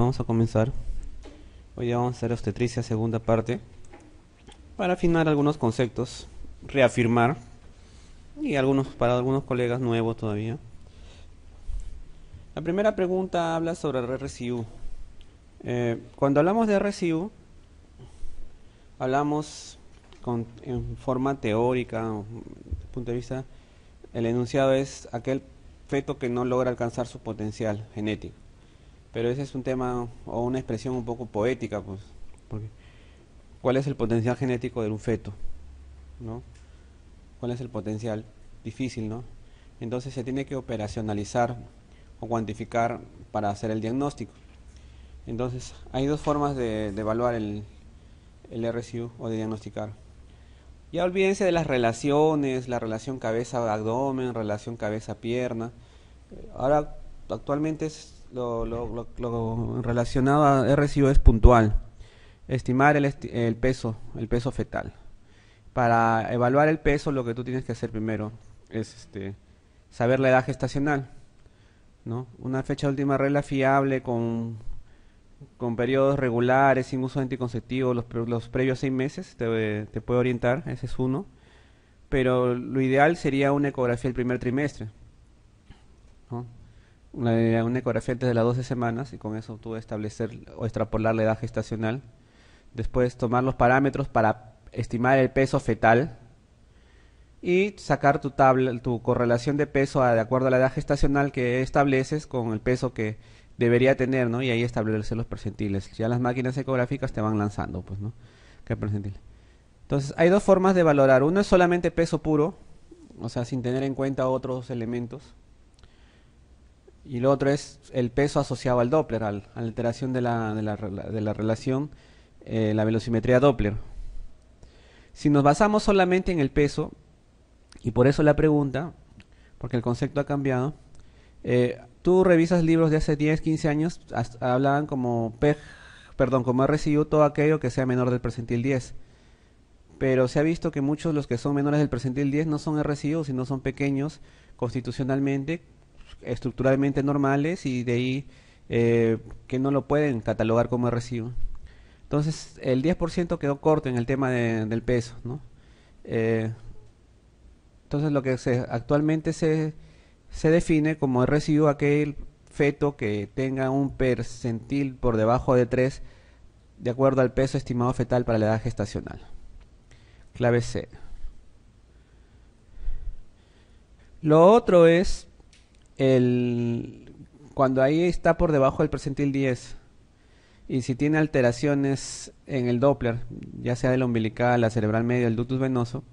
vamos a comenzar. Hoy ya vamos a hacer obstetricia segunda parte para afinar algunos conceptos, reafirmar y algunos para algunos colegas nuevos todavía. La primera pregunta habla sobre el Eh, cuando hablamos de RCU hablamos en forma teórica, desde el punto de vista, el enunciado es aquel feto que no logra alcanzar su potencial genético. Pero ese es un tema o una expresión un poco poética, pues. ¿Cuál es el potencial genético de un feto? ¿No? ¿Cuál es el potencial? Difícil, ¿no? Entonces se tiene que operacionalizar o cuantificar para hacer el diagnóstico. Entonces, hay dos formas de, evaluar el, el RCU o de diagnosticar. Ya olvídense de las relaciones, la relación cabeza-abdomen, relación cabeza-pierna. Ahora, actualmente es lo, relacionado a recibo es puntual. Estimar el, peso, el peso fetal. Para evaluar el peso, lo que tú tienes que hacer primero es este, saber la edad gestacional. ¿no? Una fecha de última regla fiable con, con periodos regulares, sin uso anticonceptivo, los, los previos seis meses, te, te puede orientar, ese es uno. Pero lo ideal sería una ecografía del primer trimestre. ¿no? una, una ecografía de las 12 semanas y con eso tú establecer o extrapolar la edad gestacional. Después tomar los parámetros para estimar el peso fetal y sacar tu, tabla, tu correlación de peso de acuerdo a la edad gestacional que estableces con el peso que debería tener, ¿no? Y ahí establecer los percentiles. Ya las máquinas ecográficas te van lanzando, pues, ¿no? ¿Qué percentil? Entonces, hay dos formas de valorar. Uno es solamente peso puro, o sea, sin tener en cuenta otros elementos y lo otro es el peso asociado al Doppler, a la alteración de la, de la, relación, eh, la velocimetría Doppler. Si nos basamos solamente en el peso, y por eso la pregunta, porque el concepto ha cambiado, eh, tú revisas libros de hace 10, 15 años, hablaban como PEG, perdón, como RCU, todo aquello que sea menor del percentil 10. Pero se ha visto que muchos de los que son menores del percentil 10 no son RCU, sino son pequeños constitucionalmente estructuralmente normales y de ahí eh, que no lo pueden catalogar como recibo Entonces, el 10% quedó corto en el tema del peso, eh, entonces, lo que actualmente se, se define como residuo aquel feto que tenga un percentil por debajo de 3 de acuerdo al peso estimado fetal para la edad gestacional. Clave C. Lo otro es el, cuando ahí está por debajo del percentil 10 y si tiene alteraciones en el Doppler, ya sea del umbilical, la cerebral media, el ductus venoso,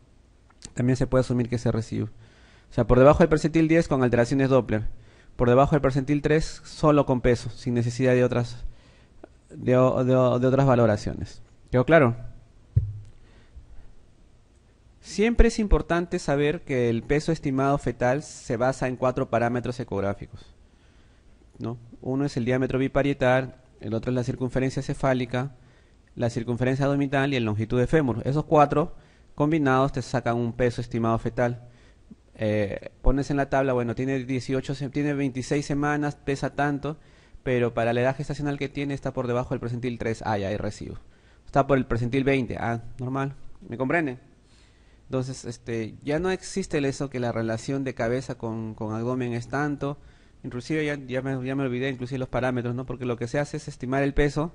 también se puede asumir que se recibe. O sea, por debajo del percentil 10 con alteraciones Doppler, por debajo del percentil 3 solo con peso, sin necesidad de otras, de, de, de otras valoraciones. ¿Quedó claro? Siempre es importante saber que el peso estimado fetal se basa en cuatro parámetros ecográficos. ¿no? Uno es el diámetro biparietal, el otro es la circunferencia cefálica, la circunferencia abdominal y el longitud de fémur. Esos cuatro combinados te sacan un peso estimado fetal. Eh, pones en la tabla, bueno, tiene, 18, tiene 26 semanas, pesa tanto, pero para la edad gestacional que tiene está por debajo del percentil 3, ah, ya, recibo. Está por el percentil 20, ah, normal, ¿me comprenden? Entonces, este, ya no existe eso que la relación de cabeza con, con es tanto. Inclusive ya, me, ya olvidé, inclusive los parámetros, ¿no? Porque lo que se hace es estimar el peso,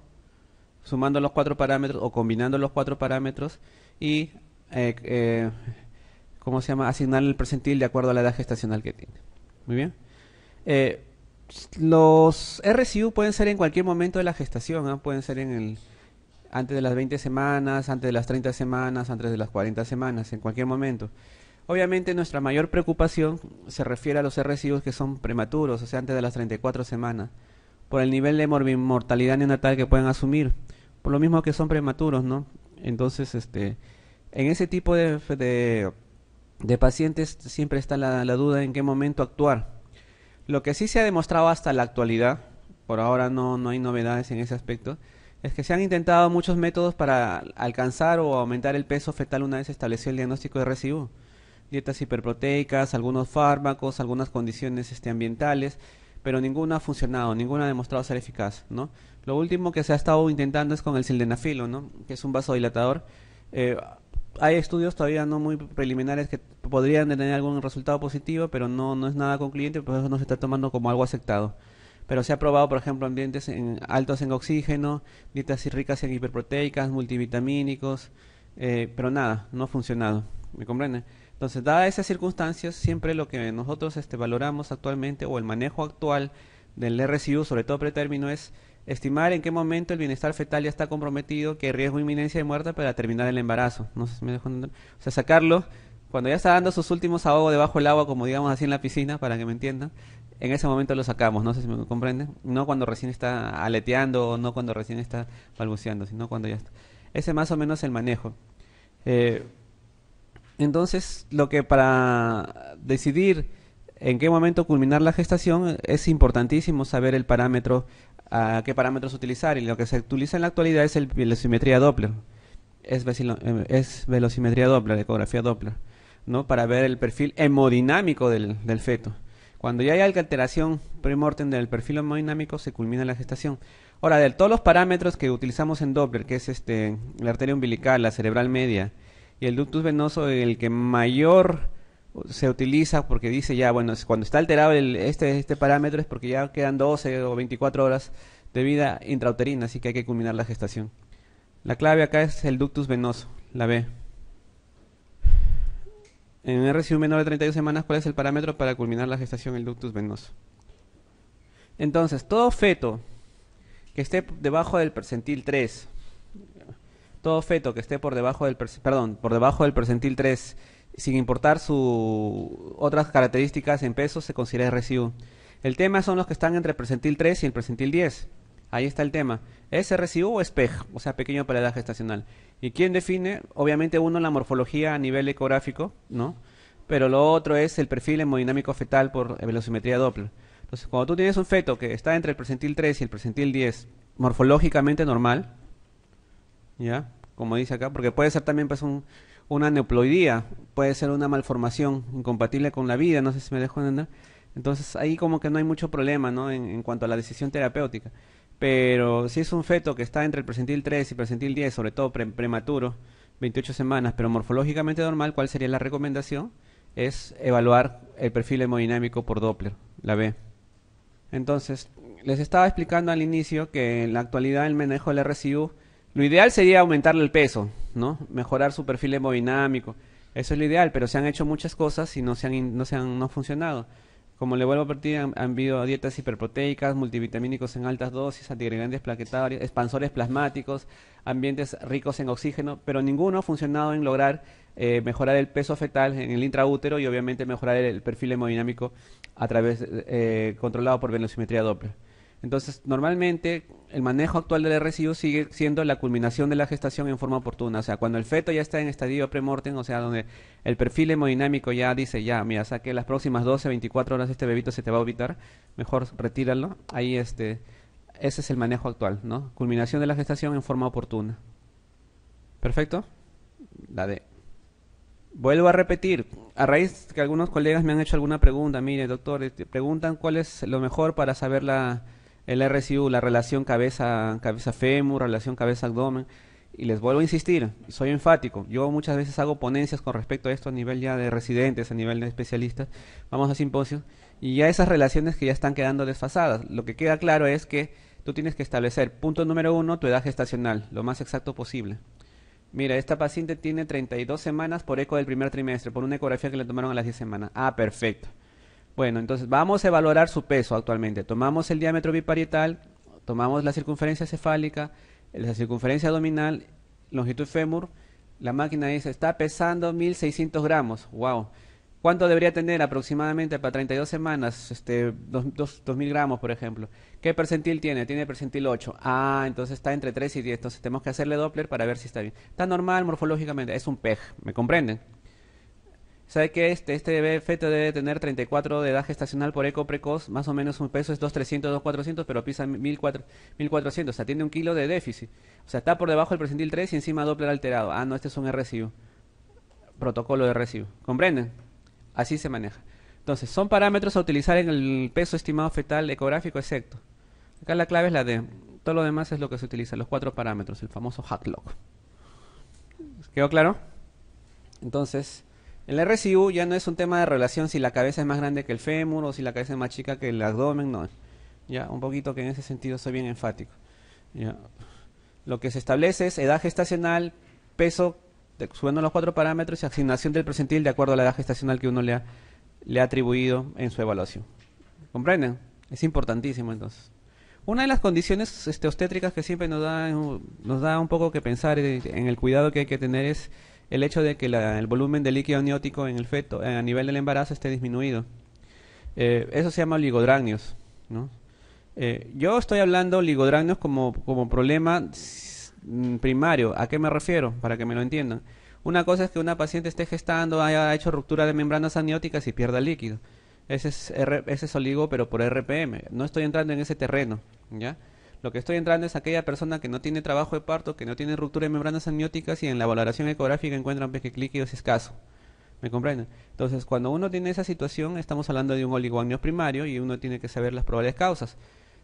sumando los cuatro parámetros o combinando los cuatro parámetros y, eh, eh ¿cómo se llama? Asignar el percentil de acuerdo a la edad gestacional que tiene. Muy bien. Eh, los RCU pueden ser en cualquier momento de la gestación, ¿ah? pueden ser en el antes de las 20 semanas, antes de las 30 semanas, antes de las 40 semanas, en cualquier momento. Obviamente nuestra mayor preocupación se refiere a los residuos que son prematuros, o sea, antes de las 34 semanas, por el nivel de mortalidad neonatal que pueden asumir, por lo mismo que son prematuros, ¿no? Entonces, este, en ese tipo de, pacientes siempre está la, la duda en qué momento actuar. Lo que sí se ha demostrado hasta la actualidad, por ahora no, no hay novedades en ese aspecto, es que se han intentado muchos métodos para alcanzar o aumentar el peso fetal una vez establecido el diagnóstico de recibo. Dietas hiperproteicas, algunos fármacos, algunas condiciones este, ambientales, pero ninguna ha funcionado, ninguna ha demostrado ser eficaz, ¿no? Lo último que se ha estado intentando es con el sildenafilo, ¿no? Que es un vasodilatador. Eh, hay estudios todavía no muy preliminares que podrían tener algún resultado positivo, pero no, no es nada concluyente, por eso no se está tomando como algo aceptado pero se ha probado, por ejemplo, ambientes en, altos en oxígeno, dietas ricas en hiperproteicas, multivitamínicos, eh, pero nada, no ha funcionado. ¿Me comprenden? Entonces, dadas esas circunstancias, siempre lo que nosotros este, valoramos actualmente o el manejo actual del RCU, sobre todo pretérmino, es estimar en qué momento el bienestar fetal ya está comprometido, qué riesgo inminencia de muerte para terminar el embarazo. No O sea, sacarlo cuando ya está dando sus últimos ahogos debajo del agua, como digamos así en la piscina, para que me entiendan, en ese momento lo sacamos, no sé si me comprende, no cuando recién está aleteando, o no cuando recién está balbuceando, sino cuando ya está. Ese más o menos el manejo. Eh, entonces, lo que para decidir en qué momento culminar la gestación es importantísimo saber el parámetro, qué parámetros utilizar, y lo que se utiliza en la actualidad es el velocimetría Doppler. Es, eh, es velocimetría Doppler, ecografía Doppler, ¿no? Para ver el perfil hemodinámico del feto. Cuando ya hay alteración premortem del perfil hemodinámico, se culmina la gestación. Ahora, de todos los parámetros que utilizamos en Doppler, que es este, la arteria umbilical, la cerebral media y el ductus venoso, el que mayor se utiliza porque dice ya, bueno, cuando está alterado este, este parámetro es porque ya quedan 12 o 24 horas de vida intrauterina, así que hay que culminar la gestación. La clave acá es el ductus venoso, la B. En RCU menor de 32 semanas, ¿cuál es el parámetro para culminar la gestación el ductus venoso? Entonces, todo feto que esté debajo del percentil 3, todo feto que esté por debajo del perdón, por debajo del percentil 3, sin importar su otras características en peso, se considera RCU. El tema son los que están entre el percentil 3 y el percentil 10. Ahí está el tema. ¿Es RCU o SPEG? O sea, pequeño edad gestacional ¿Y quién define? Obviamente uno la morfología a nivel ecográfico, ¿no? Pero lo otro es el perfil hemodinámico fetal por velocimetría Doppler. Entonces, cuando tú tienes un feto que está entre el percentil 3 y el percentil 10, morfológicamente normal, ¿ya? Como dice acá, porque puede ser también pues una neoploidía, puede ser una malformación incompatible con la vida, no sé si me dejo entender. Entonces ahí como que no hay mucho problema, ¿no? en cuanto a la decisión terapéutica. Pero si es un feto que está entre el percentil 3 y percentil 10, sobre todo prematuro, 28 semanas, pero morfológicamente normal, ¿cuál sería la recomendación? Es evaluar el perfil hemodinámico por Doppler, la B. Entonces, les estaba explicando al inicio que en la actualidad el manejo del RCU, lo ideal sería aumentarle el peso, ¿no? Mejorar su perfil hemodinámico. Eso es lo ideal, pero se han hecho muchas cosas y no se han, funcionado. Como le vuelvo a partir, han, habido dietas hiperproteicas, multivitamínicos en altas dosis, antiagregantes plaquetarios, expansores plasmáticos, ambientes ricos en oxígeno, pero ninguno ha funcionado en lograr eh, mejorar el peso fetal en el intraútero y obviamente mejorar el, perfil hemodinámico a través eh, controlado por velocimetría Doppler. Entonces, normalmente el manejo actual del residuo sigue siendo la culminación de la gestación en forma oportuna, o sea, cuando el feto ya está en estadio premortem, o sea, donde el perfil hemodinámico ya dice, ya, mira, saque las próximas 12, 24 horas este bebito se te va a obitar, mejor retíralo. Ahí este ese es el manejo actual, ¿no? Culminación de la gestación en forma oportuna. ¿Perfecto? La D. Vuelvo a repetir, a raíz que algunos colegas me han hecho alguna pregunta, mire, doctor, te este, preguntan cuál es lo mejor para saber la el RCU, la relación cabeza, cabeza fémur, relación cabeza abdomen. Y les vuelvo a insistir, soy enfático, yo muchas veces hago ponencias con respecto a esto a nivel ya de residentes, a nivel de especialistas, vamos a simposios, y ya esas relaciones que ya están quedando desfasadas. Lo que queda claro es que tú tienes que establecer, punto número uno, tu edad gestacional, lo más exacto posible. Mira, esta paciente tiene 32 semanas por eco del primer trimestre, por una ecografía que le tomaron a las 10 semanas. Ah, perfecto. Bueno, entonces vamos a evaluar su peso actualmente. Tomamos el diámetro biparietal, tomamos la circunferencia cefálica, la circunferencia abdominal, longitud fémur. La máquina dice, está pesando 1600 gramos. ¡Wow! ¿Cuánto debería tener aproximadamente para 32 semanas? Este, 2000 gramos, por ejemplo. ¿Qué percentil tiene? Tiene percentil 8. Ah, entonces está entre 3 y 10. Entonces tenemos que hacerle Doppler para ver si está bien. Está normal morfológicamente. Es un PEG. ¿Me comprenden? ¿Sabe qué? este, este feto debe tener 34 de edad gestacional por eco precoz? Más o menos un peso es 2,300, 2,400, pero pisa 1,400. O sea, tiene un kilo de déficit. O sea, está por debajo del percentil 3 y encima Doppler alterado. Ah, no, este es un RCU. Protocolo de RCU. ¿Comprenden? Así se maneja. Entonces, son parámetros a utilizar en el peso estimado fetal ecográfico exacto. Acá la clave es la D. Todo lo demás es lo que se utiliza, los cuatro parámetros, el famoso hatlock. ¿Quedó claro? Entonces... El RCU ya no es un tema de relación si la cabeza es más grande que el fémur o si la cabeza es más chica que el abdomen, no. Ya, un poquito que en ese sentido soy bien enfático. Lo que se establece es edad gestacional, peso, de, los cuatro parámetros y asignación del presentil de acuerdo a la edad gestacional que uno le ha, le ha atribuido en su evaluación. ¿Comprenden? Es importantísimo entonces. Una de las condiciones este, que siempre nos da, nos da un poco que pensar en el cuidado que hay que tener es el hecho de que el volumen de líquido amniótico en el feto, eh, a nivel del embarazo, esté disminuido. Eh, eso se llama oligodragnios, eh, yo estoy hablando oligodragnios como, como problema primario. ¿A qué me refiero? Para que me lo entiendan. Una cosa es que una paciente esté gestando, haya hecho ruptura de membranas amnióticas y pierda líquido. Ese es, ese es oligo, pero por RPM. No estoy entrando en ese terreno, ¿ya? Lo que estoy entrando es aquella persona que no tiene trabajo de parto, que no tiene ruptura de membranas amnióticas y en la valoración ecográfica encuentran un que líquido es escaso. ¿Me comprenden? Entonces, cuando uno tiene esa situación, estamos hablando de un oligoamnios primario y uno tiene que saber las probables causas.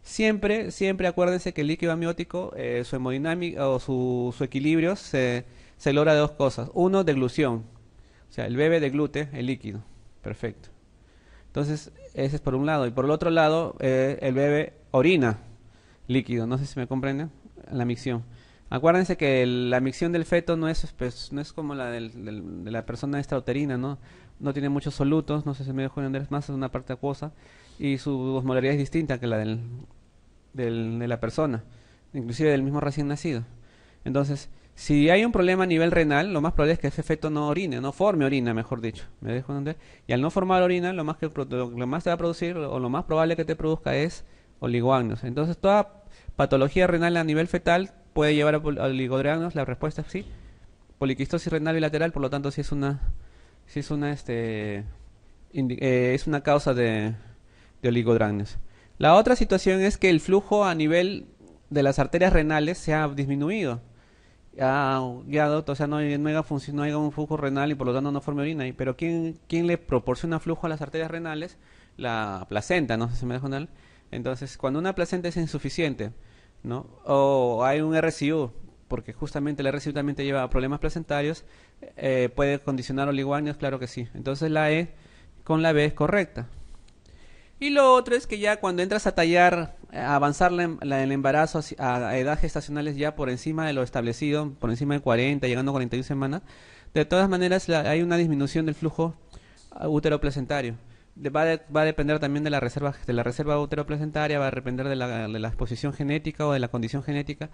Siempre, siempre acuérdense que el líquido amniótico, eh, su hemodinámica o su, equilibrio se, logra de dos cosas. Uno, deglución. O sea, el bebé deglute el líquido. Perfecto. Entonces, ese es por un lado. Y por el otro lado, eh, el bebé orina líquido. No sé si me comprenden la micción. Acuérdense que la micción del feto no es, pues, no es como la de la persona extrauterina, ¿no? No tiene muchos solutos, no sé si me dejo entender, es más una parte acuosa. Y su osmolaridad es distinta que la del, de la persona, inclusive del mismo recién nacido. Entonces, si hay un problema a nivel renal, lo más probable es que ese feto no orine, no forme orina, mejor dicho. ¿Me Y al no formar orina, lo más que más te va a producir, o lo más probable que te produzca es oligoagnos. Entonces, toda Patología renal a nivel fetal puede llevar a, a la respuesta es sí. Poliquistosis renal bilateral, por lo tanto, sí es una, es una, este, eh, es una causa de, de La otra situación es que el flujo a nivel de las arterias renales se ha disminuido. Ha guiado o sea, no, hay no hay un flujo renal y por lo tanto no forma orina. Pero ¿quién, quién le proporciona flujo a las arterias renales? La placenta, no sé si me dejo Entonces, cuando una placenta es insuficiente, ¿no? O hay un RCU, porque justamente el RCU también te lleva a problemas placentarios, eh, puede condicionar oligoaños, claro que sí. Entonces la E con la B es correcta. Y lo otro es que ya cuando entras a tallar, a avanzar em, el embarazo a, edades gestacionales ya por encima de lo establecido, por encima de 40, llegando a 41 semanas, de todas maneras hay una disminución del flujo ah, útero placentario va, va a depender también de la reserva de la reserva uteroplacentaria, va a depender de la, exposición genética o de la condición genética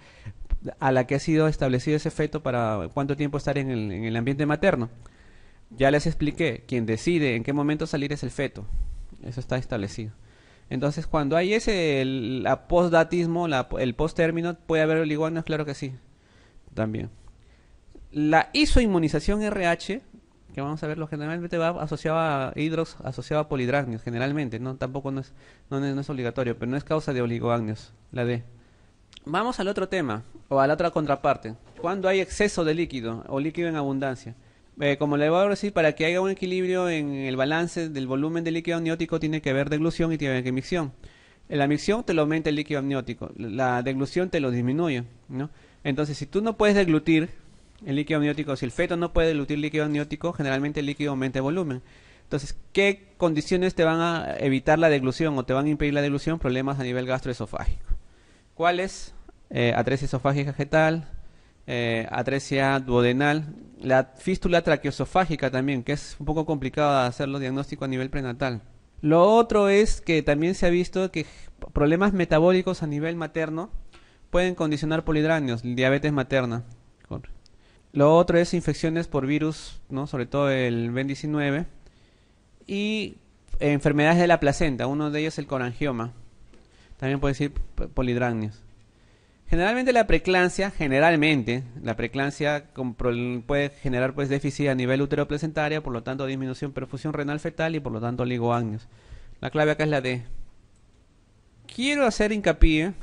a la que ha sido establecido ese feto para cuánto tiempo estar en el, en el ambiente materno. Ya les expliqué, quien decide en qué momento salir es el feto. Eso está establecido. Entonces, cuando hay ese el, postdatismo, el posttérmino, puede haber oliguanos, claro que sí. También. La isoinmunización RH que vamos a verlo generalmente va asociado a hidrox, asociado a polidragnios, generalmente, no tampoco no es, no, es obligatorio, pero no es causa de oligoagnios, la D. Vamos al otro tema, o a la otra contraparte. Cuando hay exceso de líquido, o líquido en abundancia. Eh, como le voy a decir, para que haya un equilibrio en el balance del volumen de líquido amniótico, tiene que haber deglución y tiene que haber micción. La micción te lo aumenta el líquido amniótico, la deglución te lo disminuye, ¿no? Entonces, si tú no puedes deglutir, el líquido amniótico, si el feto no puede diluir líquido amniótico, generalmente el líquido aumenta el volumen. Entonces, ¿qué condiciones te van a evitar la deglución o te van a impedir la deglución? Problemas a nivel gastroesofágico. ¿Cuáles? Eh, atresia esofágica vegetal eh, atresia duodenal, la fístula traqueosofágica también, que es un poco complicado hacerlo diagnóstico a nivel prenatal. Lo otro es que también se ha visto que problemas metabólicos a nivel materno pueden condicionar polidráneos, diabetes materna. Lo otro es infecciones por virus, ¿no? Sobre todo el Ben-19. Y enfermedades de la placenta. Uno de ellos es el corangioma. También puede decir polidragnios. Generalmente la preclancia, generalmente, la preclancia puede generar pues déficit a nivel uteroplacentaria, por lo tanto disminución perfusión renal fetal y por lo tanto oligoagnios. La clave acá es la D. Quiero hacer hincapié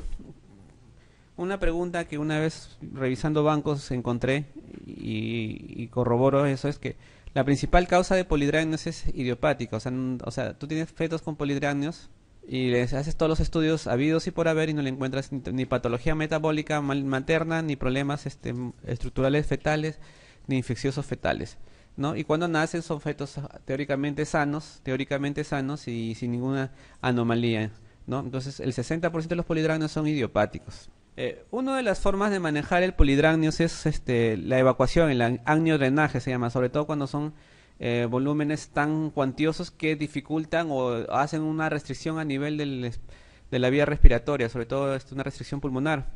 una pregunta que una vez revisando bancos encontré y, y corroboro eso es que la principal causa de polidráneos es idiopática. O sea, tú tienes fetos con polidráneos y les haces todos los estudios habidos y por haber y no le encuentras ni, patología metabólica materna, ni problemas este, estructurales fetales, ni infecciosos fetales. ¿no? Y cuando nacen son fetos ah, teóricamente sanos, teóricamente sanos y sin ninguna anomalía. ¿no? Entonces el 60% de los polidragnios son idiopáticos. Eh, una de las formas de manejar el polidragnios es este, la evacuación, el agniodrenaje se llama, sobre todo cuando son eh, volúmenes tan cuantiosos que dificultan o hacen una restricción a nivel de la vía respiratoria, sobre todo es este, una restricción pulmonar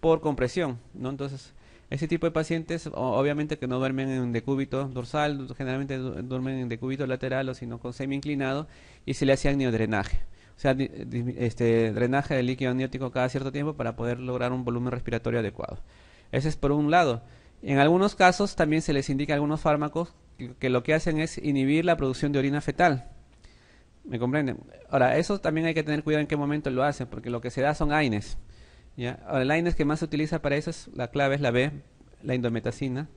por compresión, ¿no? Entonces, ese tipo de pacientes, obviamente que no duermen en decúbito dorsal, generalmente duermen en decúbito lateral o sino con semi inclinado y se le hace agniodrenaje sea, este, drenaje de líquido amniótico cada cierto tiempo para poder lograr un volumen respiratorio adecuado. Ese es por un lado. En algunos casos también se les indica algunos fármacos que, lo que hacen es inhibir la producción de orina fetal. ¿Me comprenden? Ahora, eso también hay que tener cuidado en qué momento lo hacen, porque lo que se da son AINES. ¿ya? Ahora, el AINES que más se utiliza para eso es la clave, es la B, la indometacina.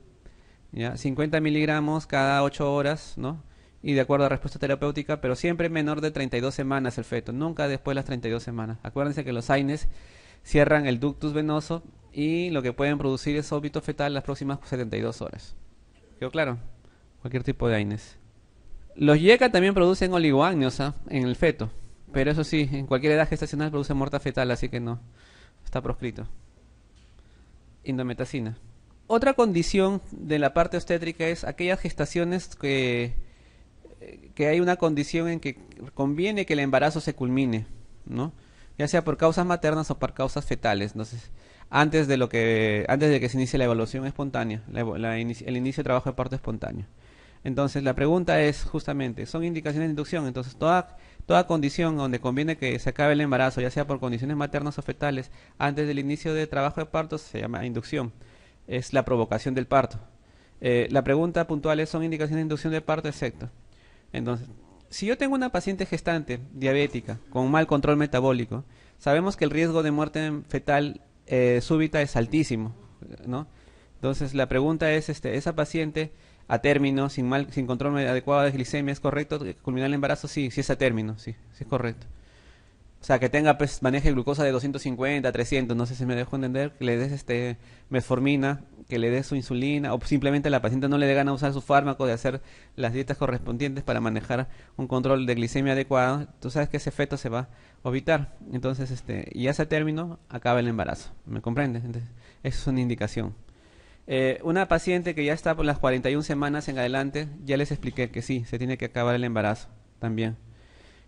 ¿ya? 50 miligramos cada 8 horas, ¿no? y de acuerdo a respuesta terapéutica, pero siempre menor de 32 semanas el feto, nunca después de las 32 semanas. Acuérdense que los AINES cierran el ductus venoso y lo que pueden producir es óbito fetal las próximas 72 horas. ¿Quedó claro? Cualquier tipo de AINES. Los YECA también producen oligoamnios ¿ah? en el feto, pero eso sí, en cualquier edad gestacional produce muerta fetal, así que no, está proscrito. Indometacina. Otra condición de la parte obstétrica es aquellas gestaciones que que hay una condición en que conviene que el embarazo se culmine, ¿no? Ya sea por causas maternas o por causas fetales. Entonces, antes de lo que antes de que se inicie la evolución espontánea, el inicio de trabajo de parto espontáneo. Entonces, la pregunta es justamente, son indicaciones de inducción, entonces toda condición donde conviene que se acabe el embarazo, ya sea por condiciones maternas o fetales, antes del inicio de trabajo de parto se llama inducción. Es la provocación del parto. Eh, la pregunta puntual es, ¿son indicaciones de inducción de parto? excepto entonces, si yo tengo una paciente gestante, diabética, con mal control metabólico, sabemos que el riesgo de muerte fetal eh, súbita es altísimo, ¿no? Entonces, la pregunta es, este, ¿esa paciente a término, sin, mal, sin control adecuado de glicemia, es correcto culminar el embarazo? Sí, sí es a término, sí, sí es correcto. O sea, que tenga, pues, maneje glucosa de 250, 300, no sé si me dejo entender, que le des este metformina, que le des su insulina, o simplemente la paciente no le dé ganas usar su fármaco, de hacer las dietas correspondientes para manejar un control de glicemia adecuado, tú sabes que ese efecto se va a evitar. Entonces, este, y ese término acaba el embarazo, ¿me comprendes? Entonces, eso es una indicación. Eh, una paciente que ya está por las 41 semanas en adelante, ya les expliqué que sí, se tiene que acabar el embarazo también.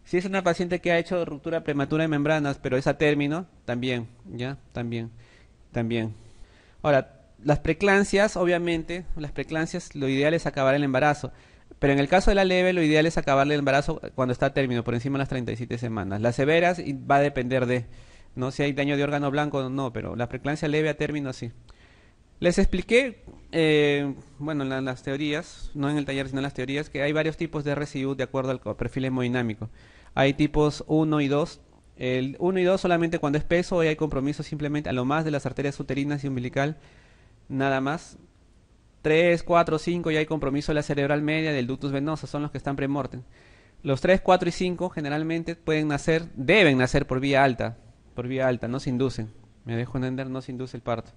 Si es una paciente que ha hecho ruptura prematura de membranas, pero es a término, también, ¿ya? También, también. Ahora, las preclancias, obviamente, las preclancias, lo ideal es acabar el embarazo. Pero en el caso de la leve, lo ideal es acabar el embarazo cuando está a término, por encima de las 37 semanas. Las severas va a depender de, no si hay daño de órgano blanco o no, pero la preclancia leve a término sí. Les expliqué, eh, bueno, en las teorías, no en el taller, sino en las teorías, que hay varios tipos de RCU de acuerdo al perfil hemodinámico. Hay tipos 1 y 2. El 1 y 2 solamente cuando es peso y hay compromiso simplemente a lo más de las arterias uterinas y umbilical, nada más. 3, 4, 5 y hay compromiso de la cerebral media del ductus venoso, son los que están premortem. Los 3, 4 y 5 generalmente pueden nacer, deben nacer por vía alta, por vía alta, no se inducen. Me dejo entender, no se induce el parto.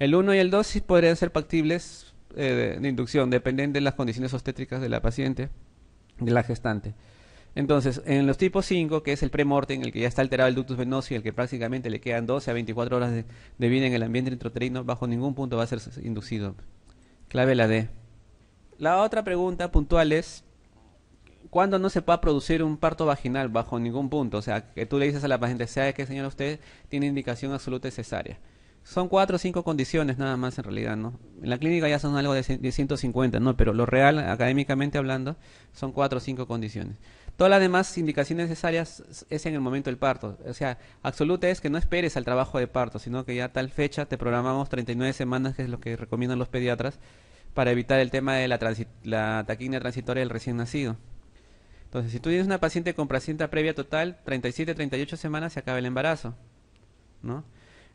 El 1 y el 2 sí podrían ser pactibles eh, de, de inducción, dependiendo de las condiciones obstétricas de la paciente, de la gestante. Entonces, en los tipos 5, que es el premorte, en el que ya está alterado el ductus venoso y el que prácticamente le quedan 12 a 24 horas de, vida en el ambiente intrauterino, bajo ningún punto va a ser inducido. Clave la D. La otra pregunta puntual es, ¿cuándo no se va a producir un parto vaginal bajo ningún punto? O sea, que tú le dices a la paciente, sea que señora usted tiene indicación absoluta de cesárea. Son cuatro o cinco condiciones nada más en realidad, ¿no? En la clínica ya son algo de, de 150, ¿no? Pero lo real, académicamente hablando, son cuatro o cinco condiciones. Todas las demás indicaciones necesarias es en el momento del parto. O sea, absoluta es que no esperes al trabajo de parto, sino que ya a tal fecha te programamos 39 semanas, que es lo que recomiendan los pediatras, para evitar el tema de la, la transitoria del recién nacido. Entonces, si tú tienes una paciente con placenta previa total, 37-38 semanas se acaba el embarazo. ¿no?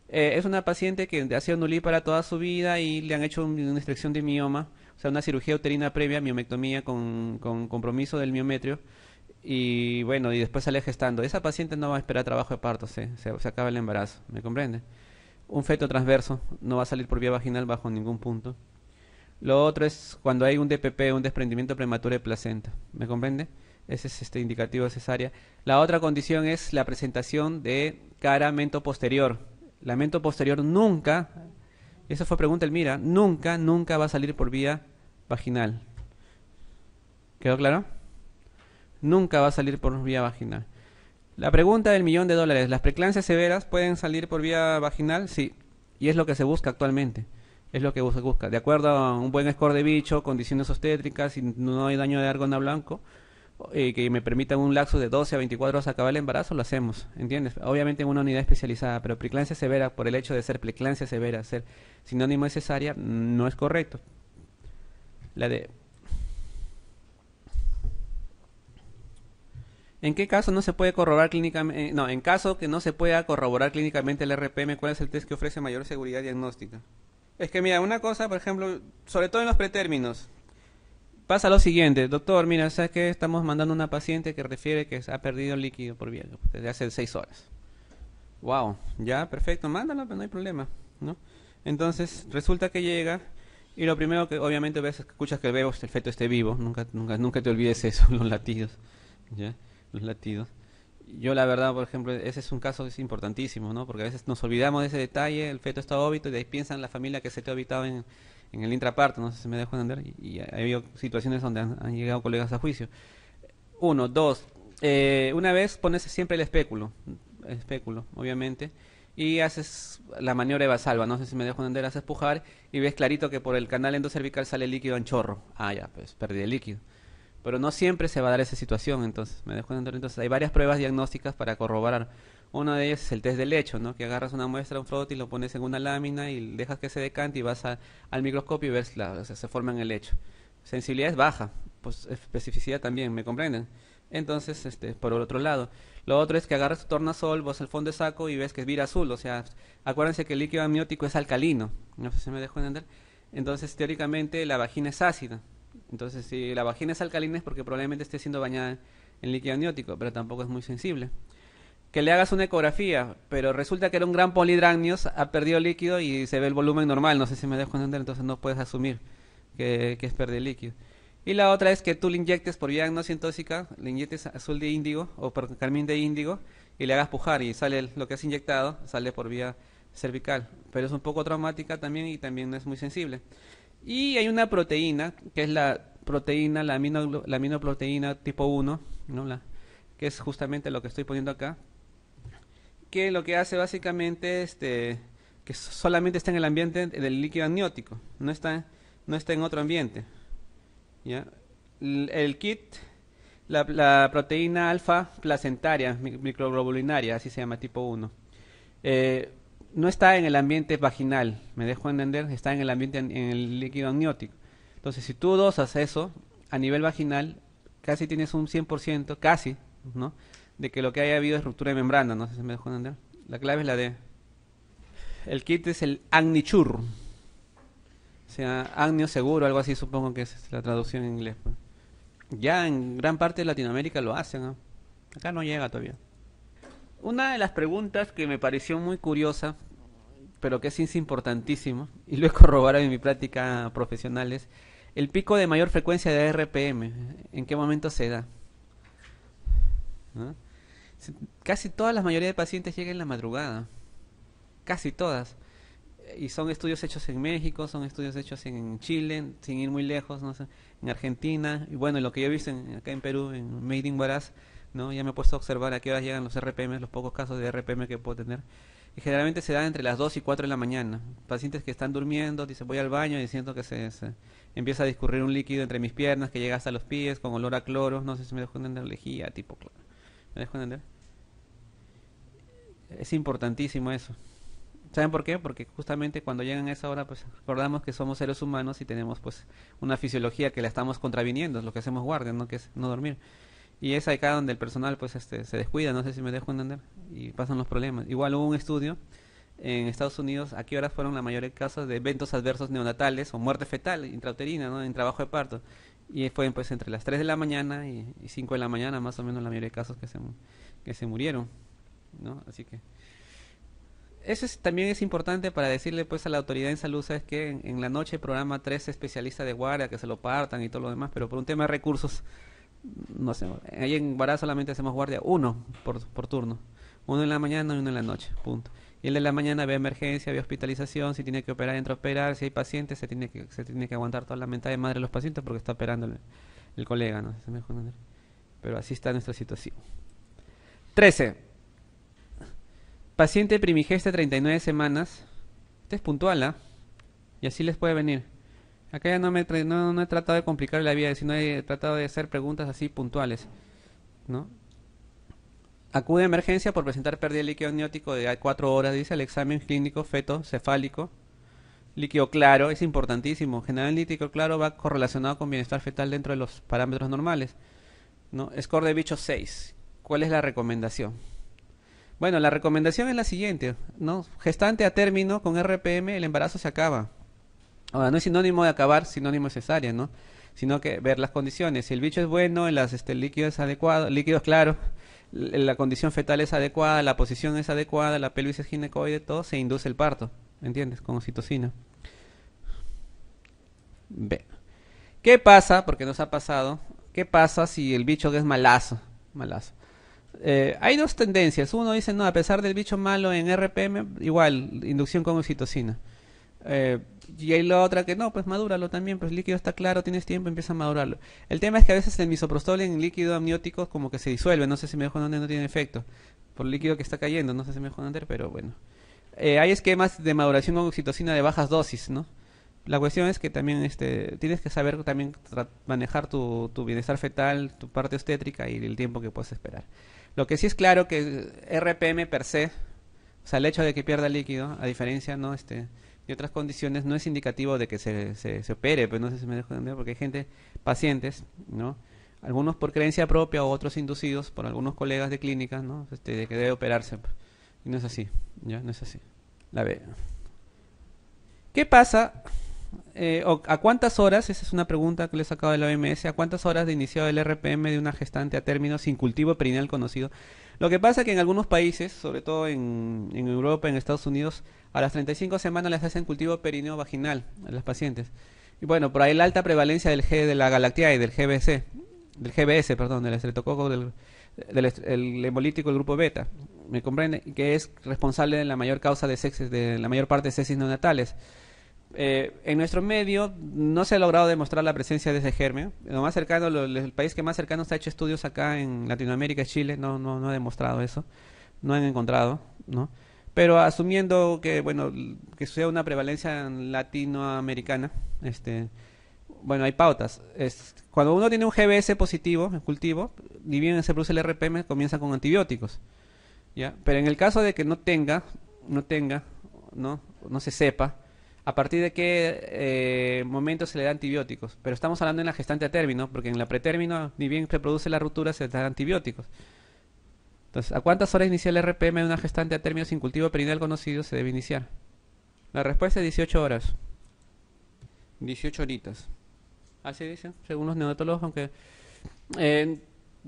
Eh, es una paciente que ha sido para toda su vida y le han hecho una extracción de mioma, o sea, una cirugía uterina previa, miomectomía con compromiso del miometrio y bueno, y después sale gestando Esa paciente no va a esperar trabajo de parto, se, acaba el embarazo, ¿me comprende? Un feto transverso no va a salir por vía vaginal bajo ningún punto. Lo otro es cuando hay un DPP, un desprendimiento prematuro de placenta, ¿me comprende? Ese es este indicativo cesárea. La otra condición es la presentación de cara mento posterior. La mento posterior nunca, eso fue pregunta el mira, nunca, nunca va a salir por vía vaginal. ¿Quedó claro? nunca va a salir por vía vaginal. La pregunta del millón de dólares, ¿las preclancias severas pueden salir por vía vaginal? Sí, y es lo que se busca actualmente. Es lo que se busca. De acuerdo a un buen score de bicho, condiciones obstétricas y no hay daño de argona blanco, Y eh, que me permitan un laxo de 12 a 24 horas acabar el embarazo, lo hacemos, ¿entiendes? Obviamente en una unidad especializada, pero preclancia severa, por el hecho de ser preclancia severa, ser sinónimo de cesárea, no es correcto. La de ¿En qué caso no se puede corroborar clínicamente? Eh, no, en caso que no se pueda corroborar clínicamente el RPM, ¿cuál es el test que ofrece mayor seguridad diagnóstica? Es que mira, una cosa, por ejemplo, sobre todo en los pretérminos, pasa lo siguiente, doctor, mira, ¿sabes que Estamos mandando una paciente que refiere que ha perdido el líquido por vía desde hace seis horas. Wow, ya, perfecto, mándalo, no hay problema, ¿no? Entonces, resulta que llega y lo primero que obviamente ves, escuchas que el bebé, el feto esté vivo, nunca, nunca, nunca te olvides eso, los latidos, ¿ya? los latidos. Yo la verdad, por ejemplo, ese es un caso importantísimo, ¿no? Porque a veces nos olvidamos de ese detalle, el feto está óbito y de ahí piensan la familia que se te ha habitado en, el intraparto, no sé si me dejo entender, y, hay ha habido situaciones donde han, llegado colegas a juicio. Uno, dos, eh, una vez pones siempre el espéculo, el espéculo, obviamente, y haces la maniobra de no sé si me dejo entender, haces pujar y ves clarito que por el canal endocervical sale líquido en chorro. Ah, ya, pues perdí el líquido. Pero no siempre se va a dar esa situación, entonces, me dejo entender. Entonces, hay varias pruebas diagnósticas para corroborar. Una de ellas es el test del lecho, ¿no? Que agarras una muestra, un y lo pones en una lámina y dejas que se decante y vas al microscopio y ves, se forma en el lecho. Sensibilidad es baja, pues especificidad también, ¿me comprenden? Entonces, este, por otro lado. Lo otro es que agarras tu tornasol, vas al fondo de saco y ves que es vira azul. O sea, acuérdense que el líquido amniótico es alcalino. No sé si me dejó entender. Entonces, teóricamente, la vagina es ácida. Entonces, si la vagina es alcalina es porque probablemente esté siendo bañada en líquido amniótico, pero tampoco es muy sensible. Que le hagas una ecografía, pero resulta que era un gran polidragnios, ha perdido líquido y se ve el volumen normal. No sé si me dejo entender, entonces no puedes asumir que, que es perder líquido. Y la otra es que tú le inyectes por vía tóxica, le inyectes azul de índigo o por carmín de índigo y le hagas pujar y sale lo que has inyectado, sale por vía cervical. Pero es un poco traumática también y también no es muy sensible. Y hay una proteína, que es la proteína, la, la aminoproteína tipo 1, ¿no? la, que es justamente lo que estoy poniendo acá, que lo que hace básicamente este, que solamente está en el ambiente del líquido amniótico, no está, no está en otro ambiente. ¿ya? El, kit, la, proteína alfa placentaria, microglobulinaria, así se llama, tipo 1 no está en el ambiente vaginal, me dejo entender, está en el ambiente, en el líquido amniótico. Entonces, si tú dosas eso a nivel vaginal, casi tienes un 100%, casi, ¿no? De que lo que haya habido es ruptura de membrana, no sé si me dejo entender. La clave es la de El kit es el Agnichur. O sea, Agnio seguro, algo así supongo que es la traducción en inglés. Pues. Ya en gran parte de Latinoamérica lo hacen, acá no llega todavía. Una de las preguntas que me pareció muy curiosa pero que es importantísimo, y lo he corroborado en mi práctica profesional, el pico de mayor frecuencia de RPM. ¿En qué momento se da? Casi todas las mayoría de pacientes llegan en la madrugada. Casi todas. Y son estudios hechos en México, son estudios hechos en Chile, sin ir muy lejos, no sé, en Argentina. Y bueno, lo que yo he visto acá en Perú, en Made in ¿no? ya me he puesto a observar a qué horas llegan los RPM, los pocos casos de RPM que puedo tener generalmente se da entre las 2 y 4 de la mañana. Pacientes que están durmiendo, dicen voy al baño y siento que se, empieza a discurrir un líquido entre mis piernas que llega hasta los pies con olor a cloro, no sé si me dejo entender lejía, tipo cloro, ¿Me dejo entender? Es importantísimo eso. ¿Saben por qué? Porque justamente cuando llegan a esa hora, pues recordamos que somos seres humanos y tenemos pues una fisiología que la estamos contraviniendo, es lo que hacemos guardia, ¿no? que es no dormir. Y es acá donde el personal pues este se descuida, no sé si me dejo entender, y pasan los problemas. Igual hubo un estudio en Estados Unidos a qué horas fueron la mayoría de casos de eventos adversos neonatales o muerte fetal intrauterina, ¿no? En trabajo de parto. Y fue pues entre las 3 de la mañana y, 5 de la mañana más o menos la mayoría de casos que se, que se murieron, ¿no? Así que eso también es importante para decirle pues a la autoridad en salud, sabes que en, la noche programa tres especialistas de guardia que se lo partan y todo lo demás, pero por un tema de recursos no sé, Ahí en Bará solamente hacemos guardia uno por, turno. Uno en la mañana y uno en la noche, punto. Y el de la mañana había emergencia, había hospitalización, si tiene que operar, entra a operar, si hay pacientes, se tiene que, se tiene que aguantar toda la mentalidad de madre de los pacientes porque está operando el, colega, ¿no? Pero así está nuestra situación. 13. Paciente primigeste 39 semanas. Este es puntual, ¿ah? Y así les puede venir. Acá ya no, he tratado de complicar la vida, sino he tratado de hacer preguntas así puntuales. ¿no? Acude a emergencia por presentar pérdida de líquido amniótico de 4 horas, dice el examen clínico feto cefálico. Líquido claro, es importantísimo. General líquido claro va correlacionado con bienestar fetal dentro de los parámetros normales. ¿no? Score de bicho 6. ¿Cuál es la recomendación? Bueno, la recomendación es la siguiente, ¿no? Gestante a término con RPM, el embarazo se acaba. Ahora, no es sinónimo de acabar, sinónimo es cesárea, ¿no? Sino que ver las condiciones. Si el bicho es bueno, las este, adecuado líquido es claro. la condición fetal es adecuada, la posición es adecuada, la pelvis es ginecoide, todo, se induce el parto. ¿Entiendes? Con oxitocina. B. ¿Qué pasa? Porque nos ha pasado. ¿Qué pasa si el bicho es malazo? Malazo. Eh, hay dos tendencias. Uno dice, no, a pesar del bicho malo en RPM, igual, inducción con oxitocina. Eh, y hay la otra que no, pues madúralo también, pues el líquido está claro, tienes tiempo, empieza a madurarlo. El tema es que a veces el misoprostol en líquido amniótico como que se disuelve, no sé si me dejó no tiene efecto, por el líquido que está cayendo, no sé si me dejó entender, pero bueno. Eh, hay esquemas de maduración con oxitocina de bajas dosis, ¿no? La cuestión es que también este, tienes que saber también manejar tu, tu bienestar fetal, tu parte obstétrica y el tiempo que puedes esperar. Lo que sí es claro que RPM per se, o sea, el hecho de que pierda líquido, a diferencia, ¿no? Este, y otras condiciones no es indicativo de que se, se, opere, pero pues, no sé si me dejo entender, porque hay gente, pacientes, ¿no? Algunos por creencia propia o otros inducidos por algunos colegas de clínicas, ¿no? Este, de que debe operarse. Pues. Y no es así, ¿ya? No es así. La ve ¿Qué pasa? Eh, ¿A cuántas horas, esa es una pregunta que le he sacado de la OMS, a cuántas horas de iniciado el RPM de una gestante a término sin cultivo perineal conocido lo que pasa es que en algunos países, sobre todo en, Europa, en Estados Unidos, a las 35 semanas les hacen cultivo perineo vaginal a las pacientes. Y bueno, por ahí la alta prevalencia del G de la galactia y del GBC, del GBS, perdón, del estreptococo, del, el hemolítico del grupo beta, me comprende, que es responsable de la mayor causa de sexes, de la mayor parte de sexes neonatales. Eh, en nuestro medio no se ha logrado demostrar la presencia de ese germen. Lo más cercano, el país que más cercano se ha hecho estudios acá en Latinoamérica Chile, no, no, ha demostrado eso, no han encontrado, ¿no? Pero asumiendo que, bueno, que sea una prevalencia latinoamericana, este, bueno, hay pautas. cuando uno tiene un GBS positivo en cultivo, ni bien se produce el RPM, comienza con antibióticos. ¿ya? Pero en el caso de que no tenga, no tenga, no, no se sepa, a partir de qué eh, momento se le da antibióticos. Pero estamos hablando en la gestante a término, porque en la pretérmino, ni bien se produce la ruptura, se dan antibióticos. Entonces, ¿a cuántas horas inicia el RPM de una gestante a término sin cultivo perineal conocido se debe iniciar? La respuesta es 18 horas. 18 horitas. Así dicen, según los neonatólogos, aunque... Eh,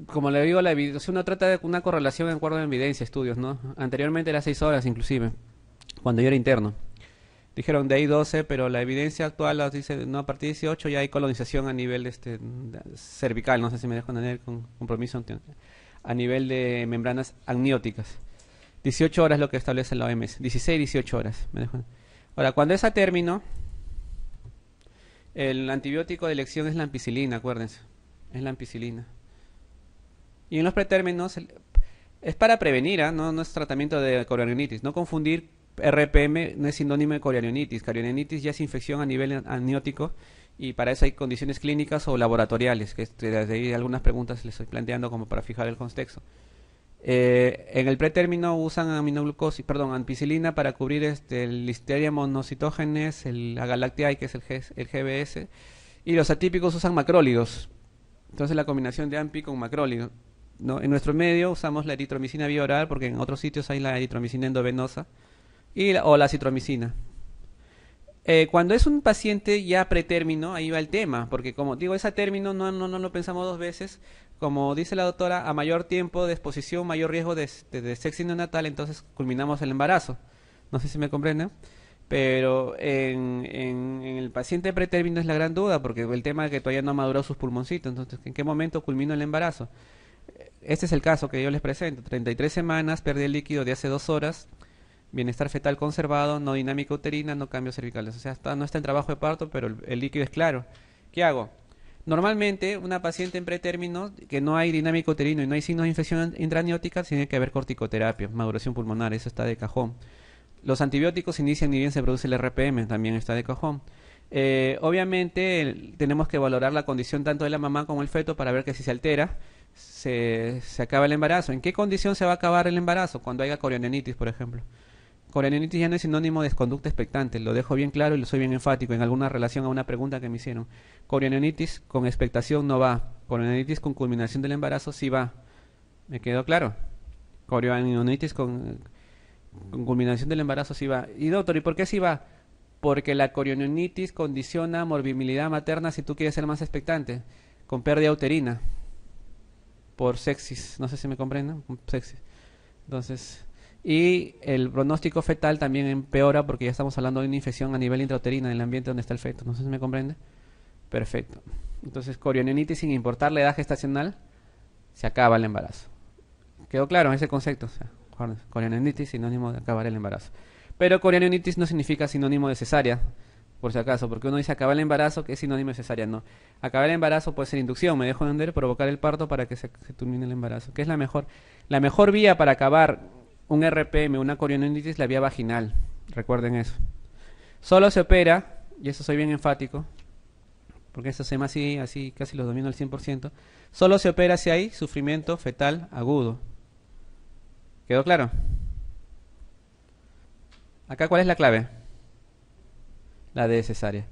como le digo, la evidencia uno trata de una correlación de acuerdo a evidencia, estudios, ¿no? Anteriormente era 6 horas, inclusive, cuando yo era interno dijeron de ahí 12, pero la evidencia actual dice, no, a partir de 18 ya hay colonización a nivel este, cervical, no sé si me dejo entender con compromiso, a nivel de membranas amnióticas. 18 horas es lo que establece la OMS, 16, 18 horas. Ahora, cuando es a término, el antibiótico de elección es la ampicilina, acuérdense, es la ampicilina. Y en los pretérminos, es para prevenir, ¿ah? no, no es tratamiento de coronavirus, no confundir RPM no es sinónimo de corialionitis, carionitis ya es infección a nivel amniótico y para eso hay condiciones clínicas o laboratoriales, que este, desde ahí algunas preguntas les estoy planteando como para fijar el contexto. Eh, en el pretérmino usan aminoglucosis, perdón, ampicilina para cubrir este, el listeria monocitógenes, el, la que es el, GBS, y los atípicos usan macrólidos. Entonces la combinación de ampi con macrólido. En nuestro medio usamos la eritromicina bioral oral porque en otros sitios hay la eritromicina endovenosa y la, o la citromicina. Eh, cuando es un paciente ya pretérmino, ahí va el tema, porque como digo, ese término no, no, no lo pensamos dos veces. Como dice la doctora, a mayor tiempo de exposición, mayor riesgo de, de, sexo neonatal, entonces culminamos el embarazo. No sé si me comprenden pero en, el paciente pretérmino es la gran duda, porque el tema es que todavía no ha madurado sus pulmoncitos, entonces, ¿en qué momento culmina el embarazo? Este es el caso que yo les presento, 33 semanas, perdí el líquido de hace dos horas, Bienestar fetal conservado, no dinámica uterina, no cambios cervicales. O sea, no está en trabajo de parto, pero el, líquido es claro. ¿Qué hago? Normalmente, una paciente en pretérmino que no hay dinámica uterina y no hay signos de infección intraniótica, tiene que haber corticoterapia, maduración pulmonar, eso está de cajón. Los antibióticos inician y bien se produce el RPM, también está de cajón. Eh, obviamente, tenemos que valorar la condición tanto de la mamá como el feto para ver que si se altera, se, se acaba el embarazo. ¿En qué condición se va a acabar el embarazo? Cuando haya corionenitis, por ejemplo. Corionitis ya no es sinónimo de conducta expectante, lo dejo bien claro y lo soy bien enfático en alguna relación a una pregunta que me hicieron. Corionitis con expectación no va, Corionitis con culminación del embarazo sí va. ¿Me quedó claro? Corionitis con, con culminación del embarazo sí va. Y doctor, ¿y por qué sí va? Porque la corionitis condiciona morbilidad materna si tú quieres ser más expectante, con pérdida uterina, por sexis, no sé si me comprenden, sexis. Entonces, y el pronóstico fetal también empeora porque ya estamos hablando de una infección a nivel intrauterina en el ambiente donde está el feto. No sé si me comprende. Perfecto. Entonces, corioneonitis sin importar la edad gestacional, se acaba el embarazo. ¿Quedó claro ese concepto? O sinónimo de acabar el embarazo. Pero corionitis no significa sinónimo de cesárea, por si acaso, porque uno dice acabar el embarazo, que es sinónimo de cesárea. No. Acabar el embarazo puede ser inducción, me dejo de andar, provocar el parto para que se, termine el embarazo, ¿Qué es la mejor, la mejor vía para acabar un RPM, una la vía vaginal. Recuerden eso. Solo se opera, y eso soy bien enfático, porque eso se más así, así casi los domino al 100%, solo se opera si hay sufrimiento fetal agudo. ¿Quedó claro? Acá, ¿cuál es la clave? La de cesárea.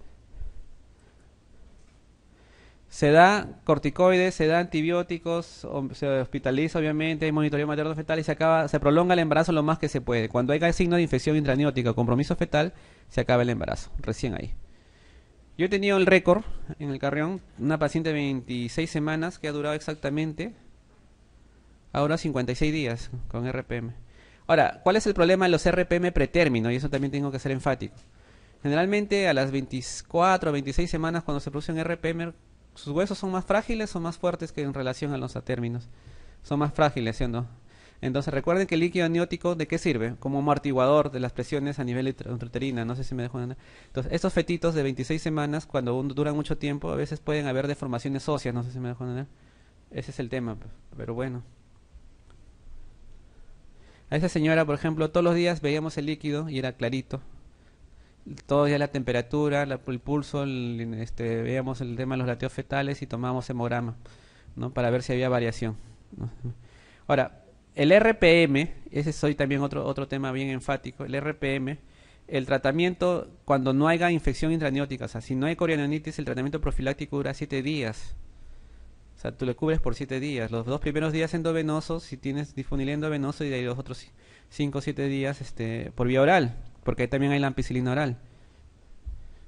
Se da corticoides, se da antibióticos, se hospitaliza obviamente, hay monitoreo materno fetal y se acaba, se prolonga el embarazo lo más que se puede. Cuando haya signo de infección intraniótica o compromiso fetal, se acaba el embarazo, recién ahí. Yo he tenido el récord en el carrión, una paciente de 26 semanas que ha durado exactamente ahora 56 días con RPM. Ahora, ¿cuál es el problema de los RPM pretérmino? Y eso también tengo que ser enfático. Generalmente a las 24 o 26 semanas cuando se produce un RPM sus huesos son más frágiles o más fuertes que en relación a los atérminos. Son más frágiles, ¿sí Entonces recuerden que el líquido amniótico, ¿de qué sirve? Como amortiguador de las presiones a nivel intrauterina, no sé si me dejo nada. Entonces, estos fetitos de 26 semanas, cuando duran mucho tiempo, a veces pueden haber deformaciones óseas, no sé si me dejo Ese es el tema, pues. pero bueno. A esa señora, por ejemplo, todos los días veíamos el líquido y era clarito, todos ya la temperatura, el pulso, este, veíamos el tema de los lateos fetales y tomábamos hemograma, ¿no? Para ver si había variación. Ahora, el RPM, ese hoy también otro, otro tema bien enfático, el RPM, el tratamiento cuando no haya infección intraniótica, o sea, si no hay corianonitis, el tratamiento profiláctico dura 7 días. O sea, tú le cubres por 7 días. Los dos primeros días endovenosos, si tienes disponibilidad endovenoso, y de ahí los otros 5 o 7 días este, por vía oral porque ahí también hay la ampicilina oral.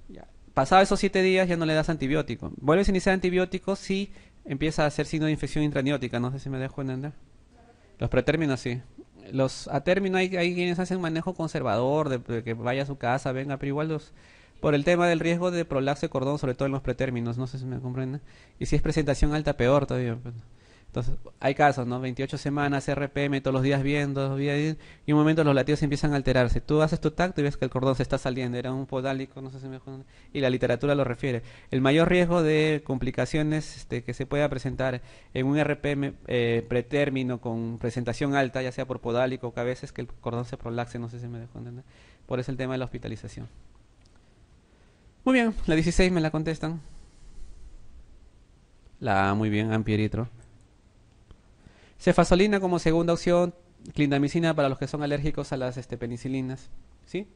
Pasados Pasado esos siete días ya no le das antibiótico. Vuelves a iniciar antibiótico, si empieza a hacer signo de infección intraniótica. No sé si me dejo entender. Los pretérminos, sí. Los a término hay, hay quienes hacen manejo conservador, de, que vaya a su casa, venga, pero igual los, por el tema del riesgo de prolapse cordón, sobre todo en los pretérminos, no sé si me comprenden. Y si es presentación alta, peor todavía. Pues. Entonces, hay casos, ¿no? 28 semanas, RPM, todos los días viendo, bien, y un momento los latidos empiezan a alterarse. Tú haces tu tacto y ves que el cordón se está saliendo, era un podálico, no sé si me entender y la literatura lo refiere. El mayor riesgo de complicaciones este, que se pueda presentar en un RPM eh, pretérmino con presentación alta, ya sea por podálico o que a veces que el cordón se prolaxe, no sé si me dejó entender. Por eso el tema de la hospitalización. Muy bien, la 16 me la contestan. La muy bien, Ampieritro. Cefasolina como segunda opción, clindamicina para los que son alérgicos a las este, penicilinas. ¿Sí?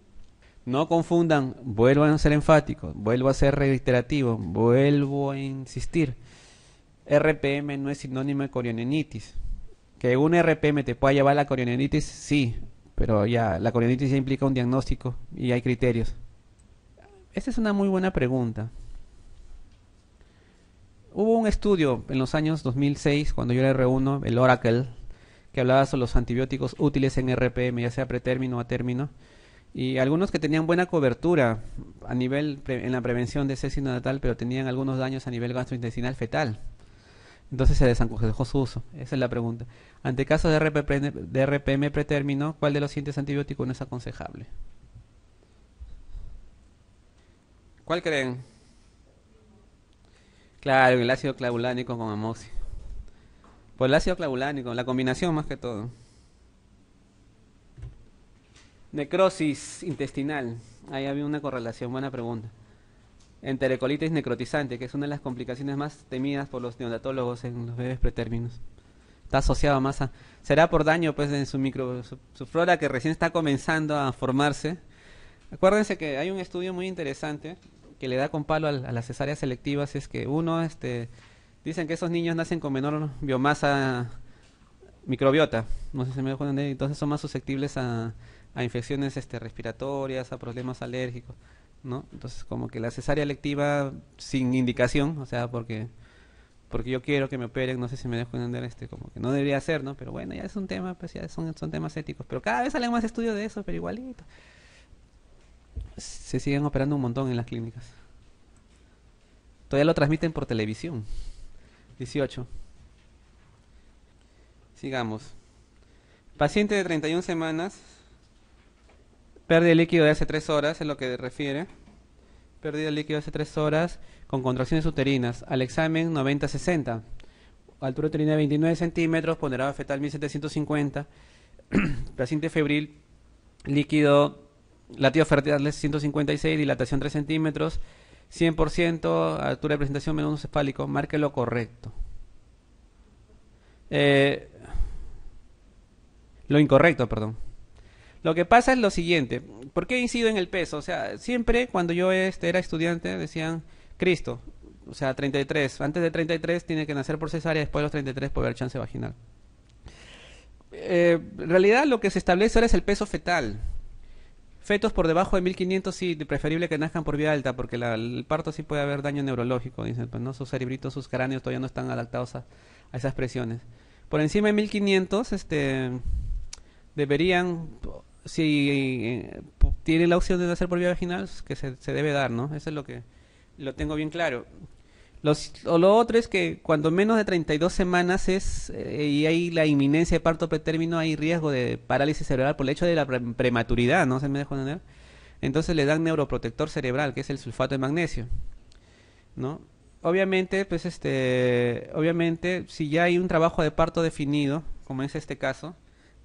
No confundan, vuelvo a ser enfático, vuelvo a ser reiterativo, vuelvo a insistir. RPM no es sinónimo de corionenitis. Que un RPM te pueda llevar a la corionenitis, sí, pero ya la corionenitis implica un diagnóstico y hay criterios. Esta es una muy buena pregunta. Hubo un estudio en los años 2006, cuando yo era reúno el Oracle, que hablaba sobre los antibióticos útiles en RPM, ya sea pretérmino o a término, y algunos que tenían buena cobertura a nivel en la prevención de sepsis natal, pero tenían algunos daños a nivel gastrointestinal fetal. Entonces se desaconsejó su uso. Esa es la pregunta. Ante casos de, de RPM pretérmino, ¿cuál de los siguientes antibióticos no es aconsejable? ¿Cuál creen? Claro, el ácido clavulánico con amoxia. Por pues el ácido clavulánico, la combinación más que todo. Necrosis intestinal. Ahí había una correlación, buena pregunta. Enterocolitis necrotizante, que es una de las complicaciones más temidas por los neonatólogos en los bebés pretérminos. Está asociado a Será por daño pues en su micro su flora que recién está comenzando a formarse. Acuérdense que hay un estudio muy interesante que le da con palo a, las cesáreas selectivas es que uno, este, dicen que esos niños nacen con menor biomasa microbiota, no sé si me dejo entender, entonces son más susceptibles a, a infecciones este, respiratorias, a problemas alérgicos, ¿no? Entonces como que la cesárea electiva sin indicación, o sea, porque porque yo quiero que me operen, no sé si me dejo entender, este, como que no debería ser, ¿no? Pero bueno, ya es un tema, pues ya son, son temas éticos. Pero cada vez salen más estudios de eso, pero igualito se siguen operando un montón en las clínicas. Todavía lo transmiten por televisión. 18. Sigamos. Paciente de 31 semanas. Pérdida de líquido de hace 3 horas, es lo que refiere. Pérdida de líquido de hace 3 horas con contracciones uterinas. Al examen 90-60. Altura uterina de 29 centímetros, ponderado fetal 1750. Paciente febril, líquido latidos es 156, dilatación 3 centímetros, 100%, altura de presentación menos cefálico, marque lo correcto. Eh, lo incorrecto, perdón. Lo que pasa es lo siguiente, ¿por qué incido en el peso? O sea, siempre cuando yo este, era estudiante decían, Cristo, o sea, 33, antes de 33 tiene que nacer por cesárea, después de los 33 puede haber chance vaginal. Eh, en realidad lo que se establece ahora es el peso fetal. Fetos por debajo de 1500 sí, preferible que nazcan por vía alta, porque el parto sí puede haber daño neurológico, dicen, pues, ¿no? Sus cerebritos, sus cráneos todavía no están adaptados a, esas presiones. Por encima de 1500, este, deberían, si eh, tienen tiene la opción de nacer por vía vaginal, que se, debe dar, ¿no? Eso es lo que lo tengo bien claro o lo otro es que cuando menos de 32 semanas es eh, y hay la inminencia de parto pretérmino, hay riesgo de parálisis cerebral por el hecho de la prematuridad, ¿no? ¿Se me dejó entender? Entonces le dan neuroprotector cerebral, que es el sulfato de magnesio, ¿no? Obviamente, pues este, obviamente, si ya hay un trabajo de parto definido, como es este caso,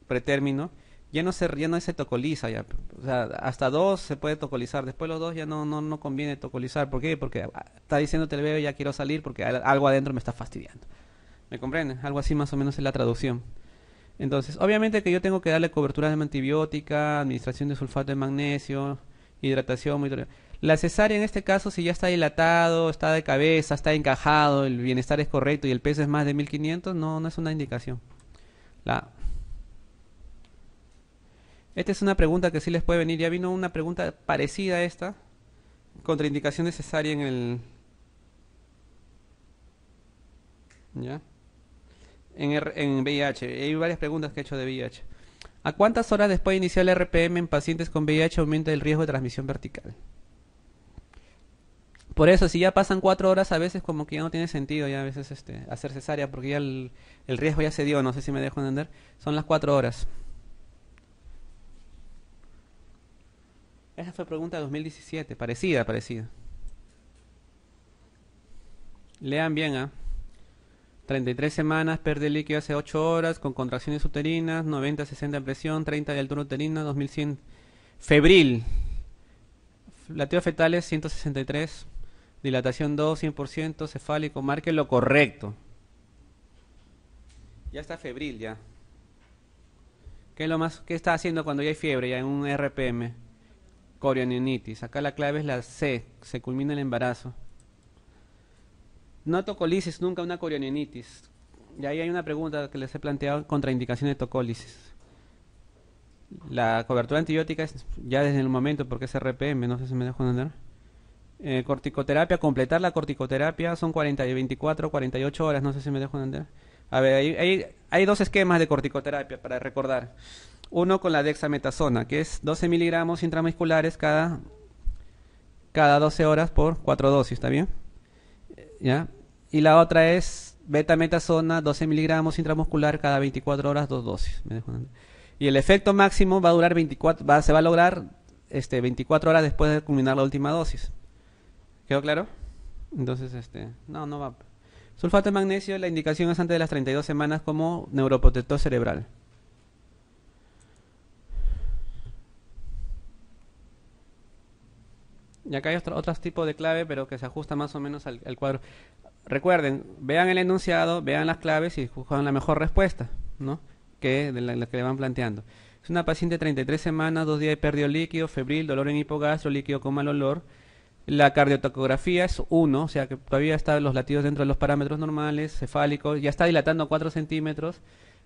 pretérmino, ya no se ya no se tocoliza o sea hasta dos se puede tocolizar después los dos ya no no no conviene tocolizar por qué porque está diciéndote el veo ya quiero salir porque algo adentro me está fastidiando me comprenden algo así más o menos es la traducción entonces obviamente que yo tengo que darle cobertura de antibiótica administración de sulfato de magnesio hidratación muy la cesárea en este caso si ya está dilatado está de cabeza está encajado el bienestar es correcto y el peso es más de 1500 no no es una indicación la esta es una pregunta que sí les puede venir. Ya vino una pregunta parecida a esta. Contraindicación necesaria en el... ¿Ya? En, VIH. Hay varias preguntas que he hecho de VIH. ¿A cuántas horas después de iniciar el RPM en pacientes con VIH aumenta el riesgo de transmisión vertical? Por eso, si ya pasan cuatro horas, a veces como que ya no tiene sentido ya a veces este, hacer cesárea, porque ya el, el riesgo ya se dio, no sé si me dejo entender. Son las cuatro horas. Esa fue pregunta de 2017, parecida, parecida. Lean bien, ¿ah? 33 semanas, pérdida líquido hace 8 horas, con contracciones uterinas, 90, 60 en presión, 30 de altura uterina, 2100. Febril. Latidos fetales 163, dilatación 2, 100%, cefálico, marque lo correcto. Ya está febril ya. ¿Qué lo más qué está haciendo cuando ya hay fiebre ya en un RPM? Corioninitis. Acá la clave es la C. Se culmina el embarazo. No tocolisis, nunca una corioninitis. Y ahí hay una pregunta que les he planteado, contraindicación de tocolisis La cobertura antibiótica es ya desde el momento, porque es RPM, no sé si me dejo andar. Eh, corticoterapia, completar la corticoterapia son 40, 24, 48 horas, no sé si me dejo andar. A ver, hay dos esquemas de corticoterapia para recordar uno con la dexametasona, que es 12 miligramos intramusculares cada, cada 12 horas por 4 dosis, ¿está bien? Y la otra es betametasona, 12 miligramos intramuscular cada 24 horas, 2 dosis. Y el efecto máximo va a durar 24, va, se va a lograr este, 24 horas después de culminar la última dosis. ¿Quedó claro? Entonces, este, no, no va. Sulfato de magnesio, la indicación es antes de las 32 semanas como neuroprotector cerebral. Y acá hay otro, tipo de clave, pero que se ajusta más o menos al, cuadro. Recuerden, vean el enunciado, vean las claves y buscan la mejor respuesta, ¿no? Que de la, que le van planteando. Es una paciente de 33 semanas, dos días de pérdida líquido, febril, dolor en hipogastro, líquido con mal olor. La cardiotocografía es uno o sea que todavía están los latidos dentro de los parámetros normales, cefálicos. ya está dilatando 4 centímetros,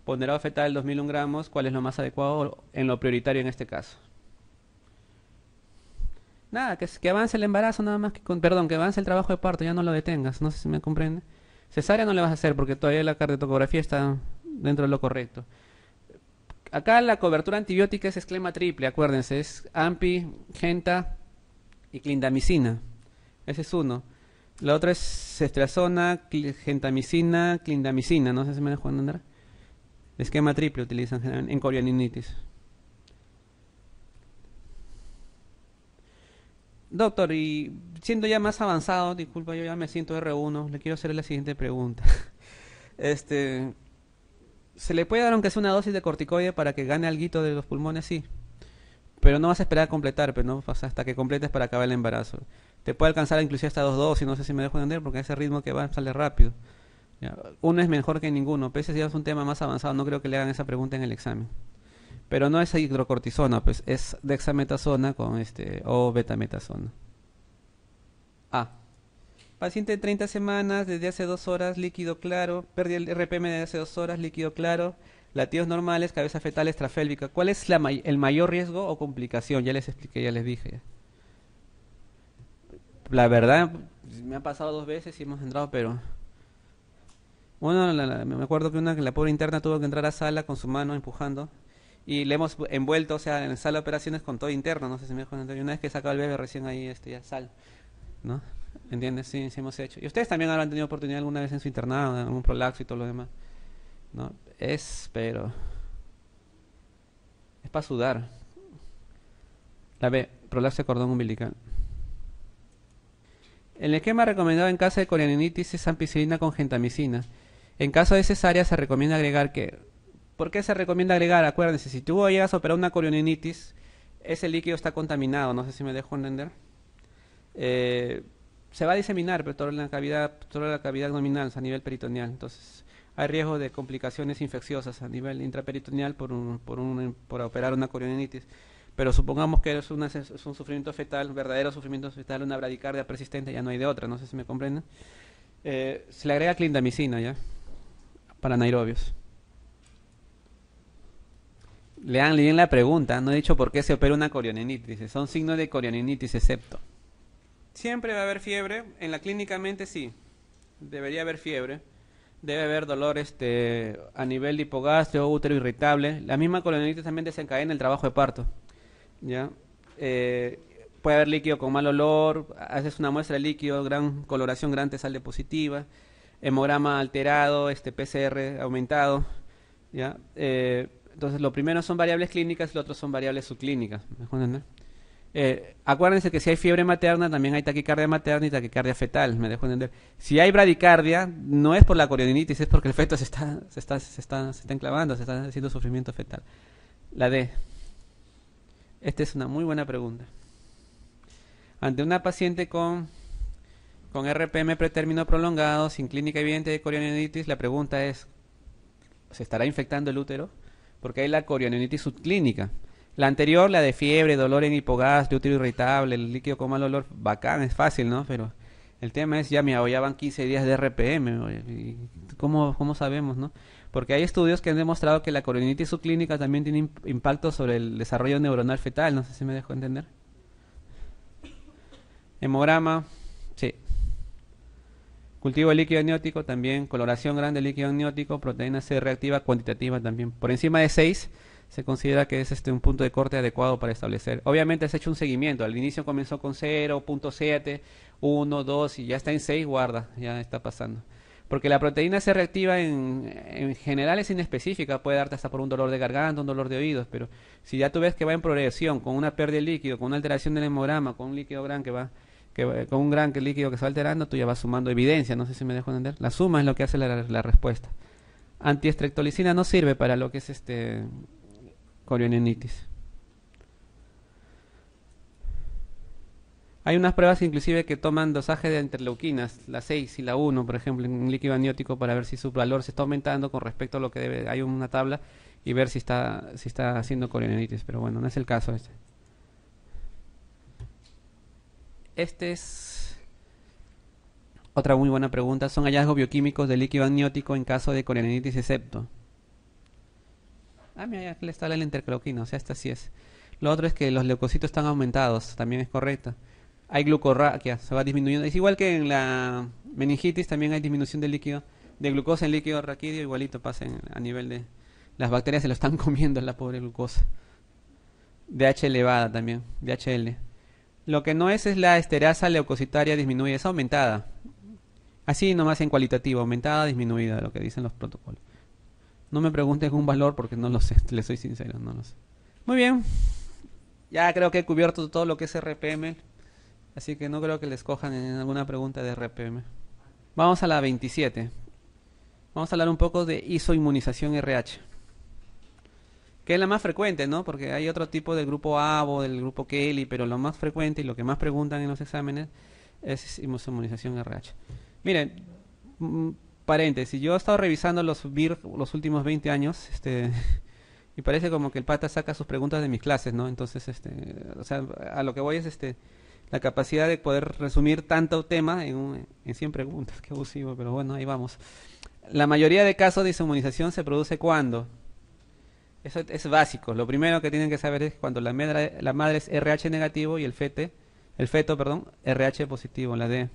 ponderado fetal 2001 gramos, cuál es lo más adecuado en lo prioritario en este caso. Nada, que, avance el embarazo nada más que perdón, que avance el trabajo de parto, ya no lo detengas, no sé si me comprende. Cesárea no le vas a hacer porque todavía la cardiotocografía está dentro de lo correcto. Acá la cobertura antibiótica es esquema triple, acuérdense, es AMPI, Genta y clindamicina. Ese es uno. La otra es cestrazona, gentamicina, clindamicina, no sé si me dejó andar. Esquema triple utilizan en, en Doctor, y siendo ya más avanzado, disculpa, yo ya me siento R1, le quiero hacer la siguiente pregunta. Este, ¿Se le puede dar aunque sea una dosis de corticoide para que gane algo de los pulmones? Sí. Pero no vas a esperar a completar, pero pues, no hasta que completes para acabar el embarazo. Te puede alcanzar inclusive hasta dos dosis, no sé si me dejo entender, porque ese ritmo que va sale rápido. Uno es mejor que ninguno, pese pues a que es un tema más avanzado, no creo que le hagan esa pregunta en el examen. Pero no es hidrocortisona, pues es dexametasona con este o betametasona. Ah. Paciente de 30 semanas, desde hace 2 horas, líquido claro. perdió el RPM desde hace 2 horas, líquido claro. Latidos normales, cabeza fetal extrafélvica. ¿Cuál es la el mayor riesgo o complicación? Ya les expliqué, ya les dije. La verdad, me ha pasado dos veces y hemos entrado, pero... Bueno, me acuerdo que una, la pobre interna tuvo que entrar a sala con su mano empujando y le hemos envuelto, o sea, en sala de operaciones con todo interno, no sé si me Y Una vez que saca el bebé recién ahí, este, ya sal, ¿no? ¿Entiendes? Sí, sí hemos hecho. Y ustedes también habrán tenido oportunidad alguna vez en su internado, un algún prolapso y todo lo demás, ¿no? Es, pero... Es para sudar. La B, prolapso de cordón umbilical. El esquema recomendado en caso de corianinitis es ampicilina con gentamicina. En caso de cesárea se recomienda agregar que ¿Por qué se recomienda agregar? Acuérdense, si tú llegas a operar una corioninitis, ese líquido está contaminado, no sé si me dejo entender. Eh, se va a diseminar pero toda la cavidad, toda la cavidad abdominal, a nivel peritoneal. Entonces, hay riesgo de complicaciones infecciosas a nivel intraperitoneal por, por, por operar una corioninitis. Pero supongamos que es, un sufrimiento fetal, verdadero sufrimiento fetal, una bradicardia persistente, ya no hay de otra, no sé si me comprenden. Eh, se le agrega clindamicina ya, para nairobios. Lean bien la pregunta. No he dicho por qué se opera una corioninitis, Son signos de corioninitis excepto. Siempre va a haber fiebre. En la mente sí. Debería haber fiebre. Debe haber dolor este, a nivel de hipogastrio, útero irritable. La misma corioninitis también desencadena el trabajo de parto. ¿Ya? Eh, puede haber líquido con mal olor. Haces una muestra de líquido, gran coloración, gran te de positiva. Hemograma alterado, este PCR aumentado. ¿Ya? Eh, entonces, lo primero son variables clínicas y lo otro son variables subclínicas. Eh, acuérdense que si hay fiebre materna, también hay taquicardia materna y taquicardia fetal, me dejo entender. Si hay bradicardia, no es por la corionitis, es porque el feto se está, se está, se está, enclavando, se está haciendo sufrimiento fetal. La D. Esta es una muy buena pregunta. Ante una paciente con, con RPM pretérmino prolongado, sin clínica evidente de corionitis, la pregunta es, ¿se estará infectando el útero? porque hay la corionitis subclínica. La anterior, la de fiebre, dolor en hipogás, de útero irritable, el líquido con mal olor, bacán, es fácil, ¿no? Pero el tema es, ya, me apoyaban 15 días de RPM, ¿cómo, ¿cómo sabemos, no? Porque hay estudios que han demostrado que la corionitis subclínica también tiene impacto sobre el desarrollo neuronal fetal, no sé si me dejo entender. Hemograma, Cultivo de líquido amniótico también, coloración grande de líquido amniótico, proteína C reactiva cuantitativa también. Por encima de 6 se considera que es este un punto de corte adecuado para establecer. Obviamente has hecho un seguimiento, al inicio comenzó con 0.7, 1, 2 y ya está en 6, guarda, ya está pasando. Porque la proteína C reactiva en, en general es inespecífica, puede darte hasta por un dolor de garganta, un dolor de oídos, pero si ya tú ves que va en progresión, con una pérdida de líquido, con una alteración del hemograma, con un líquido gran que va que eh, con un gran líquido que se va alterando, tú ya vas sumando evidencia, no sé si me dejo entender. La suma es lo que hace la, respuesta. Antiestrectolicina no sirve para lo que es este corionenitis. Hay unas pruebas inclusive que toman dosaje de interleuquinas, la 6 y la 1, por ejemplo, en un líquido amniótico para ver si su valor se está aumentando con respecto a lo que debe. Hay una tabla y ver si está si está haciendo corionenitis, pero bueno, no es el caso este. Este es otra muy buena pregunta. ¿Son hallazgos bioquímicos de líquido amniótico en caso de corianitis excepto. Ah, mira, ya le está la interclauquina, o sea, esta sí es. Lo otro es que los leucocitos están aumentados, también es correcto. Hay glucorraquia, se va disminuyendo. Es igual que en la meningitis también hay disminución de líquido, de glucosa en líquido raquídeo, igualito pasa a nivel de... Las bacterias se lo están comiendo la pobre glucosa. DH elevada también, DHL. Lo que no es es la esterasa leucocitaria disminuida, es aumentada. Así nomás en cualitativo, aumentada, disminuida, lo que dicen los protocolos. No me preguntes un valor porque no lo sé, les soy sincero, no lo sé. Muy bien. Ya creo que he cubierto todo lo que es RPM. Así que no creo que les cojan en alguna pregunta de RPM. Vamos a la 27. Vamos a hablar un poco de isoinmunización RH es la más frecuente, ¿no? Porque hay otro tipo del grupo ABO, del grupo Kelly, pero lo más frecuente y lo que más preguntan en los exámenes es inmunización RH. Miren, mm, paréntesis, yo he estado revisando los BIR los últimos 20 años, este, y parece como que el pata saca sus preguntas de mis clases, ¿no? Entonces, este, o sea, a lo que voy es este la capacidad de poder resumir tanto tema en, en 100 preguntas, qué abusivo, pero bueno, ahí vamos. La mayoría de casos de inmunización se produce cuando eso es básico. Lo primero que tienen que saber es cuando la madre, la madre es RH negativo y el fete, el feto, perdón, RH positivo, la D.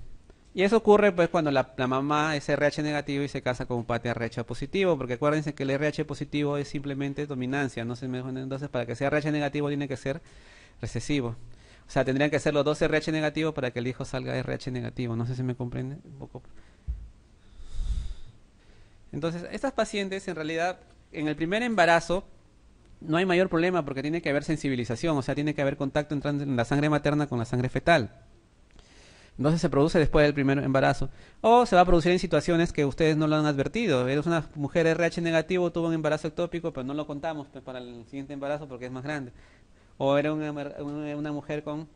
Y eso ocurre pues cuando la, la, mamá es RH negativo y se casa con un pate RH positivo, porque acuérdense que el RH positivo es simplemente dominancia, no se entonces para que sea RH negativo tiene que ser recesivo. O sea, tendrían que ser los dos RH negativos para que el hijo salga RH negativo, no sé si me comprende un poco. Entonces, estas pacientes en realidad en el primer embarazo no hay mayor problema porque tiene que haber sensibilización, o sea, tiene que haber contacto en la sangre materna con la sangre fetal. Entonces se produce después del primer embarazo. O se va a producir en situaciones que ustedes no lo han advertido. Eres una mujer RH negativo, tuvo un embarazo ectópico, pero no lo contamos pues, para el siguiente embarazo porque es más grande. O era una, mujer con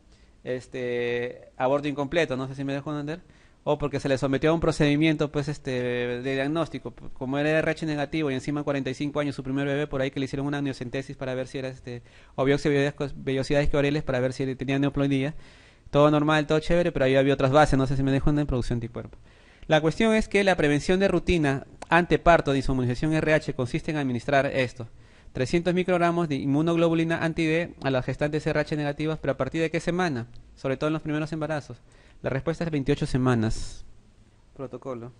este aborto incompleto, no sé si me dejo entender o porque se le sometió a un procedimiento pues este de diagnóstico, como era RH negativo y encima 45 años su primer bebé, por ahí que le hicieron una amniocentesis para ver si era este de velocidades vellosidades para ver si tenía neoploidía Todo normal, todo chévere, pero ahí había otras bases, no sé si me dejo en producción anticuerpo cuerpo. La cuestión es que la prevención de rutina ante parto de inmunización RH consiste en administrar esto. 300 microgramos de inmunoglobulina anti-D a las gestantes RH negativas, pero a partir de qué semana, sobre todo en los primeros embarazos. La respuesta es 28 semanas. Protocolo.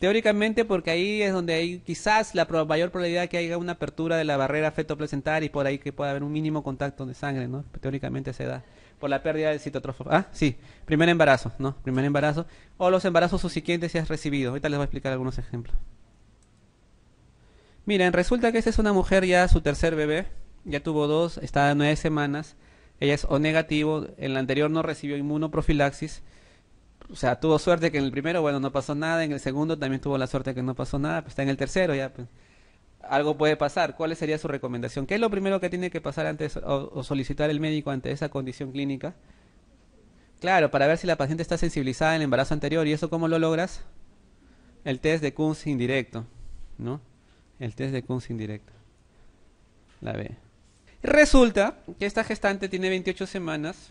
Teóricamente, porque ahí es donde hay quizás la mayor probabilidad que haya una apertura de la barrera feto y por ahí que pueda haber un mínimo contacto de sangre, ¿no? Teóricamente se da por la pérdida del citotrófono. Ah, sí, primer embarazo, ¿no? Primer embarazo. O los embarazos subsiguientes si has recibido. Ahorita les voy a explicar algunos ejemplos. Miren, resulta que esta es una mujer ya su tercer bebé. Ya tuvo dos, está a nueve semanas. Ella es O negativo. En la anterior no recibió inmunoprofilaxis o sea, tuvo suerte que en el primero, bueno, no pasó nada, en el segundo también tuvo la suerte que no pasó nada, pero pues está en el tercero ya, pues, algo puede pasar. ¿Cuál sería su recomendación? ¿Qué es lo primero que tiene que pasar antes o, solicitar el médico ante esa condición clínica? Claro, para ver si la paciente está sensibilizada en el embarazo anterior. ¿Y eso cómo lo logras? El test de Kunz indirecto, ¿no? El test de Kunz indirecto. La B. Resulta que esta gestante tiene 28 semanas,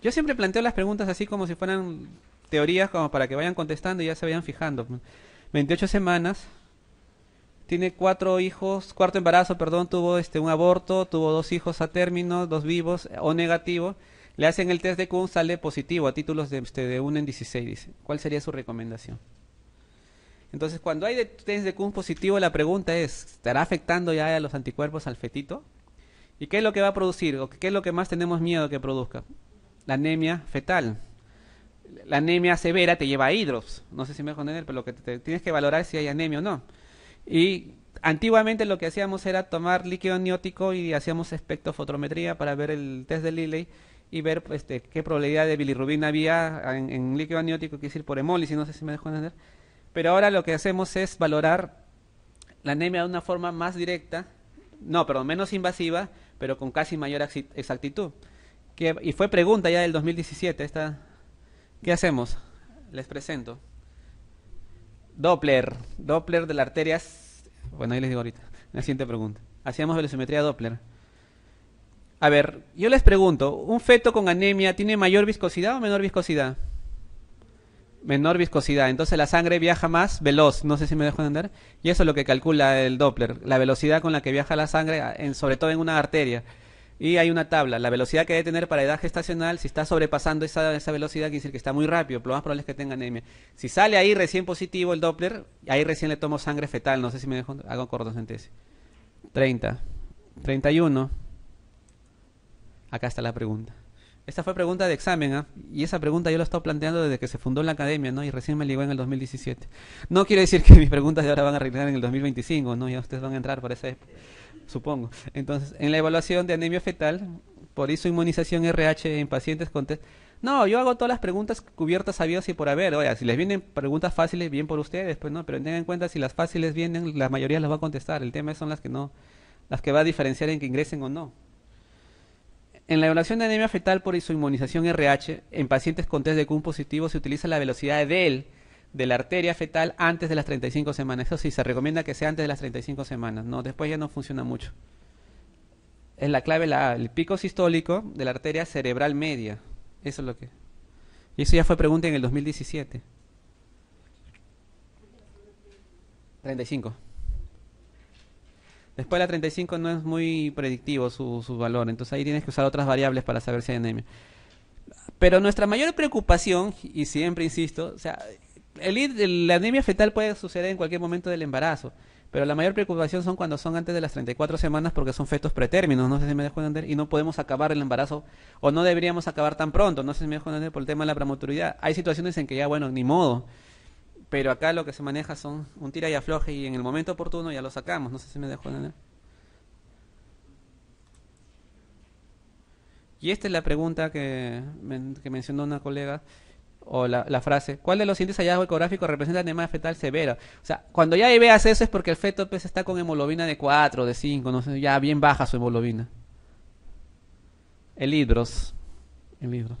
yo siempre planteo las preguntas así como si fueran teorías, como para que vayan contestando y ya se vayan fijando. 28 semanas, tiene cuatro hijos, cuarto embarazo, perdón, tuvo este un aborto, tuvo dos hijos a término, dos vivos eh, o negativo. Le hacen el test de Kuhn, sale positivo a títulos de, este, de 1 en 16, dice. ¿Cuál sería su recomendación? Entonces, cuando hay test de Kuhn positivo, la pregunta es, ¿estará afectando ya a los anticuerpos al fetito? ¿Y qué es lo que va a producir? ¿O qué es lo que más tenemos miedo que produzca? la anemia fetal. La anemia severa te lleva a hidros. No sé si me entender, pero lo que tienes que valorar si hay anemia o no. Y antiguamente lo que hacíamos era tomar líquido aniótico y hacíamos espectrofotometría para ver el test de Lilley y ver pues, este, qué probabilidad de bilirrubina había en, líquido aniótico, quiere decir por hemólisis, no sé si me dejo entender. Pero ahora lo que hacemos es valorar la anemia de una forma más directa, no, perdón, menos invasiva, pero con casi mayor exactitud y fue pregunta ya del 2017. Esta, ¿Qué hacemos? Les presento. Doppler. Doppler de las arterias. Bueno, ahí les digo ahorita. La siguiente pregunta. Hacíamos velocimetría Doppler. A ver, yo les pregunto, ¿un feto con anemia tiene mayor viscosidad o menor viscosidad? Menor viscosidad, entonces la sangre viaja más veloz, no sé si me dejo entender, y eso es lo que calcula el Doppler, la velocidad con la que viaja la sangre, en, sobre todo en una arteria. Y hay una tabla, la velocidad que debe tener para edad gestacional, si está sobrepasando esa, esa velocidad, quiere decir que está muy rápido, lo más probable es que tenga anemia. Si sale ahí recién positivo el Doppler, ahí recién le tomo sangre fetal, no sé si me dejo, hago sentencia. 30, 31. Acá está la pregunta. Esta fue pregunta de examen, ¿ah? y esa pregunta yo la he estado planteando desde que se fundó la academia, ¿no? Y recién me llegó en el 2017. No quiero decir que mis preguntas de ahora van a arreglar en el 2025, ¿no? Ya ustedes van a entrar por esa época supongo. Entonces, en la evaluación de anemia fetal, por eso inmunización RH en pacientes con... test... No, yo hago todas las preguntas cubiertas, bios y por haber. sea, si les vienen preguntas fáciles, bien por ustedes, pues no, pero tengan en cuenta si las fáciles vienen, la mayoría las va a contestar. El tema son las que no, las que va a diferenciar en que ingresen o no. En la evaluación de anemia fetal por isoinmunización inmunización RH en pacientes con test de Kuhn positivo se utiliza la velocidad de del de la arteria fetal antes de las 35 semanas. Eso sí, se recomienda que sea antes de las 35 semanas, no, después ya no funciona mucho. Es la clave la el pico sistólico de la arteria cerebral media. Eso es lo que. Y eso ya fue pregunta en el 2017. 35. Después de la 35 no es muy predictivo su, su valor, entonces ahí tienes que usar otras variables para saber si hay anemia. Pero nuestra mayor preocupación, y siempre insisto, o sea, el, la anemia fetal puede suceder en cualquier momento del embarazo, pero la mayor preocupación son cuando son antes de las 34 semanas porque son fetos pretérminos, no sé si me dejo entender, y no podemos acabar el embarazo o no deberíamos acabar tan pronto, no sé si me dejo entender por el tema de la prematuridad. Hay situaciones en que ya, bueno, ni modo, pero acá lo que se maneja son un tira y afloje y en el momento oportuno ya lo sacamos, no sé si me dejo entender. Y esta es la pregunta que mencionó una colega o la, frase, ¿cuál de los siguientes hallazgos ecográficos representa anemia fetal severa? O sea, cuando ya veas eso es porque el feto pues, está con hemoglobina de 4, de 5, no sé, ya bien baja su hemoglobina. El hidros. El hidros.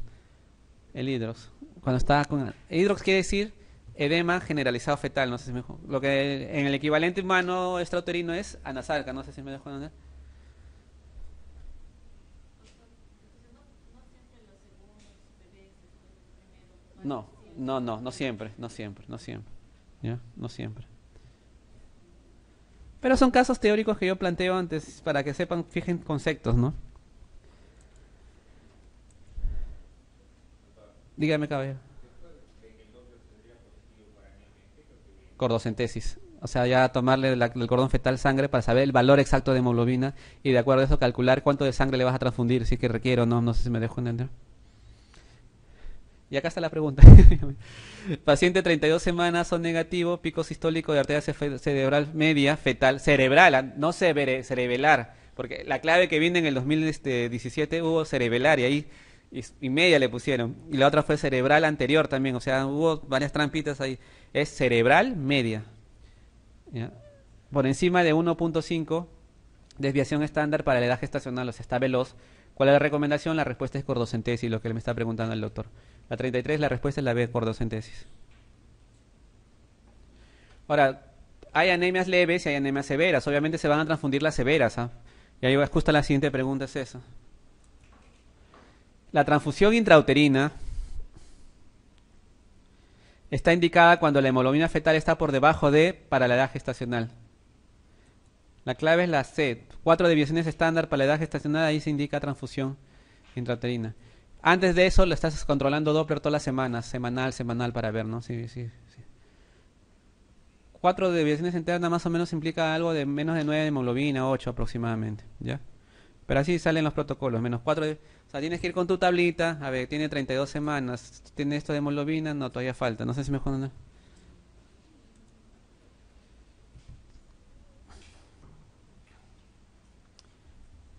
El hidros. Cuando está con... hidros quiere decir edema generalizado fetal, no sé si me... Lo que en el equivalente humano extrauterino es anasarca, no sé si me dejo No, no, no, no siempre, no siempre, no siempre. ¿Ya? No siempre. Pero son casos teóricos que yo planteo antes para que sepan, fijen conceptos, ¿no? Dígame, caballero. Cordocentesis. O sea, ya tomarle el cordón fetal sangre para saber el valor exacto de hemoglobina y de acuerdo a eso calcular cuánto de sangre le vas a transfundir, si es que requiero o no, no sé si me dejo entender. Y acá está la pregunta. Paciente 32 semanas, son negativo, pico sistólico de arteria cerebral media, fetal, cerebral, ah, no cerebelar, porque la clave que viene en el 2017 este, hubo cerebelar y ahí y, media le pusieron. Y la otra fue cerebral anterior también, o sea, hubo varias trampitas ahí. Es cerebral media. Por encima de 1.5, desviación estándar para la edad gestacional, o sea, está veloz. ¿Cuál es la recomendación? La respuesta es cordocentesis, lo que me está preguntando el doctor. La 33, la respuesta es la B, por dos tesis. Ahora, hay anemias leves y hay anemias severas. Obviamente se van a transfundir las severas. ¿ah? Y ahí justo la siguiente pregunta es esa. La transfusión intrauterina está indicada cuando la hemoglobina fetal está por debajo de para la edad gestacional. La clave es la C. Cuatro deviaciones estándar para la edad gestacional, ahí se indica transfusión intrauterina. Antes de eso lo estás controlando Doppler todas las semanas, semanal, semanal, para ver, ¿no? Sí, sí, sí. Cuatro deviaciones internas más o menos implica algo de menos de nueve de hemoglobina, ocho aproximadamente, ¿ya? Pero así salen los protocolos, menos cuatro... De, o sea, tienes que ir con tu tablita, a ver, tiene 32 semanas, tiene esto de hemoglobina, no, todavía falta, no sé si me jodan.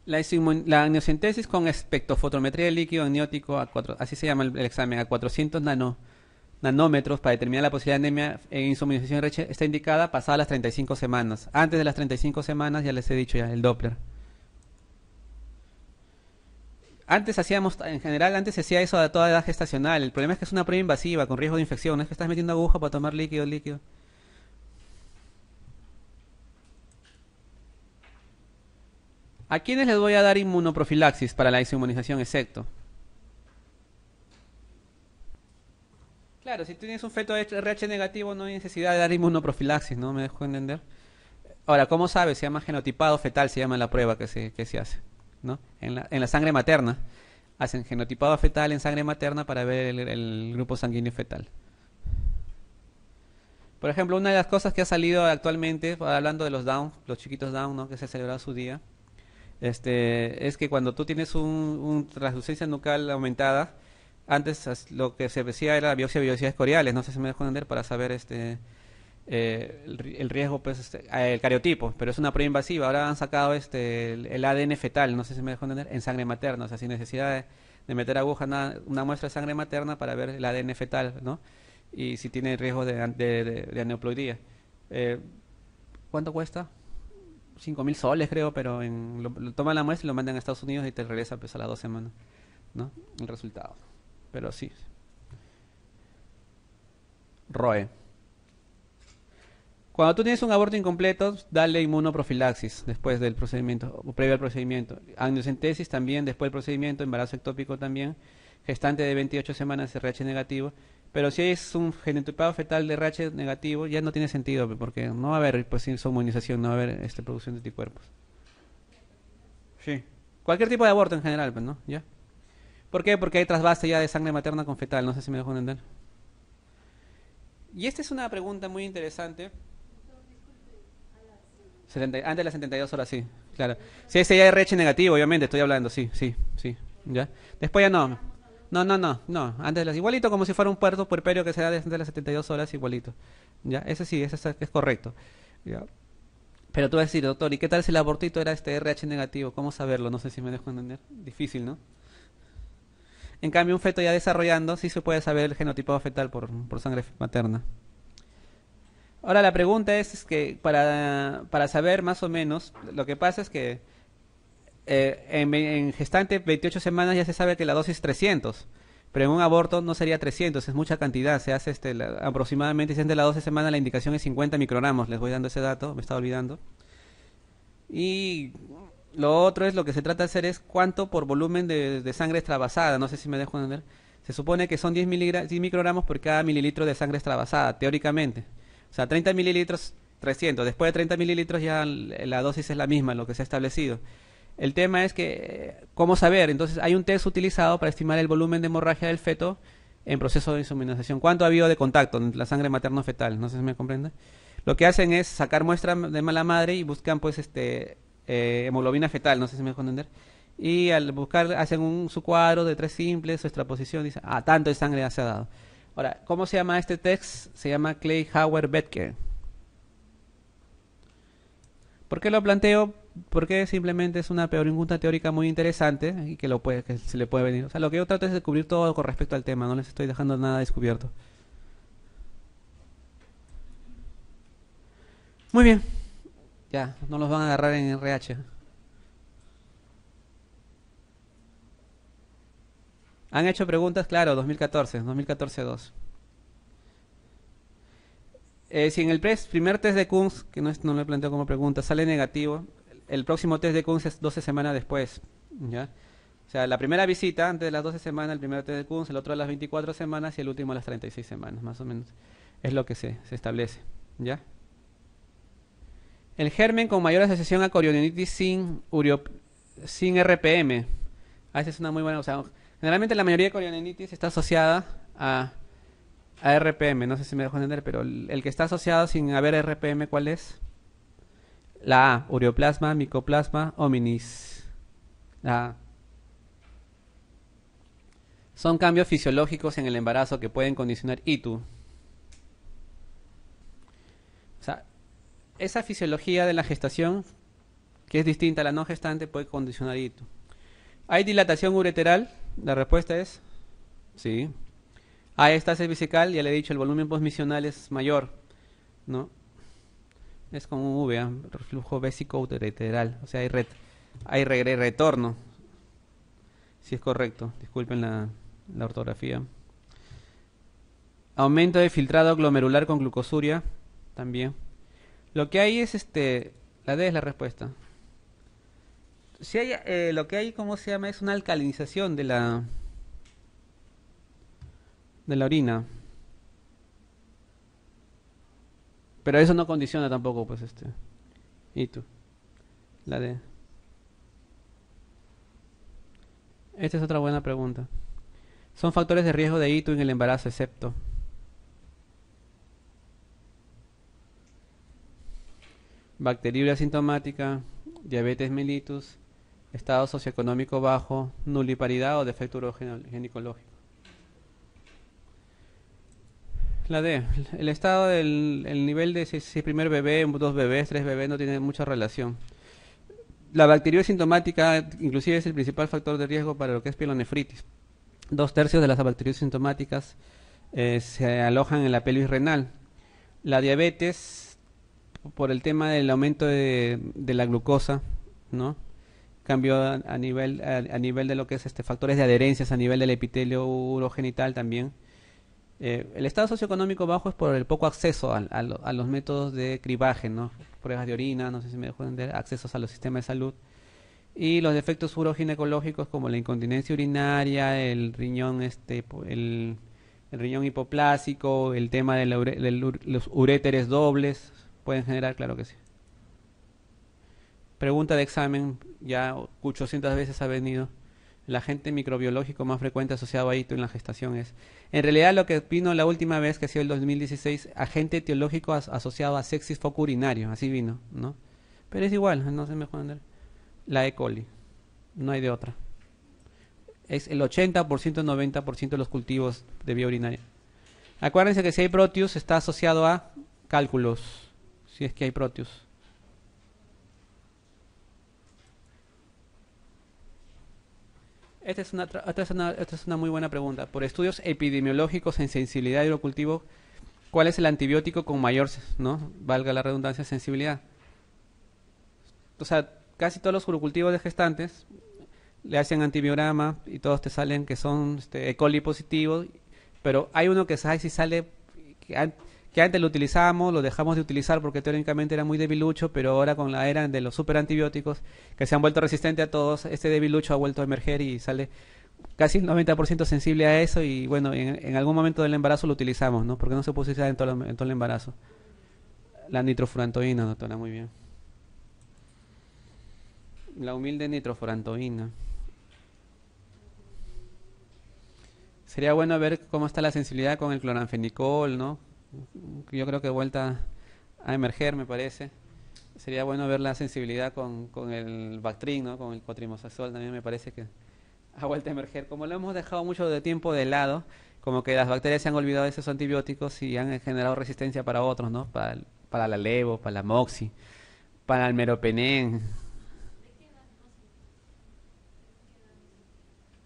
La, la con espectrofotometría de líquido amniótico, a así se llama el, examen, a 400 nanómetros para determinar la posibilidad de anemia en insuminización reche está indicada pasada las 35 semanas. Antes de las 35 semanas, ya les he dicho ya, el Doppler. Antes hacíamos, en general, antes se hacía eso a toda edad gestacional. El problema es que es una prueba invasiva, con riesgo de infección. Es que estás metiendo aguja para tomar líquido, líquido. ¿A quiénes les voy a dar inmunoprofilaxis para la inmunización, excepto? Claro, si tienes un feto RH negativo no hay necesidad de dar inmunoprofilaxis, ¿no? ¿Me dejo entender? Ahora, ¿cómo sabes? Se llama genotipado fetal, se llama la prueba que se, que se hace, ¿no? En la, sangre materna. Hacen genotipado fetal en sangre materna para ver el, el grupo sanguíneo fetal. Por ejemplo, una de las cosas que ha salido actualmente, hablando de los Down, los chiquitos Down, ¿no? Que se ha celebrado su día este, es que cuando tú tienes una un translucencia nucal aumentada, antes lo que se decía era biopsia biopsias coriales, no sé si me dejó entender para saber este eh, el, riesgo, pues, este, el cariotipo, pero es una prueba invasiva. Ahora han sacado este el, ADN fetal, no sé si me dejó entender, en sangre materna, o sea, sin necesidad de, meter aguja, una, muestra de sangre materna para ver el ADN fetal, ¿no? Y si tiene riesgo de, de, eh, ¿Cuánto cuesta? 5.000 mil soles, creo, pero lo, toman la muestra y lo mandan a Estados Unidos y te regresa pues, a las dos semanas, ¿no? El resultado. Pero sí. ROE. Cuando tú tienes un aborto incompleto, dale inmunoprofilaxis después del procedimiento, o previo al procedimiento. Amniocentesis también después del procedimiento, embarazo ectópico también. Gestante de 28 semanas RH negativo pero si es un genotipado fetal de RH negativo, ya no tiene sentido, porque no va a haber pues, inmunización, no va a haber este, producción de anticuerpos. Sí. Cualquier tipo de aborto en general, ¿no? ¿Ya? ¿Por qué? Porque hay trasvase ya de sangre materna con fetal, no sé si me dejo entender. Y esta es una pregunta muy interesante. antes de las 72 horas, sí, claro. Si es ya RH negativo, obviamente, estoy hablando, sí, sí, sí. ¿ya? Después ya no. No, no, no, no. Antes de las igualito como si fuera un puerto puerperio que se da desde las 72 horas igualito. Ya, ese sí, ese es, correcto. ¿Ya? Pero tú vas a decir, doctor, ¿y qué tal si el abortito era este RH negativo? ¿Cómo saberlo? No sé si me dejo entender. Difícil, ¿no? En cambio, un feto ya desarrollando, sí se puede saber el genotipo fetal por, por sangre materna. Ahora la pregunta es, es que para, para saber más o menos, lo que pasa es que eh, en, gestante 28 semanas ya se sabe que la dosis es 300, pero en un aborto no sería 300, es mucha cantidad, se hace este, si aproximadamente de la 12 semanas la indicación es 50 microgramos, les voy dando ese dato, me estaba olvidando. Y lo otro es lo que se trata de hacer es cuánto por volumen de, sangre extravasada, no sé si me dejo entender. Se supone que son 10, 10 microgramos por cada mililitro de sangre extravasada, teóricamente. O sea, 30 mililitros, 300. Después de 30 mililitros ya la dosis es la misma, lo que se ha establecido. El tema es que, ¿cómo saber? Entonces, hay un test utilizado para estimar el volumen de hemorragia del feto en proceso de insuminación. ¿Cuánto ha habido de contacto en la sangre materno-fetal? No sé si me comprende. Lo que hacen es sacar muestras de mala madre y buscan, pues, este, eh, hemoglobina fetal, no sé si me dejo Y al buscar, hacen un, su cuadro de tres simples, su extraposición, dice: ah, tanto de sangre ya se ha dado. Ahora, ¿cómo se llama este test? Se llama Clay Howard Betke. ¿Por qué lo planteo? porque simplemente es una pregunta teórica muy interesante y que, lo puede, que se le puede venir. O sea, lo que yo trato es descubrir todo con respecto al tema, no les estoy dejando nada descubierto. Muy bien. Ya, no los van a agarrar en RH. Han hecho preguntas, claro, 2014, 2014-2. Eh, si en el primer test de Kunz, que no, lo he planteado como pregunta, sale negativo, el próximo test de Kunz 12 semanas después. ¿ya? O sea, la primera visita antes de las 12 semanas, el primer test de Kunz, el otro a las 24 semanas y el último a las 36 semanas, más o menos. Es lo que se, se establece. ¿ya? El germen con mayor asociación a corionitis sin, sin RPM. Ah, esa es una muy buena. O generalmente la mayoría de corionitis está asociada a, a RPM. No sé si me dejo entender, pero el que está asociado sin haber RPM, ¿cuál es? La A, ureoplasma, micoplasma, hominis. La Son cambios fisiológicos en el embarazo que pueden condicionar ITU. O sea, esa fisiología de la gestación, que es distinta a la no gestante, puede condicionar ITU. ¿Hay dilatación ureteral? La respuesta es sí. Hay estasis vesical, ya le he dicho, el volumen posmisional es mayor, ¿no? es como un V, reflujo bésico-uteriteral, o sea, hay, hay retorno. Si es correcto, disculpen la, ortografía. Aumento de filtrado glomerular con glucosuria, también. Lo que hay es este, la D es la respuesta. Si hay, eh, lo que hay, ¿cómo se llama? Es una alcalinización de la, de la orina. Pero eso no condiciona tampoco, pues este. ¿Y tú? La de. Esta es otra buena pregunta. Son factores de riesgo de ITU en el embarazo, excepto. Bacteriuria asintomática, diabetes mellitus, estado socioeconómico bajo, nuliparidad o defecto ginecológico. La D, el estado del el nivel de si, primer bebé, dos bebés, tres bebés no tiene mucha relación. La bacteria sintomática inclusive es el principal factor de riesgo para lo que es pielonefritis. Dos tercios de las bacterias sintomáticas eh, se alojan en la pelvis renal. La diabetes, por el tema del aumento de, la glucosa, ¿no? a, nivel, a, nivel de lo que es este factores de adherencias, a nivel del epitelio urogenital también eh, el estado socioeconómico bajo es por el poco acceso a, los métodos de cribaje, ¿no? pruebas de orina, no sé si me pueden entender, accesos a los sistemas de salud. Y los defectos uroginecológicos como la incontinencia urinaria, el riñón, este, el, riñón hipoplásico, el tema de, de los uréteres dobles, pueden generar, claro que sí. Pregunta de examen, ya 800 veces ha venido el agente microbiológico más frecuente asociado a hito en la gestación es. En realidad, lo que vino la última vez, que ha sido el 2016, agente etiológico asociado a sexis foco urinario, así vino, ¿no? Pero es igual, no sé me jodan. La E. coli, no hay de otra. Es el 80%, 90% de los cultivos de vía urinaria. Acuérdense que si hay proteus está asociado a cálculos, si es que hay proteus. Esta es, una, esta es una, muy buena pregunta. Por estudios epidemiológicos en sensibilidad de cultivos, ¿cuál es el antibiótico con mayor, no valga la redundancia, sensibilidad? O sea, casi todos los urocultivos de gestantes le hacen antibiograma y todos te salen que son este, E. coli positivos, pero hay uno que sabe si sale que que antes lo utilizábamos, lo dejamos de utilizar porque teóricamente era muy debilucho, pero ahora con la era de los superantibióticos que se han vuelto resistentes a todos, este debilucho ha vuelto a emerger y sale casi el 90% sensible a eso y bueno, en, algún momento del embarazo lo utilizamos, ¿no? Porque no se puede utilizar en todo, en todo el embarazo. La nitrofurantoína, doctora, muy bien. La humilde nitrofurantoína. Sería bueno ver cómo está la sensibilidad con el cloranfenicol, ¿no? yo creo que vuelta a emerger, me parece. Sería bueno ver la sensibilidad con, con el Bactrin, ¿no? con el cotrimosaxol, también me parece que ha vuelto a emerger. Como lo hemos dejado mucho de tiempo de lado, como que las bacterias se han olvidado de esos antibióticos y han generado resistencia para otros, ¿no? Para, para la levo, para la moxi, para el meropenén,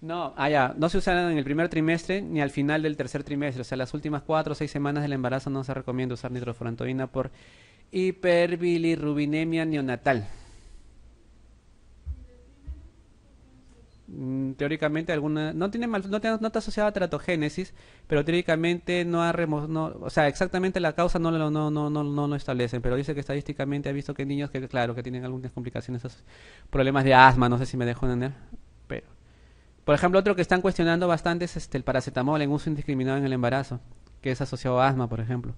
No, allá, ah, no se usan en el primer trimestre ni al final del tercer trimestre. O sea, las últimas cuatro o seis semanas del embarazo no se recomienda usar nitrofurantoína por hiperbilirrubinemia neonatal. Mm, teóricamente alguna no tiene mal, no, está asociada a teratogénesis pero teóricamente no ha remo, o sea exactamente la causa no lo no, no no establecen pero dice que estadísticamente ha visto que niños que claro que tienen algunas complicaciones problemas de asma no sé si me dejo entender pero por ejemplo, otro que están cuestionando bastante es este, el paracetamol en uso indiscriminado en el embarazo, que es asociado a asma, por ejemplo.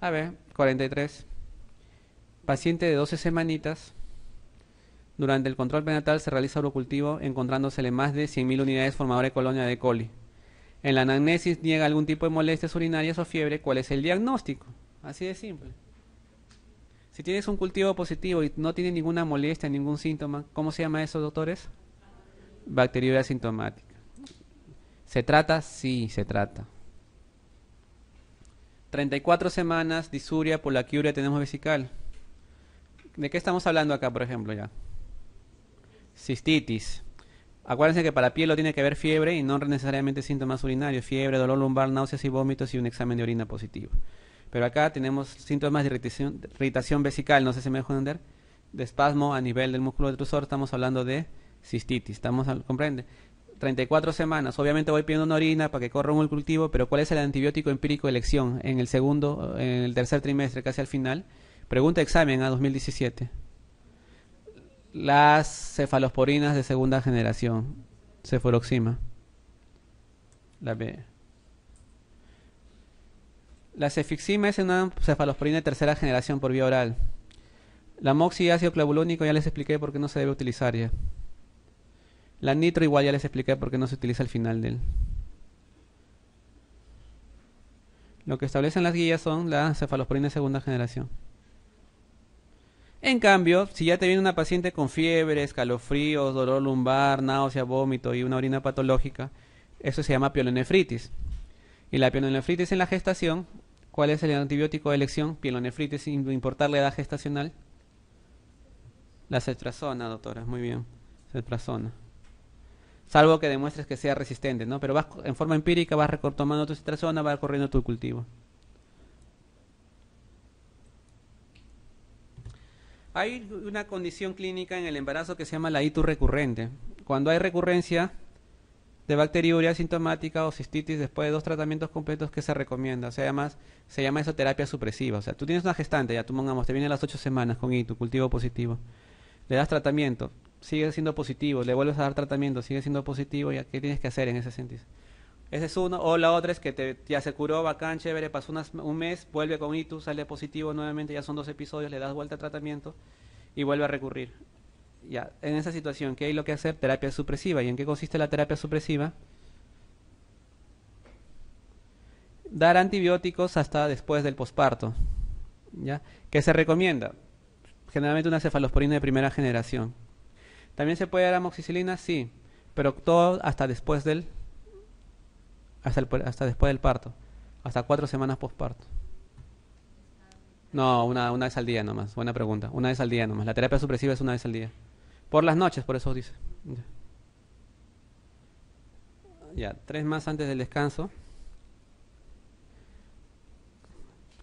A ver, 43. Paciente de 12 semanitas. Durante el control prenatal se realiza urocultivo encontrándosele más de 100.000 unidades formadoras de colonia de coli. En la anamnesis niega algún tipo de molestias urinarias o fiebre, ¿cuál es el diagnóstico? Así de simple. Si tienes un cultivo positivo y no tiene ninguna molestia, ningún síntoma, ¿cómo se llama eso, doctores? Bacteriuria asintomática. ¿Se trata? Sí, se trata. 34 semanas, disuria, polaquiuria, tenemos vesical. ¿De qué estamos hablando acá, por ejemplo, ya? Cistitis. Acuérdense que para piel lo tiene que ver fiebre y no necesariamente síntomas urinarios, fiebre, dolor lumbar, náuseas y vómitos y un examen de orina positivo. Pero acá tenemos síntomas de irritación, vesical, no sé si me dejo entender, de espasmo a nivel del músculo detrusor, estamos hablando de cistitis, estamos comprende. 34 semanas, obviamente voy pidiendo una orina para que corra un cultivo, pero ¿cuál es el antibiótico empírico de elección en el segundo, en el tercer trimestre, casi al final? Pregunta examen a 2017. Las cefalosporinas de segunda generación, ceforoxima. La B. La cefixima es una cefalosporina de tercera generación por vía oral. La moxi ácido clavulónico ya les expliqué por qué no se debe utilizar ya. La nitro igual ya les expliqué por qué no se utiliza al final del. Lo que establecen las guías son la cefalosporina de segunda generación. En cambio, si ya te viene una paciente con fiebre, escalofríos, dolor lumbar, náusea, vómito y una orina patológica, eso se llama piolonefritis. Y la piolonefritis en la gestación ¿Cuál es el antibiótico de elección? Pielonefritis sin importar la edad gestacional. La cetrazona, doctora, muy bien. Cetrazona. Salvo que demuestres que sea resistente, ¿no? Pero vas en forma empírica, vas tomando tu cetrazona, vas corriendo tu cultivo. Hay una condición clínica en el embarazo que se llama la ITU recurrente. Cuando hay recurrencia, de bacteriuria sintomática o cistitis después de dos tratamientos completos que se recomienda. O sea, además se llama eso terapia supresiva. O sea, tú tienes una gestante, ya tú pongamos, te viene a las ocho semanas con ITU, cultivo positivo. Le das tratamiento, sigue siendo positivo, le vuelves a dar tratamiento, sigue siendo positivo, ¿y qué tienes que hacer en ese sentido? Ese es uno. O la otra es que te, ya se curó, bacán, chévere, pasó un mes, vuelve con ITU, sale positivo nuevamente, ya son dos episodios, le das vuelta al tratamiento y vuelve a recurrir en esa situación, ¿qué hay lo que hacer? Terapia supresiva. ¿Y en qué consiste la terapia supresiva? Dar antibióticos hasta después del posparto. ¿Ya? ¿Qué se recomienda? Generalmente una cefalosporina de primera generación. ¿También se puede dar amoxicilina? Sí, pero todo hasta después del hasta, después del parto, hasta cuatro semanas posparto. No, una, una vez al día nomás. Buena pregunta. Una vez al día nomás. La terapia supresiva es una vez al día. Por las noches, por eso dice. Ya, tres más antes del descanso.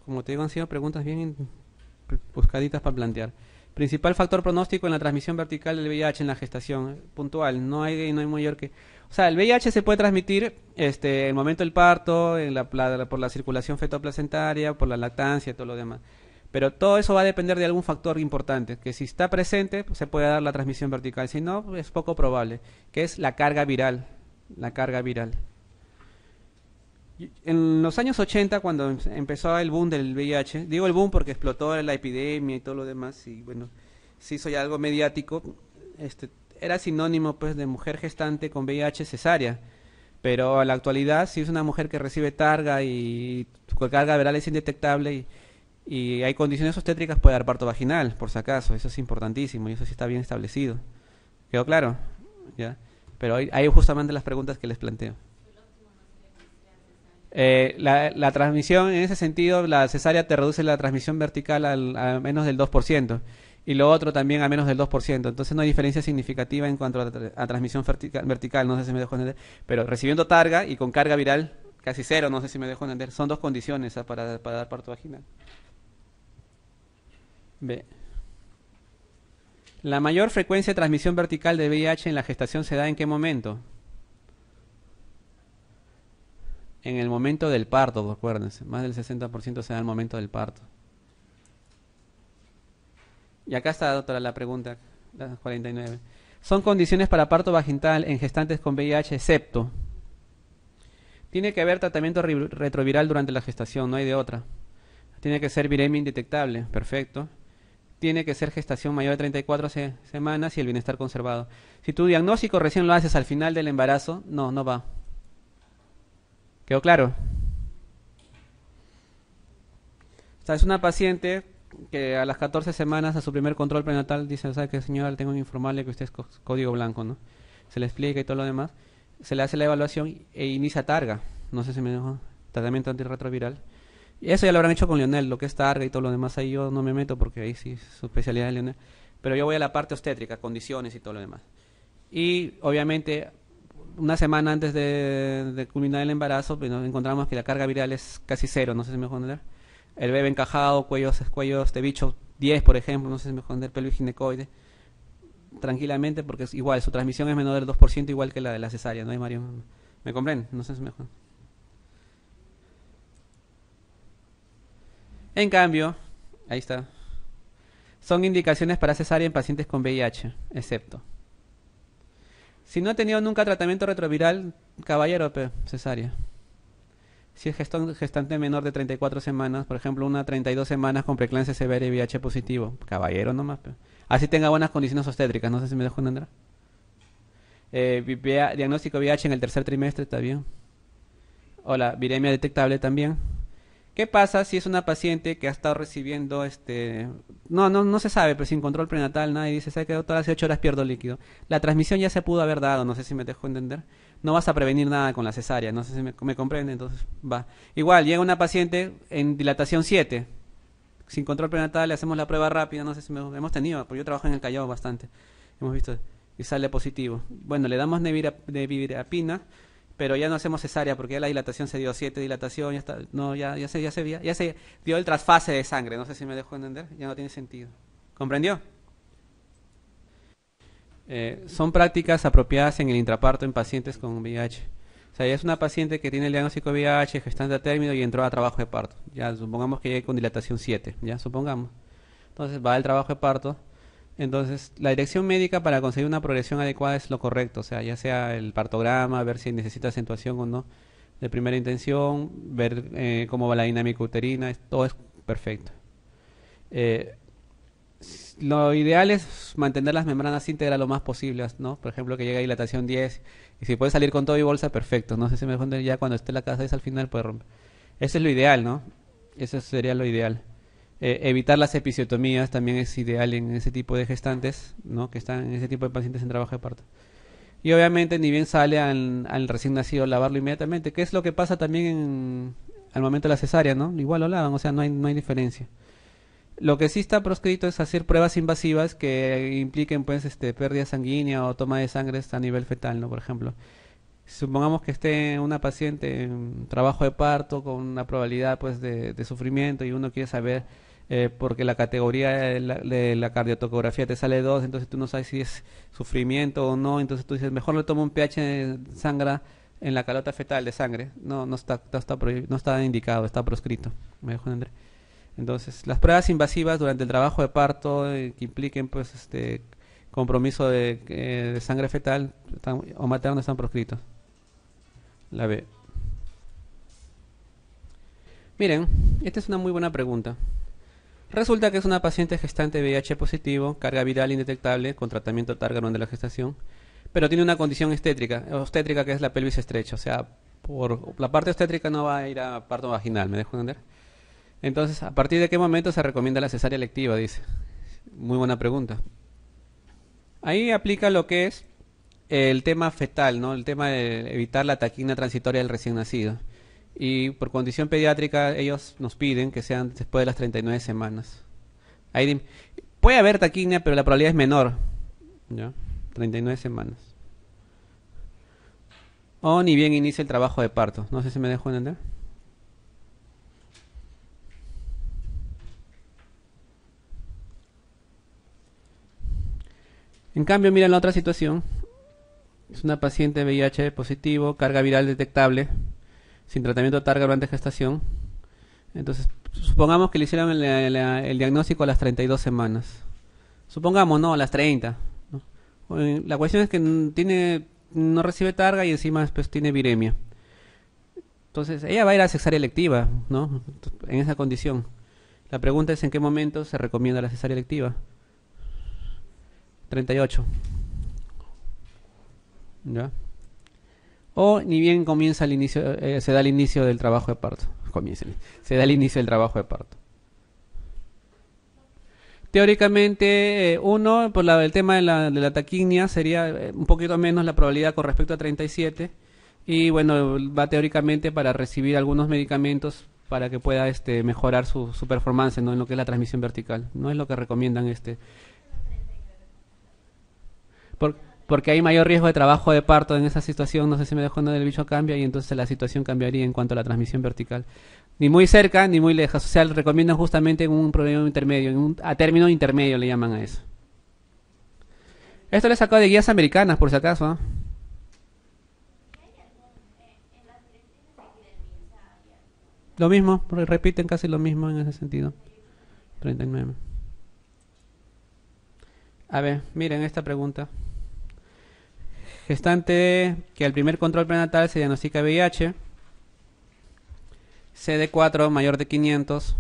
Como te digo, han sido preguntas bien buscaditas para plantear. Principal factor pronóstico en la transmisión vertical del VIH en la gestación. Eh, puntual, no hay no hay mayor que. O sea, el VIH se puede transmitir este, en el momento del parto, en la, por la circulación fetoplacentaria, por la lactancia y todo lo demás. Pero todo eso va a depender de algún factor importante, que si está presente pues, se puede dar la transmisión vertical, si no es poco probable, que es la carga viral, la carga viral. En los años 80, cuando em, empezó el boom del VIH, digo el boom porque explotó la epidemia y todo lo demás, y bueno, se hizo algo mediático, este, era sinónimo pues de mujer gestante con VIH cesárea pero a la actualidad si es una mujer que recibe targa y su pues, carga viral es indetectable y y hay condiciones obstétricas, para dar parto vaginal, por si acaso, eso es importantísimo y eso sí está bien establecido. ¿Quedó claro? ¿Ya? Pero hay, justamente las preguntas que les planteo. Eh, la, transmisión, en ese sentido, la cesárea te reduce la transmisión vertical al, a menos del 2%, y lo otro también a menos del 2%. Entonces no hay diferencia significativa en cuanto a, transmisión vertical, vertical, no sé si me dejo entender, pero recibiendo targa y con carga viral casi cero, no sé si me dejo entender, son dos condiciones ah, para dar parto vaginal. B. La mayor frecuencia de transmisión vertical de VIH en la gestación se da en qué momento? En el momento del parto, acuérdense. Más del 60% se da en el momento del parto. Y acá está, doctora, la pregunta 49. Son condiciones para parto vaginal en gestantes con VIH, excepto. Tiene que haber tratamiento retroviral durante la gestación, no hay de otra. Tiene que ser viremia indetectable, perfecto tiene que ser gestación mayor de 34 semanas y el bienestar conservado. Si tu diagnóstico recién lo haces al final del embarazo, no, no va. ¿Quedó claro? O es una paciente que a las 14 semanas a su primer control prenatal dice, ¿sabe qué señora? Tengo que informarle que usted es código blanco, ¿no? Se le explica y todo lo demás. Se le hace la evaluación e inicia targa. No sé si me dejó tratamiento antirretroviral eso ya lo habrán hecho con Lionel, lo que es targa y todo lo demás. Ahí yo no me meto porque ahí sí es su especialidad de Lionel. Pero yo voy a la parte obstétrica, condiciones y todo lo demás. Y obviamente, una semana antes de, culminar el embarazo, pues, nos encontramos que la carga viral es casi cero, no sé si me entender. El bebé encajado, cuellos, cuellos de bicho 10, por ejemplo, no sé si me entender, pelvis ginecoide. Tranquilamente, porque es igual, su transmisión es menor del 2%, igual que la de la cesárea, ¿no hay Mario? ¿Me comprenden? No sé si me En cambio, ahí está. Son indicaciones para cesárea en pacientes con VIH, excepto. Si no ha tenido nunca tratamiento retroviral, caballero, cesárea. Si es gestante menor de 34 semanas, por ejemplo, una 32 semanas con preeclampsia severa y VIH positivo, caballero nomás. Así tenga buenas condiciones obstétricas, no sé si me dejó entender. Eh, diagnóstico VIH en el tercer trimestre, está bien. Hola, viremia detectable también. ¿Qué pasa si es una paciente que ha estado recibiendo este no no no se sabe, pero sin control prenatal, nadie dice, "Se quedó todas las 8 horas pierdo líquido." La transmisión ya se pudo haber dado, no sé si me dejó entender. No vas a prevenir nada con la cesárea, no sé si me, comprende, entonces va. Igual llega una paciente en dilatación 7. Sin control prenatal le hacemos la prueba rápida, no sé si me, hemos tenido, porque yo trabajo en el Callao bastante. Hemos visto y sale positivo. Bueno, le damos nevirapina pero ya no hacemos cesárea porque ya la dilatación se dio, siete dilatación, ya no, ya, ya, se, ya, se, ya se dio el trasfase de sangre, no sé si me dejó entender, ya no tiene sentido. ¿Comprendió? Eh, son prácticas apropiadas en el intraparto en pacientes con VIH. O sea, ya es una paciente que tiene el diagnóstico VIH, gestante a término y entró a trabajo de parto. Ya supongamos que llegue con dilatación 7, ya supongamos. Entonces va al trabajo de parto, entonces, la dirección médica para conseguir una progresión adecuada es lo correcto, o sea, ya sea el partograma, ver si necesita acentuación o no de primera intención, ver eh, cómo va la dinámica uterina, todo es perfecto. Eh, lo ideal es mantener las membranas íntegras lo más posible, ¿no? Por ejemplo, que llegue a dilatación 10 y si puede salir con todo y bolsa, perfecto. No sé si me ya cuando esté la casa es al final puede romper. Ese es lo ideal, ¿no? Eso sería lo ideal. Eh, evitar las episiotomías también es ideal en ese tipo de gestantes, ¿no? Que están en ese tipo de pacientes en trabajo de parto. Y obviamente ni bien sale al, recién nacido lavarlo inmediatamente, que es lo que pasa también en, al momento de la cesárea, ¿no? Igual lo lavan, o sea, no hay, no hay diferencia. Lo que sí está proscrito es hacer pruebas invasivas que impliquen, pues, este, pérdida sanguínea o toma de sangre a nivel fetal, ¿no? Por ejemplo, supongamos que esté una paciente en trabajo de parto con una probabilidad, pues, de sufrimiento y uno quiere saber eh, porque la categoría de la, cardiotocografía te sale 2, entonces tú no sabes si es sufrimiento o no, entonces tú dices, mejor le tomo un pH de sangre en la calota fetal de sangre. No, no está, no está, no está indicado, está proscrito. Entonces, las pruebas invasivas durante el trabajo de parto eh, que impliquen pues este compromiso de, eh, sangre fetal están, o materno están proscritos. La B. Miren, esta es una muy buena pregunta. Resulta que es una paciente gestante VIH positivo, carga viral indetectable, con tratamiento target de la gestación, pero tiene una condición estétrica, obstétrica que es la pelvis estrecha, o sea, por la parte obstétrica no va a ir a parto vaginal, ¿me dejo entender? Entonces, ¿a partir de qué momento se recomienda la cesárea electiva? Dice. Muy buena pregunta. Ahí aplica lo que es el tema fetal, ¿no? El tema de evitar la taquina transitoria del recién nacido. Y por condición pediátrica ellos nos piden que sean después de las 39 semanas. puede haber taquinia, pero la probabilidad es menor. ¿Ya? 39 semanas. O ni bien inicia el trabajo de parto. No sé si me dejo entender. En cambio, mira la otra situación. Es una paciente VIH positivo, carga viral detectable sin tratamiento de targa durante gestación. Entonces, supongamos que le hicieron el, diagnóstico a las 32 semanas. Supongamos, no, a las 30. La cuestión es que tiene, no recibe targa y encima pues, tiene viremia. Entonces, ella va a ir a cesárea electiva, ¿no? En esa condición. La pregunta es en qué momento se recomienda la cesárea electiva. 38. ¿Ya? o ni bien comienza el inicio, eh, se da el inicio del trabajo de parto. se da el inicio del trabajo de parto. Teóricamente, eh, uno, por pues la, el tema de la, de taquinia sería eh, un poquito menos la probabilidad con respecto a 37. Y bueno, va teóricamente para recibir algunos medicamentos para que pueda este, mejorar su, performance ¿no? en lo que es la transmisión vertical. No es lo que recomiendan este. Por, porque hay mayor riesgo de trabajo de parto en esa situación, no sé si me dejo donde el bicho cambia y entonces la situación cambiaría en cuanto a la transmisión vertical. Ni muy cerca ni muy lejos, o sea, recomiendan justamente en un problema intermedio, a término intermedio le llaman a eso. Esto le sacó de guías americanas, por si acaso. ¿ah? Lo mismo, repiten casi lo mismo en ese sentido. 39. A ver, miren esta pregunta. Gestante que al primer control prenatal se diagnostica VIH. CD4 mayor de 500.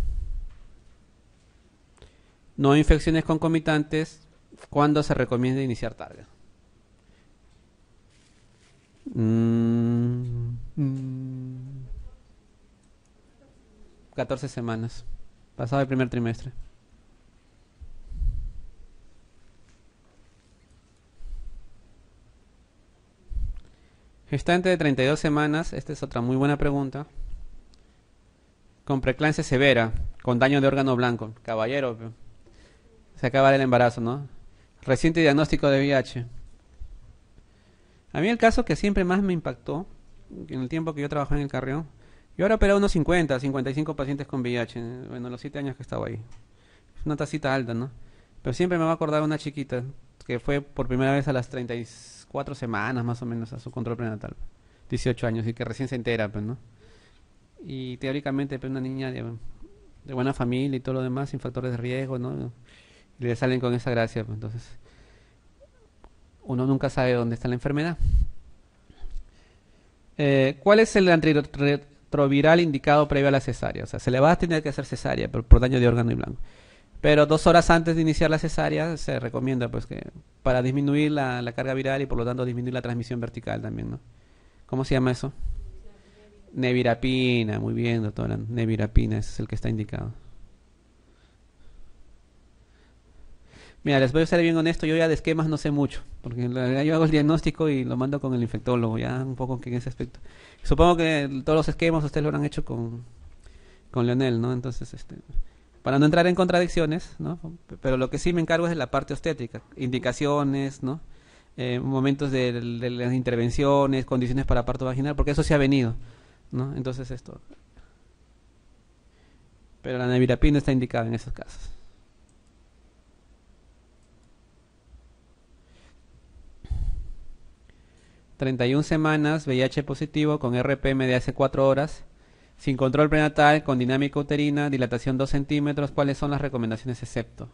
No infecciones concomitantes. ¿Cuándo se recomienda iniciar targa? 14 mm. semanas. Pasado el primer trimestre. Gestante de 32 semanas, esta es otra muy buena pregunta. Con preclancia severa, con daño de órgano blanco. Caballero, se acaba el embarazo, ¿no? Reciente diagnóstico de VIH. A mí el caso que siempre más me impactó, en el tiempo que yo trabajé en el Carrión, yo ahora operé unos 50, 55 pacientes con VIH, bueno, los 7 años que estaba ahí. Es una tacita alta, ¿no? Pero siempre me va a acordar una chiquita que fue por primera vez a las 36 cuatro semanas más o menos a su control prenatal. 18 años y que recién se entera, pues, ¿no? Y teóricamente, pues, una niña de, buena familia y todo lo demás, sin factores de riesgo, ¿no? le salen con esa gracia, pues, entonces. Uno nunca sabe dónde está la enfermedad. Eh, ¿Cuál es el antirretroviral indicado previo a la cesárea? O sea, se le va a tener que hacer cesárea por daño de órgano y blanco. Pero dos horas antes de iniciar la cesárea se recomienda, pues, que para disminuir la, carga viral y por lo tanto disminuir la transmisión vertical también, ¿no? ¿Cómo se llama eso? Nevirapina, muy bien, doctora. Nevirapina, es el que está indicado. Mira, les voy a ser bien honesto, yo ya de esquemas no sé mucho, porque en realidad yo hago el diagnóstico y lo mando con el infectólogo, ya un poco en ese aspecto. Supongo que todos los esquemas ustedes lo han hecho con, con Leonel, ¿no? Entonces, este, para no entrar en contradicciones, ¿no? Pero lo que sí me encargo es de la parte obstétrica, indicaciones, ¿no? Eh, momentos de, las intervenciones, condiciones para parto vaginal, porque eso se sí ha venido, ¿no? Entonces esto. Pero la nevirapina está indicada en esos casos. ...31 semanas, VIH positivo con RPM de hace 4 horas... Sin control prenatal, con dinámica uterina, dilatación 2 centímetros, ¿cuáles son las recomendaciones excepto?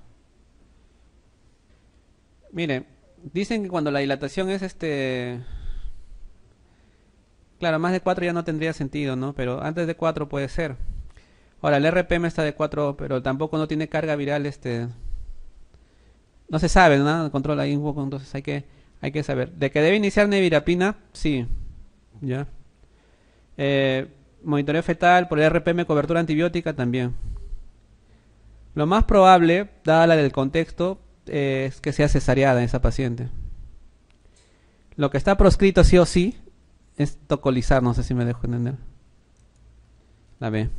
Mire, dicen que cuando la dilatación es este... Claro, más de 4 ya no tendría sentido, ¿no? Pero antes de 4 puede ser. Ahora, el RPM está de 4, pero tampoco no tiene carga viral, este... No se sabe, ¿no? Controla ahí entonces hay que, hay que saber. De que debe iniciar nevirapina, sí. Ya. Eh, monitoreo fetal, por el RPM, cobertura antibiótica también. Lo más probable, dada la del contexto, es que sea cesareada esa paciente. Lo que está proscrito sí o sí es tocolizar, no sé si me dejo entender. La B.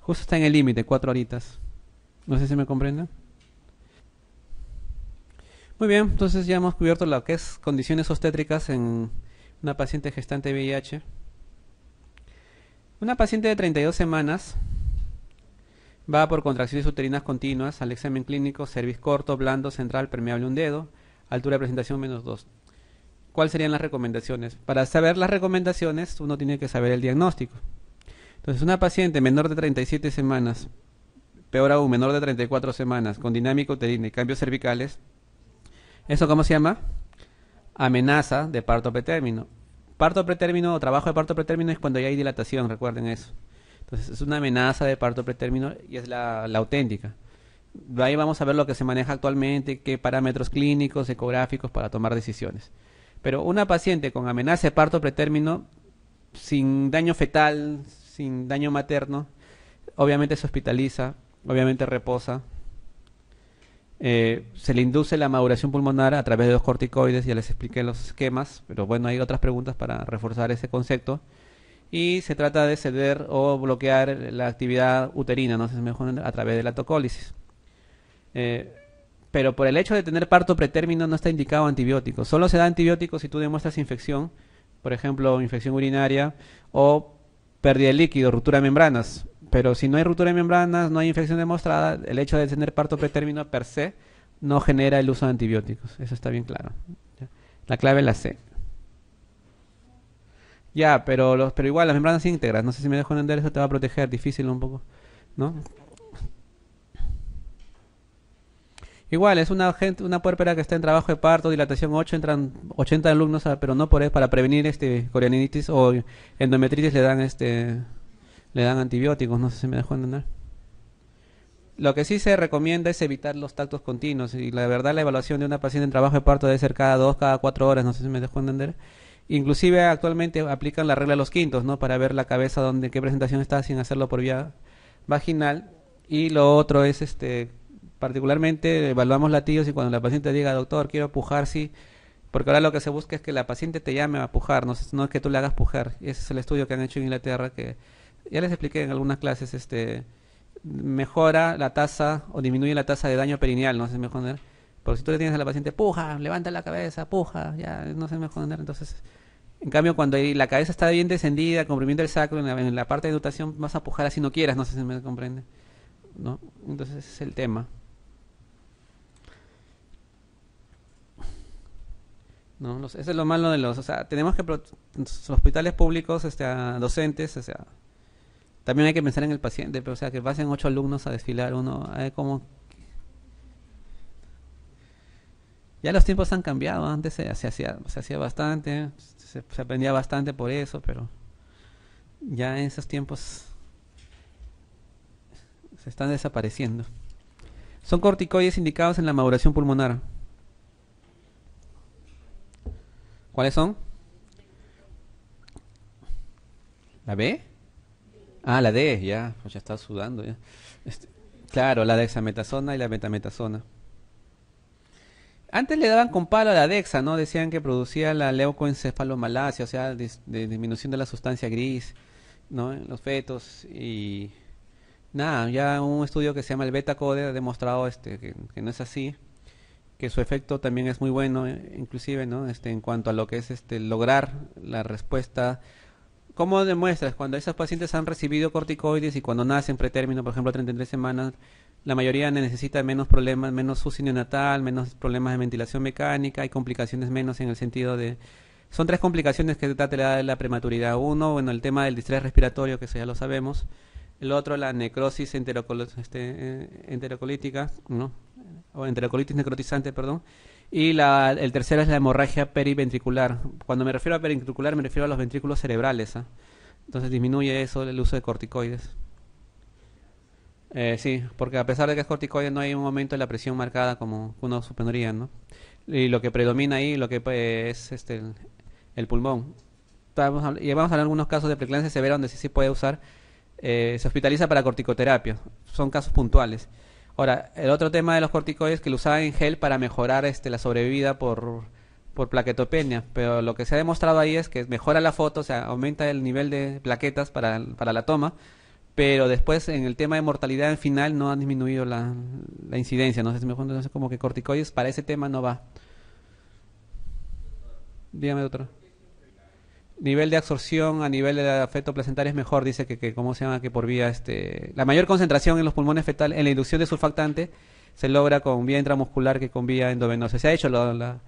Justo está en el límite, cuatro horitas. No sé si me comprenden. Muy bien, entonces ya hemos cubierto lo que es condiciones obstétricas en una paciente gestante VIH. Una paciente de 32 semanas va por contracciones uterinas continuas al examen clínico, cerviz corto, blando, central, permeable un dedo, altura de presentación menos 2. ¿Cuáles serían las recomendaciones? Para saber las recomendaciones uno tiene que saber el diagnóstico. Entonces, una paciente menor de 37 semanas, peor aún, menor de 34 semanas, con dinámica uterina y cambios cervicales, ¿eso cómo se llama? Amenaza de parto petérmino. Parto pretérmino o trabajo de parto pretérmino es cuando ya hay dilatación, recuerden eso. Entonces es una amenaza de parto pretérmino y es la, auténtica. ahí vamos a ver lo que se maneja actualmente, qué parámetros clínicos, ecográficos para tomar decisiones. Pero una paciente con amenaza de parto pretérmino, sin daño fetal, sin daño materno, obviamente se hospitaliza, obviamente reposa, eh, se le induce la maduración pulmonar a través de los corticoides, ya les expliqué los esquemas, pero bueno, hay otras preguntas para reforzar ese concepto. Y se trata de ceder o bloquear la actividad uterina, no se mejor a través de la tocólisis. Eh, pero por el hecho de tener parto pretérmino no está indicado antibiótico. Solo se da antibiótico si tú demuestras infección, por ejemplo, infección urinaria o pérdida de líquido, ruptura de membranas pero si no hay ruptura de membranas, no hay infección demostrada, el hecho de tener parto pretérmino per se no genera el uso de antibióticos. Eso está bien claro. La clave es la C. Ya, pero los, pero igual las membranas íntegras, no sé si me dejo entender, eso te va a proteger, difícil un poco, ¿no? Igual, es una gente, una puerpera que está en trabajo de parto, dilatación 8, entran 80 alumnos, ah, pero no por para prevenir este coreaninitis o endometritis le dan este le dan antibióticos, no sé si me dejó entender. Lo que sí se recomienda es evitar los tactos continuos y la verdad la evaluación de una paciente en trabajo de parto debe ser cada dos, cada cuatro horas, no sé si me dejó entender. Inclusive actualmente aplican la regla de los quintos, ¿no? Para ver la cabeza donde qué presentación está sin hacerlo por vía vaginal. Y lo otro es, este, particularmente evaluamos latidos y cuando la paciente diga, doctor, quiero pujar, sí, porque ahora lo que se busca es que la paciente te llame a pujar, no, no es que tú le hagas pujar. Ese es el estudio que han hecho en Inglaterra que ya les expliqué en algunas clases, este, mejora la tasa o disminuye la tasa de daño perineal, no sé mejor Pero si tú le tienes a la paciente, puja, levanta la cabeza, puja, ya no sé mejor Entonces, en cambio, cuando la cabeza está bien descendida, comprimiendo el sacro, en la, parte de dotación vas a pujar así no quieras, no sé si me comprende. ¿No? Entonces, ese es el tema. ¿No? eso es lo malo de los... O sea, tenemos que... Los hospitales públicos, este, docentes, o sea, también hay que pensar en el paciente, pero o sea, que pasen ocho alumnos a desfilar uno, eh, Ya los tiempos han cambiado, antes se, hacía, hacía bastante, se, aprendía bastante por eso, pero ya en esos tiempos se están desapareciendo. Son corticoides indicados en la maduración pulmonar. ¿Cuáles son? ¿La B? Ah, la D, ya, pues ya está sudando ya. Este, claro, la dexametasona y la metametasona. Antes le daban con palo a la dexa, ¿no? Decían que producía la leucoencefalomalacia, o sea, de, disminución de la sustancia gris, ¿no? En los fetos y nada, ya un estudio que se llama el Betacode ha demostrado este que, que no es así, que su efecto también es muy bueno, eh, inclusive, ¿no? Este en cuanto a lo que es este lograr la respuesta ¿Cómo demuestras cuando esos pacientes han recibido corticoides y cuando nacen pretérmino, por ejemplo, a 33 semanas, la mayoría necesita menos problemas, menos UCI neonatal, menos problemas de ventilación mecánica, hay complicaciones menos en el sentido de... Son tres complicaciones que trata la, la prematuridad. Uno, bueno, el tema del distrés respiratorio, que eso ya lo sabemos. El otro, la necrosis este, eh, enterocolítica, ¿no? O enterocolitis necrotizante, perdón y la, el tercero es la hemorragia periventricular. Cuando me refiero a periventricular, me refiero a los ventrículos cerebrales. ¿ah? Entonces disminuye eso el uso de corticoides. Eh, sí, porque a pesar de que es corticoides no hay un aumento de la presión marcada como uno supondría, ¿no? Y lo que predomina ahí, lo que pues, es este el, pulmón. y vamos a hablar de algunos casos de preeclampsia severa donde sí se puede usar. Eh, se hospitaliza para corticoterapia. Son casos puntuales. Ahora, el otro tema de los corticoides que lo usaban en gel para mejorar este, la sobrevida por, por plaquetopenia, pero lo que se ha demostrado ahí es que mejora la foto, o sea, aumenta el nivel de plaquetas para, la toma, pero después en el tema de mortalidad en final no ha disminuido la, incidencia, no sé si me sé como que corticoides para ese tema no va. Dígame, otro nivel de absorción a nivel del afecto placentario es mejor, dice que, que ¿cómo se llama? Que por vía, este, la mayor concentración en los pulmones fetales, en la inducción de sulfactante, se logra con vía intramuscular que con vía endovenosa. Se ha hecho la,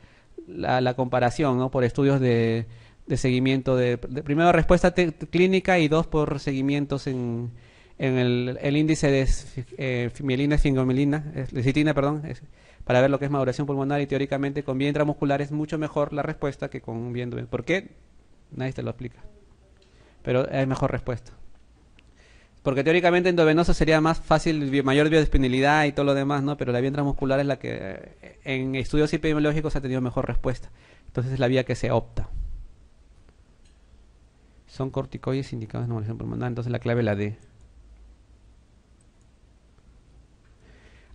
la, comparación, Por estudios de, de seguimiento de, primero respuesta clínica y dos por seguimientos en, en el, índice de eh, mielina, lecitina, perdón, para ver lo que es maduración pulmonar y teóricamente con vía intramuscular es mucho mejor la respuesta que con vía endovenosa. ¿Por qué? Nadie te lo explica Pero hay mejor respuesta. Porque teóricamente endovenoso sería más fácil, mayor biodisponibilidad y todo lo demás, ¿no? Pero la vía intramuscular es la que eh, en estudios epidemiológicos ha tenido mejor respuesta. Entonces es la vía que se opta. Son corticoides indicados en ejemplo pulmonar, entonces la clave es la D.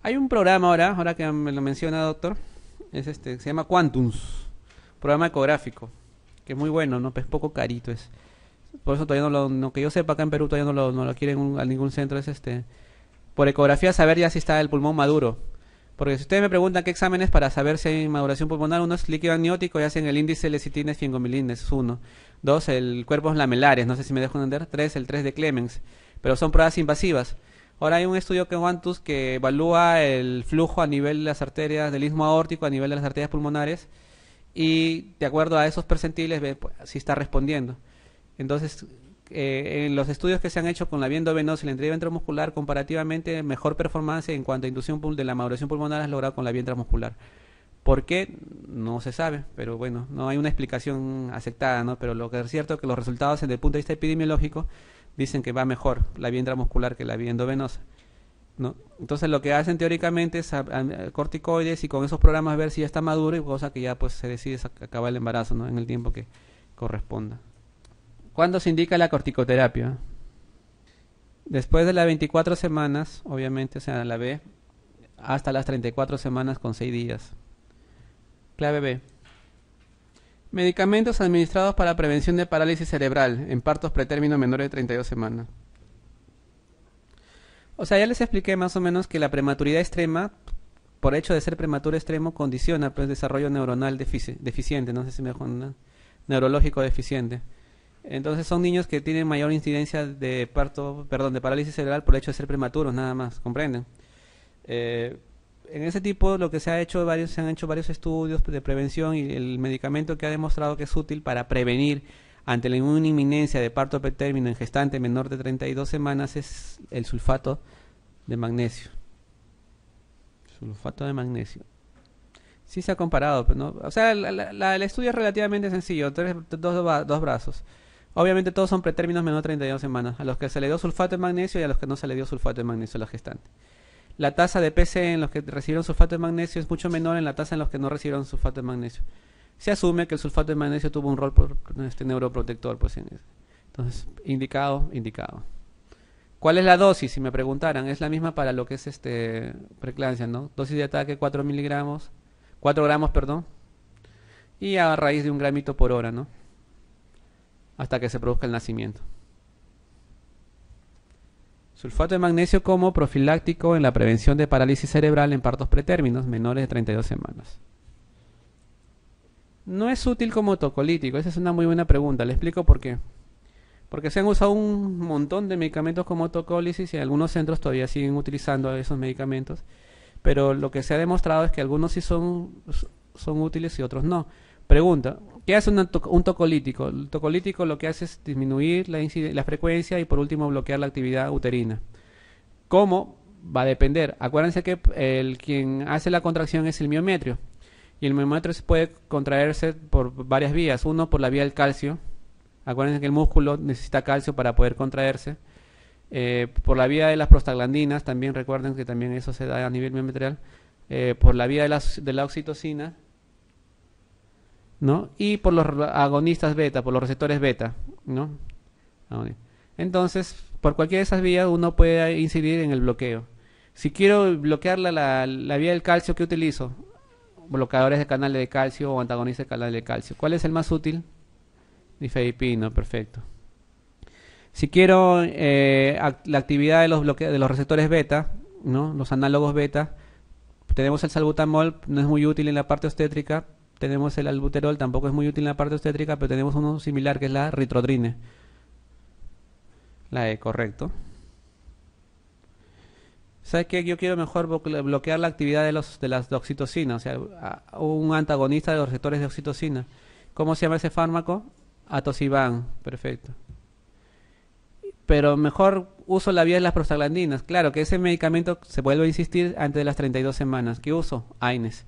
Hay un programa ahora, ahora que me lo menciona doctor, es este, se llama Quantums, programa ecográfico que muy bueno, ¿no? Pues poco carito es. Por eso todavía no lo, no, que yo sepa, acá en Perú todavía no lo, no lo quieren a ningún centro, es este. Por ecografía saber ya si está el pulmón maduro. Porque si ustedes me preguntan qué exámenes para saber si hay maduración pulmonar, uno es líquido amniótico y hacen el índice lecitines y uno. Dos, el cuerpos lamelares, no sé si me dejo entender. Tres, el tres de Clemens. Pero son pruebas invasivas. Ahora hay un estudio que Juantus que evalúa el flujo a nivel de las arterias del istmo aórtico, a nivel de las arterias pulmonares y de acuerdo a esos percentiles ve si pues, está respondiendo. Entonces, eh, en los estudios que se han hecho con la vía venosa y la entrega intramuscular, comparativamente mejor performance en cuanto a inducción de la maduración pulmonar es logrado con la vía muscular. ¿Por qué? No se sabe, pero bueno, no hay una explicación aceptada, ¿no? Pero lo que es cierto es que los resultados desde el punto de vista epidemiológico dicen que va mejor la vía muscular que la vía endovenosa. ¿no? Entonces lo que hacen teóricamente es eh, corticoides y con esos programas ver si ya está maduro, cosa que ya pues se decide acabar el embarazo ¿no? en el tiempo que corresponda. ¿Cuándo se indica la corticoterapia? Después de las 24 semanas, obviamente, o sea, la B, hasta las 34 semanas con 6 días. Clave B. Medicamentos administrados para prevención de parálisis cerebral en partos pretérmino menores de 32 semanas. O sea, ya les expliqué más o menos que la prematuridad extrema, por hecho de ser prematuro extremo, condiciona pues desarrollo neuronal deficiente, no sé si me ¿no? neurológico deficiente. Entonces son niños que tienen mayor incidencia de parto, perdón, de parálisis cerebral por hecho de ser prematuros, nada más, ¿comprenden? Eh, en ese tipo lo que se ha hecho varios, se han hecho varios estudios de prevención y el medicamento que ha demostrado que es útil para prevenir ante la inminencia de parto pretérmino en gestante menor de 32 semanas es el sulfato de magnesio. Sulfato de magnesio. Sí se ha comparado, pero no, o sea, el estudio es relativamente sencillo, tres, dos, dos brazos. Obviamente todos son pretérminos menor de 32 semanas, a los que se le dio sulfato de magnesio y a los que no se le dio sulfato de magnesio a la gestante. La tasa de PC en los que recibieron sulfato de magnesio es mucho menor en la tasa en los que no recibieron sulfato de magnesio se asume que el sulfato de magnesio tuvo un rol en este neuroprotector. Pues, Entonces, indicado, indicado. ¿Cuál es la dosis? Si me preguntaran, es la misma para lo que es este preclancia, ¿no? Dosis de ataque 4 miligramos, 4 gramos, perdón, y a raíz de un gramito por hora, ¿no? Hasta que se produzca el nacimiento. Sulfato de magnesio como profiláctico en la prevención de parálisis cerebral en partos pretérminos menores de 32 semanas. No es útil como tocolítico, esa es una muy buena pregunta, le explico por qué. Porque se han usado un montón de medicamentos como tocolisis y algunos centros todavía siguen utilizando esos medicamentos, pero lo que se ha demostrado es que algunos sí son, son útiles y otros no. Pregunta, ¿qué hace un, tocolítico? El tocolítico lo que hace es disminuir la, la frecuencia y por último bloquear la actividad uterina. ¿Cómo? Va a depender. Acuérdense que eh, el quien hace la contracción es el miometrio. Y el miometrio se puede contraerse por varias vías. Uno, por la vía del calcio. Acuérdense que el músculo necesita calcio para poder contraerse. Eh, por la vía de las prostaglandinas, también recuerden que también eso se da a nivel miometrial. Eh, por la vía de la, oxitocina, ¿no? Y por los agonistas beta, por los receptores beta, ¿no? Ah, Entonces, por cualquiera de esas vías uno puede incidir en el bloqueo. Si quiero bloquear la, la vía del calcio, ¿qué utilizo? bloqueadores de canales de calcio o antagonistas de canales de calcio. ¿Cuál es el más útil? Difeipino, perfecto. Si quiero eh, la actividad de los, de los receptores beta, ¿no? los análogos beta, tenemos el salbutamol, no es muy útil en la parte obstétrica, tenemos el albuterol, tampoco es muy útil en la parte obstétrica, pero tenemos uno similar que es la ritrodrine. La E, correcto. ¿Sabes qué? Yo quiero mejor bloquear la actividad de, los, de las de o sea, un antagonista de los receptores de oxitocina. ¿Cómo se llama ese fármaco? Atosiban, perfecto. Pero mejor uso la vía de las prostaglandinas. Claro, que ese medicamento se vuelve a insistir antes de las 32 semanas. ¿Qué uso? AINES.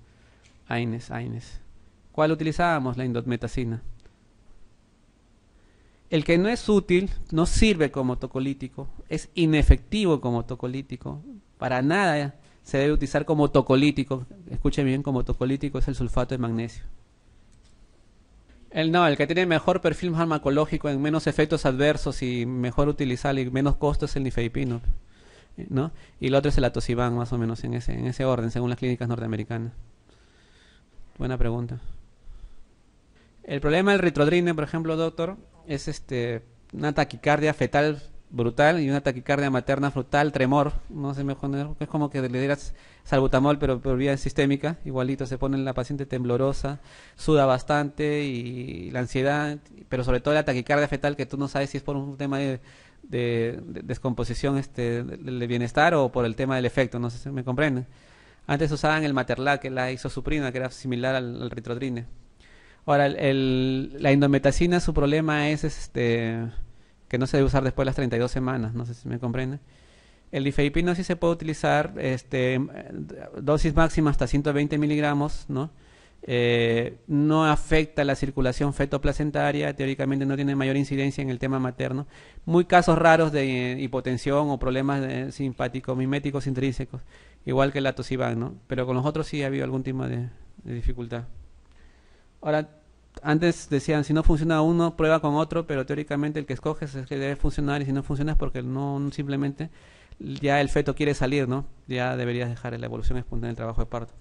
AINES, AINES. ¿Cuál utilizábamos? La indometacina. El que no es útil, no sirve como tocolítico, es inefectivo como tocolítico, para nada eh, se debe utilizar como tocolítico. Escuchen bien, como tocolítico es el sulfato de magnesio. El no, el que tiene mejor perfil farmacológico en menos efectos adversos y mejor utilizar y menos costo es el nifedipino, eh, ¿no? Y el otro es el atosiban, más o menos en ese en ese orden, según las clínicas norteamericanas. Buena pregunta. El problema del ritrodrine, por ejemplo, doctor, es este una taquicardia fetal brutal y una taquicardia materna frutal, tremor, no sé mejor, es como que le dieras salbutamol pero por vía sistémica, igualito, se pone la paciente temblorosa, suda bastante y la ansiedad, pero sobre todo la taquicardia fetal que tú no sabes si es por un tema de, descomposición este, del bienestar o por el tema del efecto, no sé si me comprenden. Antes usaban el materla, que la isosuprina, que era similar al, al Ahora, la indometacina, su problema es este que no se debe usar después de las 32 semanas, no sé si me comprende. El difeipino sí se puede utilizar, este, dosis máxima hasta 120 miligramos, ¿no? Eh, no afecta la circulación fetoplacentaria, teóricamente no tiene mayor incidencia en el tema materno. Muy casos raros de hipotensión o problemas simpáticos, miméticos intrínsecos, igual que el tosivac, ¿no? Pero con los otros sí ha habido algún tipo de, de dificultad. Ahora, antes decían, si no funciona uno, prueba con otro, pero teóricamente el que escoges es que debe funcionar y si no funciona es porque no simplemente ya el feto quiere salir, ¿no? Ya deberías dejar la evolución espontánea el trabajo de parto.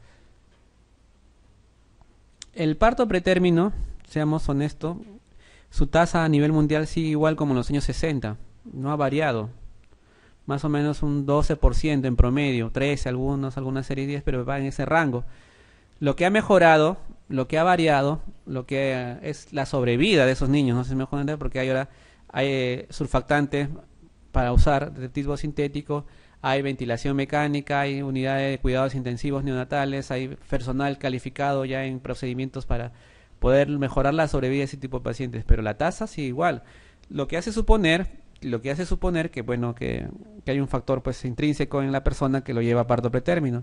El parto pretérmino, seamos honestos, su tasa a nivel mundial sigue igual como en los años 60, no ha variado. Más o menos un 12% en promedio, 13 algunos, algunas series 10, pero va en ese rango. Lo que ha mejorado lo que ha variado, lo que es la sobrevida de esos niños, no sé si me entender, porque hay ahora hay eh, surfactantes para usar de tipo sintético, hay ventilación mecánica, hay unidades de cuidados intensivos neonatales, hay personal calificado ya en procedimientos para poder mejorar la sobrevida de ese tipo de pacientes, pero la tasa sigue igual. Lo que hace suponer lo que hace suponer que bueno que, que hay un factor pues intrínseco en la persona que lo lleva a parto pretérmino.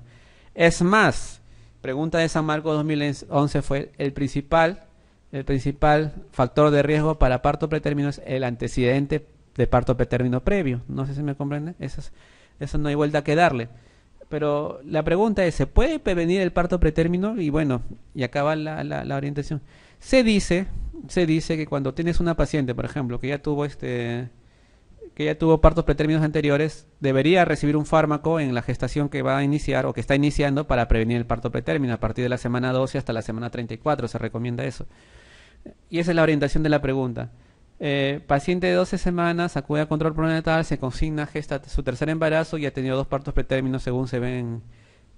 Es más, pregunta de San Marcos 2011 fue el principal, el principal factor de riesgo para parto pretérmino es el antecedente de parto pretérmino previo. No sé si me comprende. Eso, eso no hay vuelta que darle. Pero la pregunta es, ¿se puede prevenir el parto pretérmino? Y bueno, y acaba la, la, la orientación. Se dice, se dice que cuando tienes una paciente, por ejemplo, que ya tuvo este que ya tuvo partos pretérminos anteriores debería recibir un fármaco en la gestación que va a iniciar o que está iniciando para prevenir el parto pretérmino a partir de la semana 12 hasta la semana 34, se recomienda eso. Y esa es la orientación de la pregunta. Eh, paciente de 12 semanas acude a control prenatal, se consigna, gesta su tercer embarazo y ha tenido dos partos pretérminos según se ven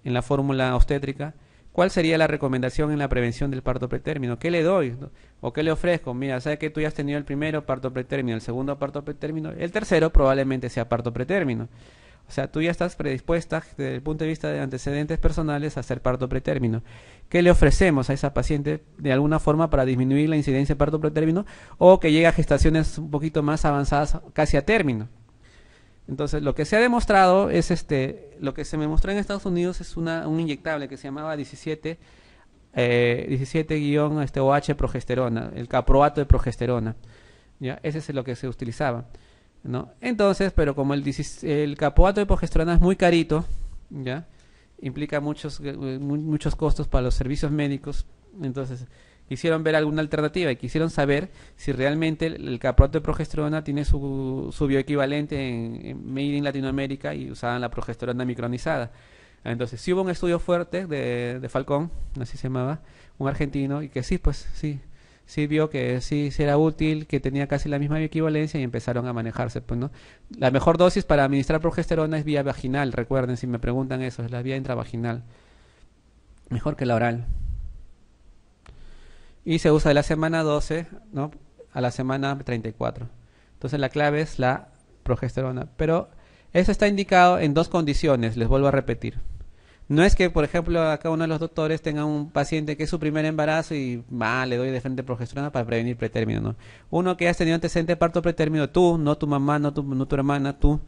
en la fórmula obstétrica. ¿Cuál sería la recomendación en la prevención del parto pretérmino? ¿Qué le doy? ¿O qué le ofrezco? Mira, sabes que tú ya has tenido el primero parto pretérmino, el segundo parto pretérmino, el tercero probablemente sea parto pretérmino. O sea, tú ya estás predispuesta desde el punto de vista de antecedentes personales a hacer parto pretérmino. ¿Qué le ofrecemos a esa paciente de alguna forma para disminuir la incidencia de parto pretérmino o que llegue a gestaciones un poquito más avanzadas, casi a término? Entonces, lo que se ha demostrado es este, lo que se me mostró en Estados Unidos es una, un inyectable que se llamaba 17, 17-OH eh, este, progesterona, el caproato de progesterona. ¿ya? Ese es lo que se utilizaba. ¿no? Entonces, pero como el, el caproato de progesterona es muy carito, ¿ya? implica muchos, eh, muchos costos para los servicios médicos, entonces hicieron ver alguna alternativa y quisieron saber si realmente el, el de progesterona tiene su, su bioequivalente en, en, Made in Latinoamérica y usaban la progesterona micronizada. Entonces, sí hubo un estudio fuerte de, Falcón, así se llamaba, un argentino, y que sí, pues sí, sí vio que sí, era útil, que tenía casi la misma bioequivalencia y empezaron a manejarse. Pues, ¿no? La mejor dosis para administrar progesterona es vía vaginal, recuerden, si me preguntan eso, es la vía intravaginal. Mejor que la oral y se usa de la semana 12 ¿no? a la semana 34. Entonces la clave es la progesterona. Pero eso está indicado en dos condiciones, les vuelvo a repetir. No es que, por ejemplo, acá uno de los doctores tenga un paciente que es su primer embarazo y va le doy de frente progesterona para prevenir pretérmino. ¿no? Uno que has tenido antecedente de parto pretérmino, tú, no tu mamá, no tu, tu hermana, tú.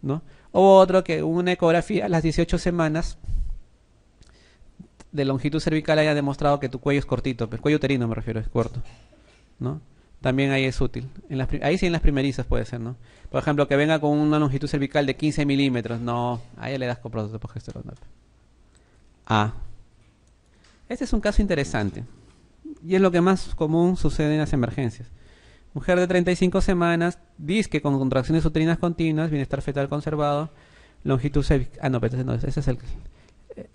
¿no? O otro que una ecografía a las 18 semanas de longitud cervical haya demostrado que tu cuello es cortito, el pues cuello uterino me refiero, es corto, ¿no? También ahí es útil. En ahí sí en las primerizas puede ser, ¿no? Por ejemplo, que venga con una longitud cervical de 15 milímetros, no, ahí le das de progesterona. Pues. Ah. Este es un caso interesante. Y es lo que más común sucede en las emergencias. Mujer de 35 semanas, que con contracciones uterinas continuas, bienestar fetal conservado, longitud cervical... Ah, no, pues, no, ese es el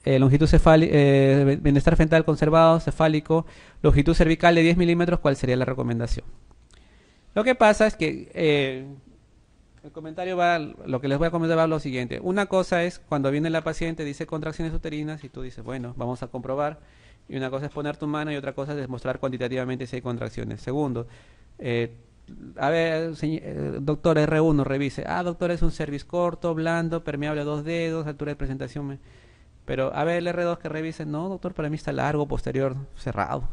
eh, longitud cefálica, eh, bienestar frontal conservado, cefálico, longitud cervical de 10 milímetros, ¿cuál sería la recomendación? Lo que pasa es que eh, el comentario va, lo que les voy a comentar va lo siguiente. Una cosa es cuando viene la paciente, dice contracciones uterinas y tú dices, bueno, vamos a comprobar. Y una cosa es poner tu mano y otra cosa es demostrar cuantitativamente si hay contracciones. Segundo, a ver, doctor R1, revise. Ah, doctor, es un cerviz corto, blando, permeable a dos dedos, altura de presentación pero a ver el r 2 que revisen, no, doctor, para mí está largo, posterior, cerrado.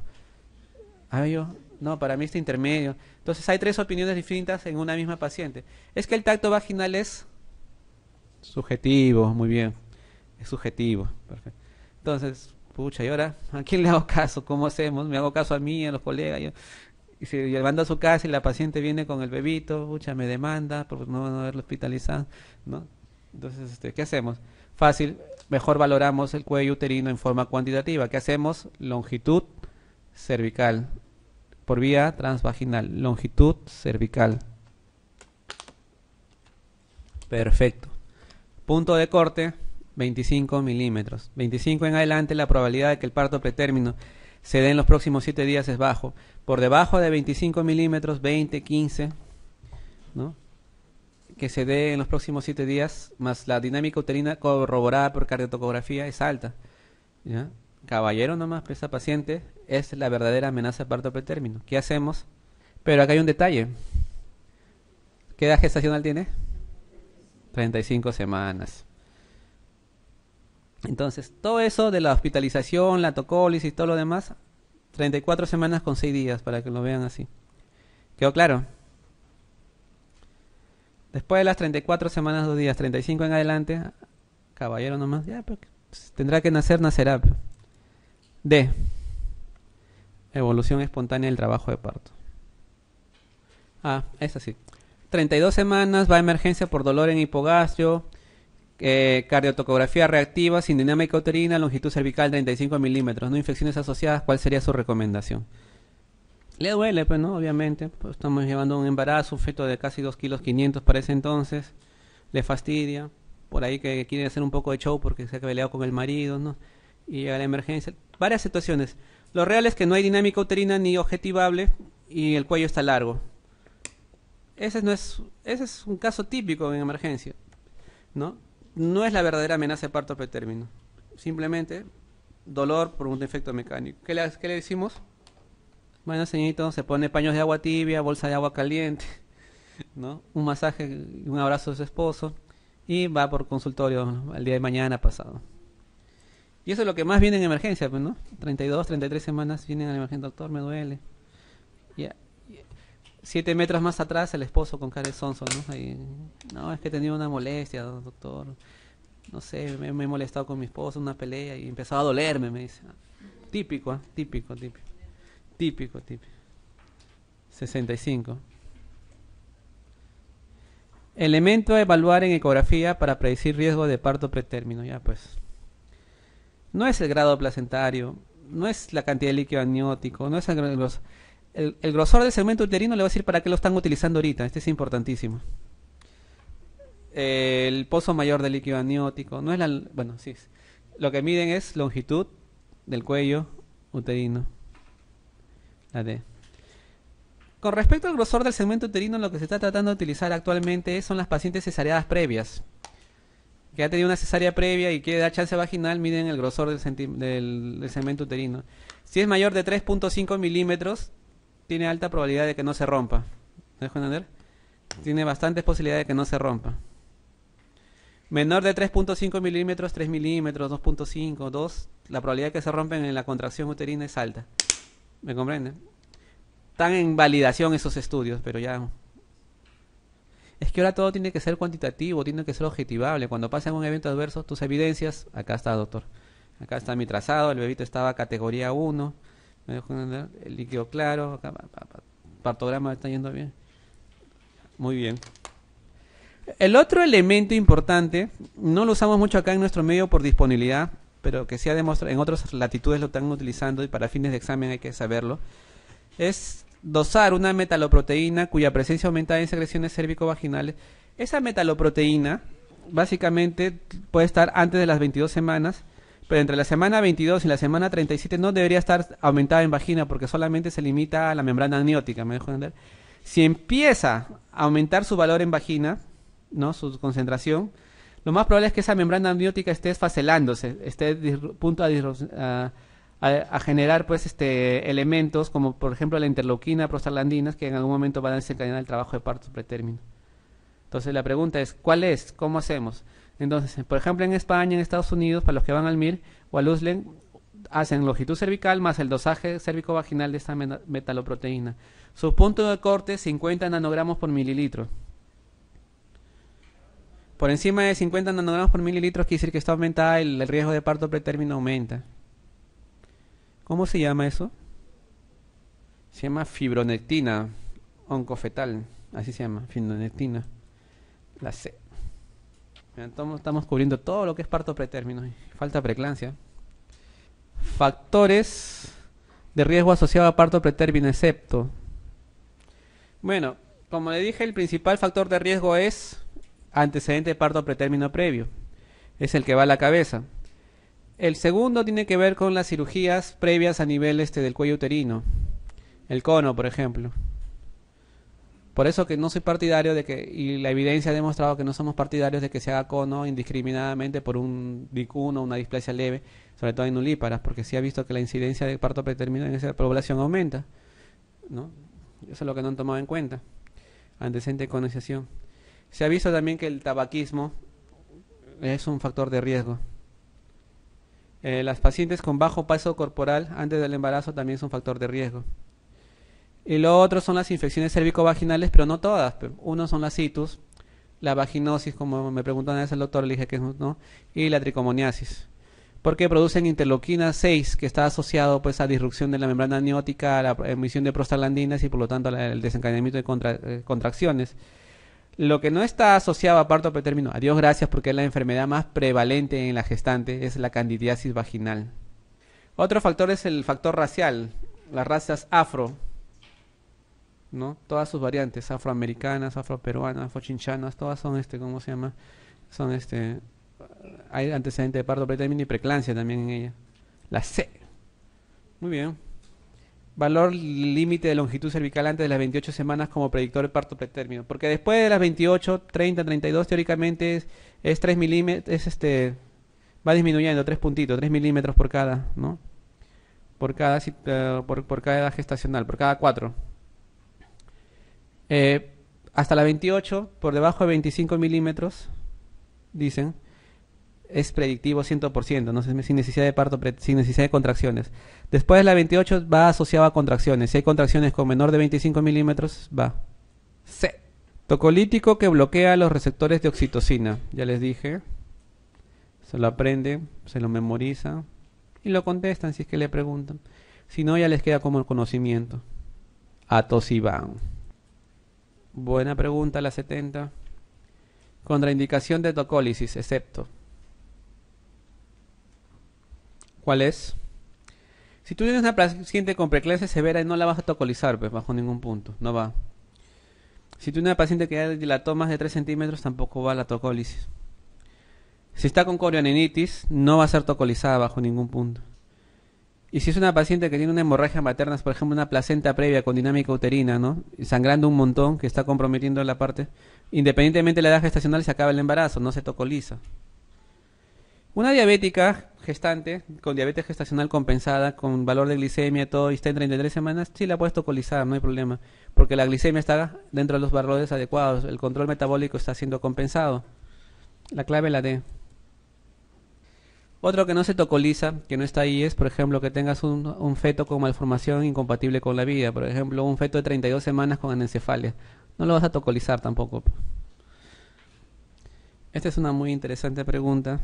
A ah, ver, yo, no, para mí está intermedio. Entonces hay tres opiniones distintas en una misma paciente. Es que el tacto vaginal es subjetivo, muy bien. Es subjetivo, perfecto. Entonces, pucha, ¿y ahora a quién le hago caso? ¿Cómo hacemos? ¿Me hago caso a mí, a los colegas? Yo, y si llevando a su casa y la paciente viene con el bebito, pucha, me demanda porque no, a verlo hospitalizado, ¿no? Entonces, este, ¿qué hacemos? Fácil, mejor valoramos el cuello uterino en forma cuantitativa. ¿Qué hacemos? Longitud cervical por vía transvaginal, longitud cervical. Perfecto. Punto de corte, 25 milímetros. 25 en adelante, la probabilidad de que el parto pretérmino se dé en los próximos 7 días es bajo. Por debajo de 25 milímetros, 20, 15, ¿no? que se dé en los próximos siete días, más la dinámica uterina corroborada por cardiotocografía, es alta. Caballero nomás, esa paciente es la verdadera amenaza de parto pretérmino. ¿Qué hacemos? Pero acá hay un detalle. ¿Qué edad gestacional tiene? 35 semanas. Entonces, todo eso de la hospitalización, la tocólisis y todo lo demás, 34 semanas con 6 días, para que lo vean así. ¿Quedó claro? Después de las 34 semanas, dos días, 35 en adelante, caballero nomás, ya, pues, tendrá que nacer, nacerá. Pues, D. Evolución espontánea del trabajo de parto. Ah, esa sí. 32 semanas, va a emergencia por dolor en hipogastrio, eh, cardiotocografía reactiva, sin dinámica uterina, longitud cervical 35 milímetros, no infecciones asociadas, ¿cuál sería su recomendación? Le duele, pues, ¿no? Obviamente. Pues estamos llevando un embarazo, un feto de casi dos kilos quinientos para ese entonces. Le fastidia. Por ahí que quiere hacer un poco de show porque se ha peleado con el marido, ¿no? Y llega la emergencia. Varias situaciones. Lo real es que no hay dinámica uterina ni objetivable y el cuello está largo. Ese, no es, ese es un caso típico en emergencia, ¿no? No es la verdadera amenaza de parto pretérmino. Simplemente dolor por un defecto mecánico. ¿Qué le, qué le decimos? Bueno, señorito, se pone paños de agua tibia, bolsa de agua caliente, ¿no? Un masaje, y un abrazo de su esposo y va por consultorio el día de mañana pasado. Y eso es lo que más viene en emergencia, pues, ¿no? 32, 33 semanas vienen la emergencia, doctor, me duele. Siete metros más atrás el esposo con cara de sonso, ¿no? no, es que he tenido una molestia, doctor. No sé, me, he molestado con mi esposo, una pelea y empezaba a dolerme, me dice. Típico, ¿eh? típico, típico. Típico, típico. 65. Elemento a evaluar en ecografía para predecir riesgo de parto pretérmino. Ya pues. No es el grado placentario, no es la cantidad de líquido amniótico, no es el, el, grosor del segmento uterino. Le voy a decir para qué lo están utilizando ahorita. Este es importantísimo. El pozo mayor de líquido amniótico, no es la. Bueno, sí. Lo que miden es longitud del cuello uterino. Con respecto al grosor del segmento uterino, lo que se está tratando de utilizar actualmente son las pacientes cesareadas previas. Que ha tenido una cesárea previa y que da chance vaginal, miden el grosor del, segmento uterino. Si es mayor de 3.5 milímetros, tiene alta probabilidad de que no se rompa. ¿Me dejo entender? Tiene bastantes posibilidades de que no se rompa. Menor de 3.5 milímetros, 3 milímetros, 2.5, 2, la probabilidad de que se rompen en la contracción uterina es alta. ¿Me comprenden? Están en validación esos estudios, pero ya. Es que ahora todo tiene que ser cuantitativo, tiene que ser objetivable. Cuando pasa un evento adverso, tus evidencias, acá está, doctor. Acá está mi trazado, el bebito estaba categoría 1, el líquido claro, acá, partograma está yendo bien. Muy bien. El otro elemento importante, no lo usamos mucho acá en nuestro medio por disponibilidad, pero que se ha demostrado, en otras latitudes lo están utilizando y para fines de examen hay que saberlo, es dosar una metaloproteína cuya presencia aumentada en secreciones cérvico-vaginales. Esa metaloproteína básicamente puede estar antes de las 22 semanas, pero entre la semana 22 y la semana 37 no debería estar aumentada en vagina porque solamente se limita a la membrana amniótica, ¿me dejo entender? Si empieza a aumentar su valor en vagina, ¿no? Su concentración, lo más probable es que esa membrana amniótica esté esfacelándose, esté punto a, generar pues este elementos como por ejemplo la interleuquina, prostaglandinas, que en algún momento van a desencadenar el trabajo de parto pretérmino. Entonces la pregunta es, ¿cuál es? ¿Cómo hacemos? Entonces, por ejemplo, en España, en Estados Unidos, para los que van al MIR o al USLEN, hacen longitud cervical más el dosaje cérvico-vaginal de esta metaloproteína. Su punto de corte, 50 nanogramos por mililitro. Por encima de 50 nanogramos por mililitro quiere decir que está aumentada el, riesgo de parto pretérmino aumenta. ¿Cómo se llama eso? Se llama fibronectina oncofetal. Así se llama, fibronectina. La C. Entonces estamos cubriendo todo lo que es parto pretérmino. Falta preclancia. Factores de riesgo asociado a parto pretérmino, excepto. Bueno, como le dije, el principal factor de riesgo es antecedente de parto pretérmino previo. Es el que va a la cabeza. El segundo tiene que ver con las cirugías previas a nivel este del cuello uterino. El cono, por ejemplo. Por eso que no soy partidario de que, y la evidencia ha demostrado que no somos partidarios de que se haga cono indiscriminadamente por un dicuno, una displasia leve, sobre todo en nulíparas, porque se ha visto que la incidencia de parto pretérmino en esa población aumenta. ¿no? Eso es lo que no han tomado en cuenta. Antecedente de conociación. Se ha visto también que el tabaquismo es un factor de riesgo. Eh, las pacientes con bajo peso corporal antes del embarazo también es un factor de riesgo. Y lo otro son las infecciones cérvico-vaginales, pero no todas. uno son las CITUS, la vaginosis, como me preguntó una vez el doctor, le dije que no, y la tricomoniasis. Porque producen interloquina 6, que está asociado pues a disrupción de la membrana amniótica, a la emisión de prostaglandinas y por lo tanto al desencadenamiento de eh, contracciones. Lo que no está asociado a parto pretérmino, a Dios gracias porque es la enfermedad más prevalente en la gestante, es la candidiasis vaginal. Otro factor es el factor racial, las razas afro, ¿no? Todas sus variantes, afroamericanas, afroperuanas, afrochinchanas, todas son este, ¿cómo se llama? Son este, hay antecedente de parto pretérmino y preclancia también en ella. La C. Muy bien valor límite de longitud cervical antes de las 28 semanas como predictor de parto pretérmino. Porque después de las 28, 30, 32, teóricamente es, es 3 milímetros, es este, va disminuyendo, 3 puntitos, 3 milímetros por cada, ¿no? Por cada, eh, por, cada edad gestacional, por cada 4. Eh, hasta la 28, por debajo de 25 milímetros, dicen, es predictivo 100%, ¿no? sin necesidad de parto, sin necesidad de contracciones. Después la 28 va asociada a contracciones. Si hay contracciones con menor de 25 milímetros, va. C. Tocolítico que bloquea los receptores de oxitocina. Ya les dije. Se lo aprende, se lo memoriza y lo contestan si es que le preguntan. Si no, ya les queda como el conocimiento. Atosiban. Buena pregunta la 70. Contraindicación de tocólisis, excepto ¿Cuál es? Si tú tienes una paciente con preclase severa, y no la vas a tocolizar, pues, bajo ningún punto. No va. Si tú tienes una paciente que la más de 3 centímetros, tampoco va a la tocolisis. Si está con corioninitis, no va a ser tocolizada bajo ningún punto. Y si es una paciente que tiene una hemorragia materna, por ejemplo, una placenta previa con dinámica uterina, ¿no? Sangrando un montón, que está comprometiendo la parte, independientemente de la edad gestacional, se acaba el embarazo, no se tocoliza. Una diabética gestante con diabetes gestacional compensada, con valor de glicemia, todo, y está en 33 semanas, sí la puedes tocolizar, no hay problema, porque la glicemia está dentro de los valores adecuados, el control metabólico está siendo compensado. La clave la D. Otro que no se tocoliza, que no está ahí, es, por ejemplo, que tengas un, feto con malformación incompatible con la vida. Por ejemplo, un feto de 32 semanas con anencefalia. No lo vas a tocolizar tampoco. Esta es una muy interesante pregunta.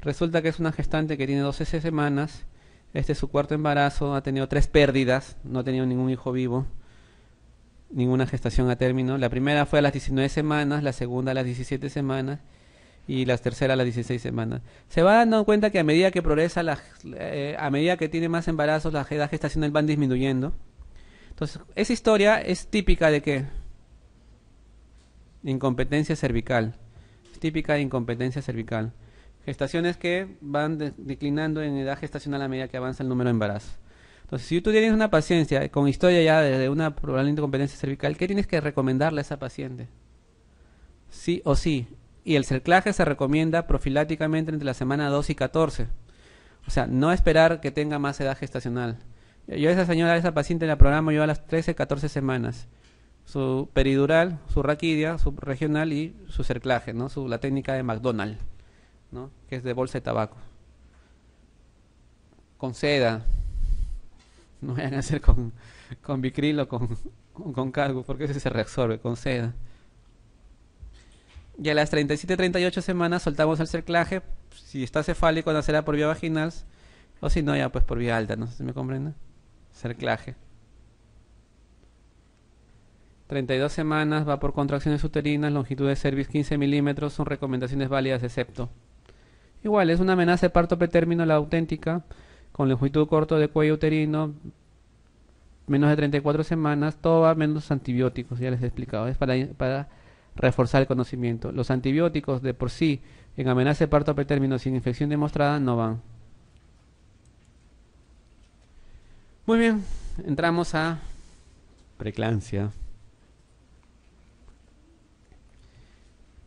Resulta que es una gestante que tiene 12 semanas, este es su cuarto embarazo, ha tenido tres pérdidas, no ha tenido ningún hijo vivo, ninguna gestación a término. La primera fue a las 19 semanas, la segunda a las 17 semanas y la tercera a las 16 semanas. Se va dando cuenta que a medida que progresa, eh, a medida que tiene más embarazos, las edades gestacionales van disminuyendo. Entonces, esa historia es típica de qué? Incompetencia cervical. típica de incompetencia cervical. Estaciones que van declinando en edad gestacional a medida que avanza el número de embarazo Entonces, si tú tienes una paciencia, con historia ya de una probable incompetencia cervical, ¿qué tienes que recomendarle a esa paciente? Sí o sí. Y el cerclaje se recomienda profilácticamente entre la semana 2 y 14. O sea, no esperar que tenga más edad gestacional. Yo a esa señora, a esa paciente la programo yo a las 13, 14 semanas. Su peridural, su raquidia, su regional y su cerclaje, ¿no? la técnica de McDonald's. ¿no? que es de bolsa de tabaco. Con seda. No vayan a hacer con, con o con, con, cargo, porque ese se reabsorbe, con seda. Y a las 37-38 semanas soltamos el cerclaje. Si está cefálico, nacerá por vía vaginal. O si no, ya pues por vía alta, no sé si me comprende. Cerclaje. 32 semanas va por contracciones uterinas, longitud de cervix 15 milímetros, son recomendaciones válidas excepto Igual, es una amenaza de parto pretérmino la auténtica, con longitud corto de cuello uterino, menos de 34 semanas, todo va menos antibióticos, ya les he explicado, es para, reforzar el conocimiento. Los antibióticos de por sí en amenaza de parto pretérmino sin infección demostrada no van. Muy bien, entramos a preclancia.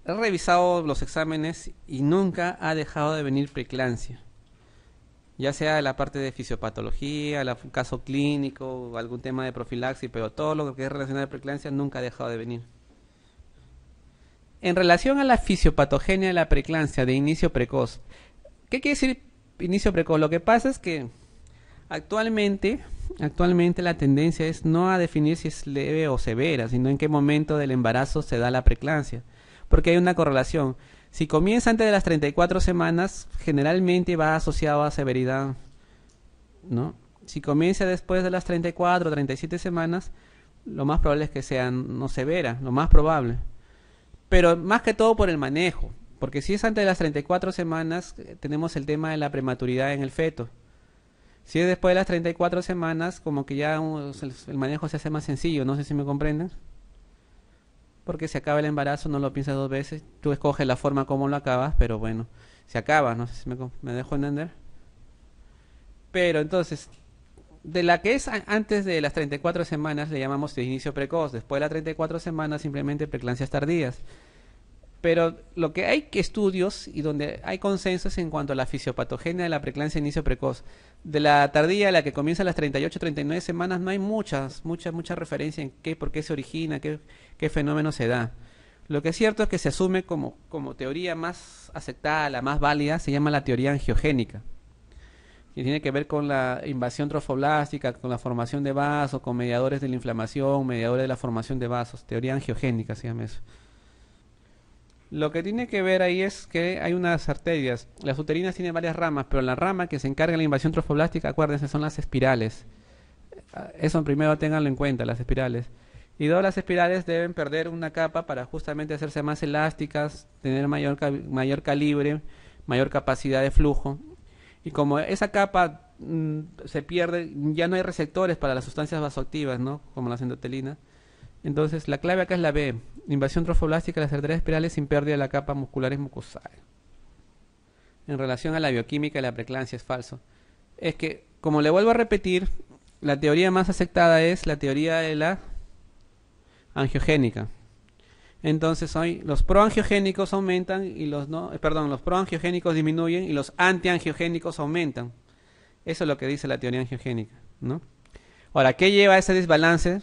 He revisado los exámenes y nunca ha dejado de venir preclancia. Ya sea la parte de fisiopatología, el caso clínico, algún tema de profilaxis, pero todo lo que es relacionado a preclancia nunca ha dejado de venir. En relación a la fisiopatogenia de la preclancia de inicio precoz, ¿qué quiere decir inicio precoz? Lo que pasa es que actualmente, actualmente la tendencia es no a definir si es leve o severa, sino en qué momento del embarazo se da la preclancia porque hay una correlación. Si comienza antes de las 34 semanas, generalmente va asociado a severidad, ¿no? Si comienza después de las 34 o 37 semanas, lo más probable es que sea no severa, lo más probable. Pero más que todo por el manejo, porque si es antes de las 34 semanas, eh, tenemos el tema de la prematuridad en el feto. Si es después de las 34 semanas, como que ya el manejo se hace más sencillo, no sé si me comprenden porque se acaba el embarazo, no lo piensas dos veces, tú escoges la forma como lo acabas, pero bueno, se acaba, no sé si me, dejo entender. Pero entonces, de la que es antes de las 34 semanas le llamamos inicio precoz, después de las 34 semanas simplemente preclancias tardías. Pero lo que hay que estudios y donde hay consensos en cuanto a la fisiopatogenia de la preclancia inicio precoz. De la tardía a la que comienza a las 38, 39 semanas no hay muchas, muchas, mucha referencia en qué, por qué se origina, qué, qué fenómeno se da. Lo que es cierto es que se asume como, como teoría más aceptada, la más válida, se llama la teoría angiogénica, y tiene que ver con la invasión trofoblástica, con la formación de vasos, con mediadores de la inflamación, mediadores de la formación de vasos, teoría angiogénica se llama eso. Lo que tiene que ver ahí es que hay unas arterias. Las uterinas tienen varias ramas, pero la rama que se encarga de la invasión trofoblástica, acuérdense, son las espirales. Ah, eso primero tenganlo en cuenta, las espirales. Y todas las espirales deben perder una capa para justamente hacerse más elásticas, tener mayor, mayor calibre, mayor capacidad de flujo. Y como esa capa mm, se pierde, ya no hay receptores para las sustancias vasoactivas, ¿no? Como las endotelinas. Entonces, la clave acá es la B, invasión trofoblástica de las arterias espirales sin pérdida de la capa muscular es mucosal. En relación a la bioquímica y la preclancia, es falso. Es que, como le vuelvo a repetir, la teoría más aceptada es la teoría de la angiogénica. Entonces hoy los proangiogénicos aumentan y los no, eh, perdón, los proangiogénicos disminuyen y los antiangiogénicos aumentan. Eso es lo que dice la teoría angiogénica, ¿no? Ahora, ¿qué lleva a ese desbalance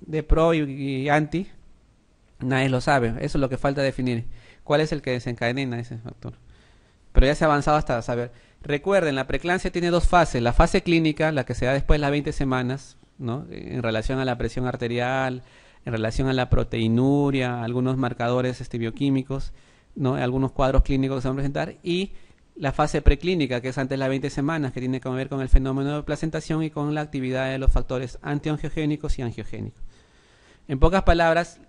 de pro y, anti? Nadie lo sabe, eso es lo que falta definir. ¿Cuál es el que desencadena ese factor? Pero ya se ha avanzado hasta saber. Recuerden, la preclancia tiene dos fases, la fase clínica, la que se da después de las 20 semanas, ¿no? En relación a la presión arterial, en relación a la proteinuria, algunos marcadores este, bioquímicos, ¿no? algunos cuadros clínicos que se van a presentar y la fase preclínica, que es antes de las 20 semanas, que tiene que ver con el fenómeno de placentación y con la actividad de los factores antiangiogénicos y angiogénicos. En pocas palabras,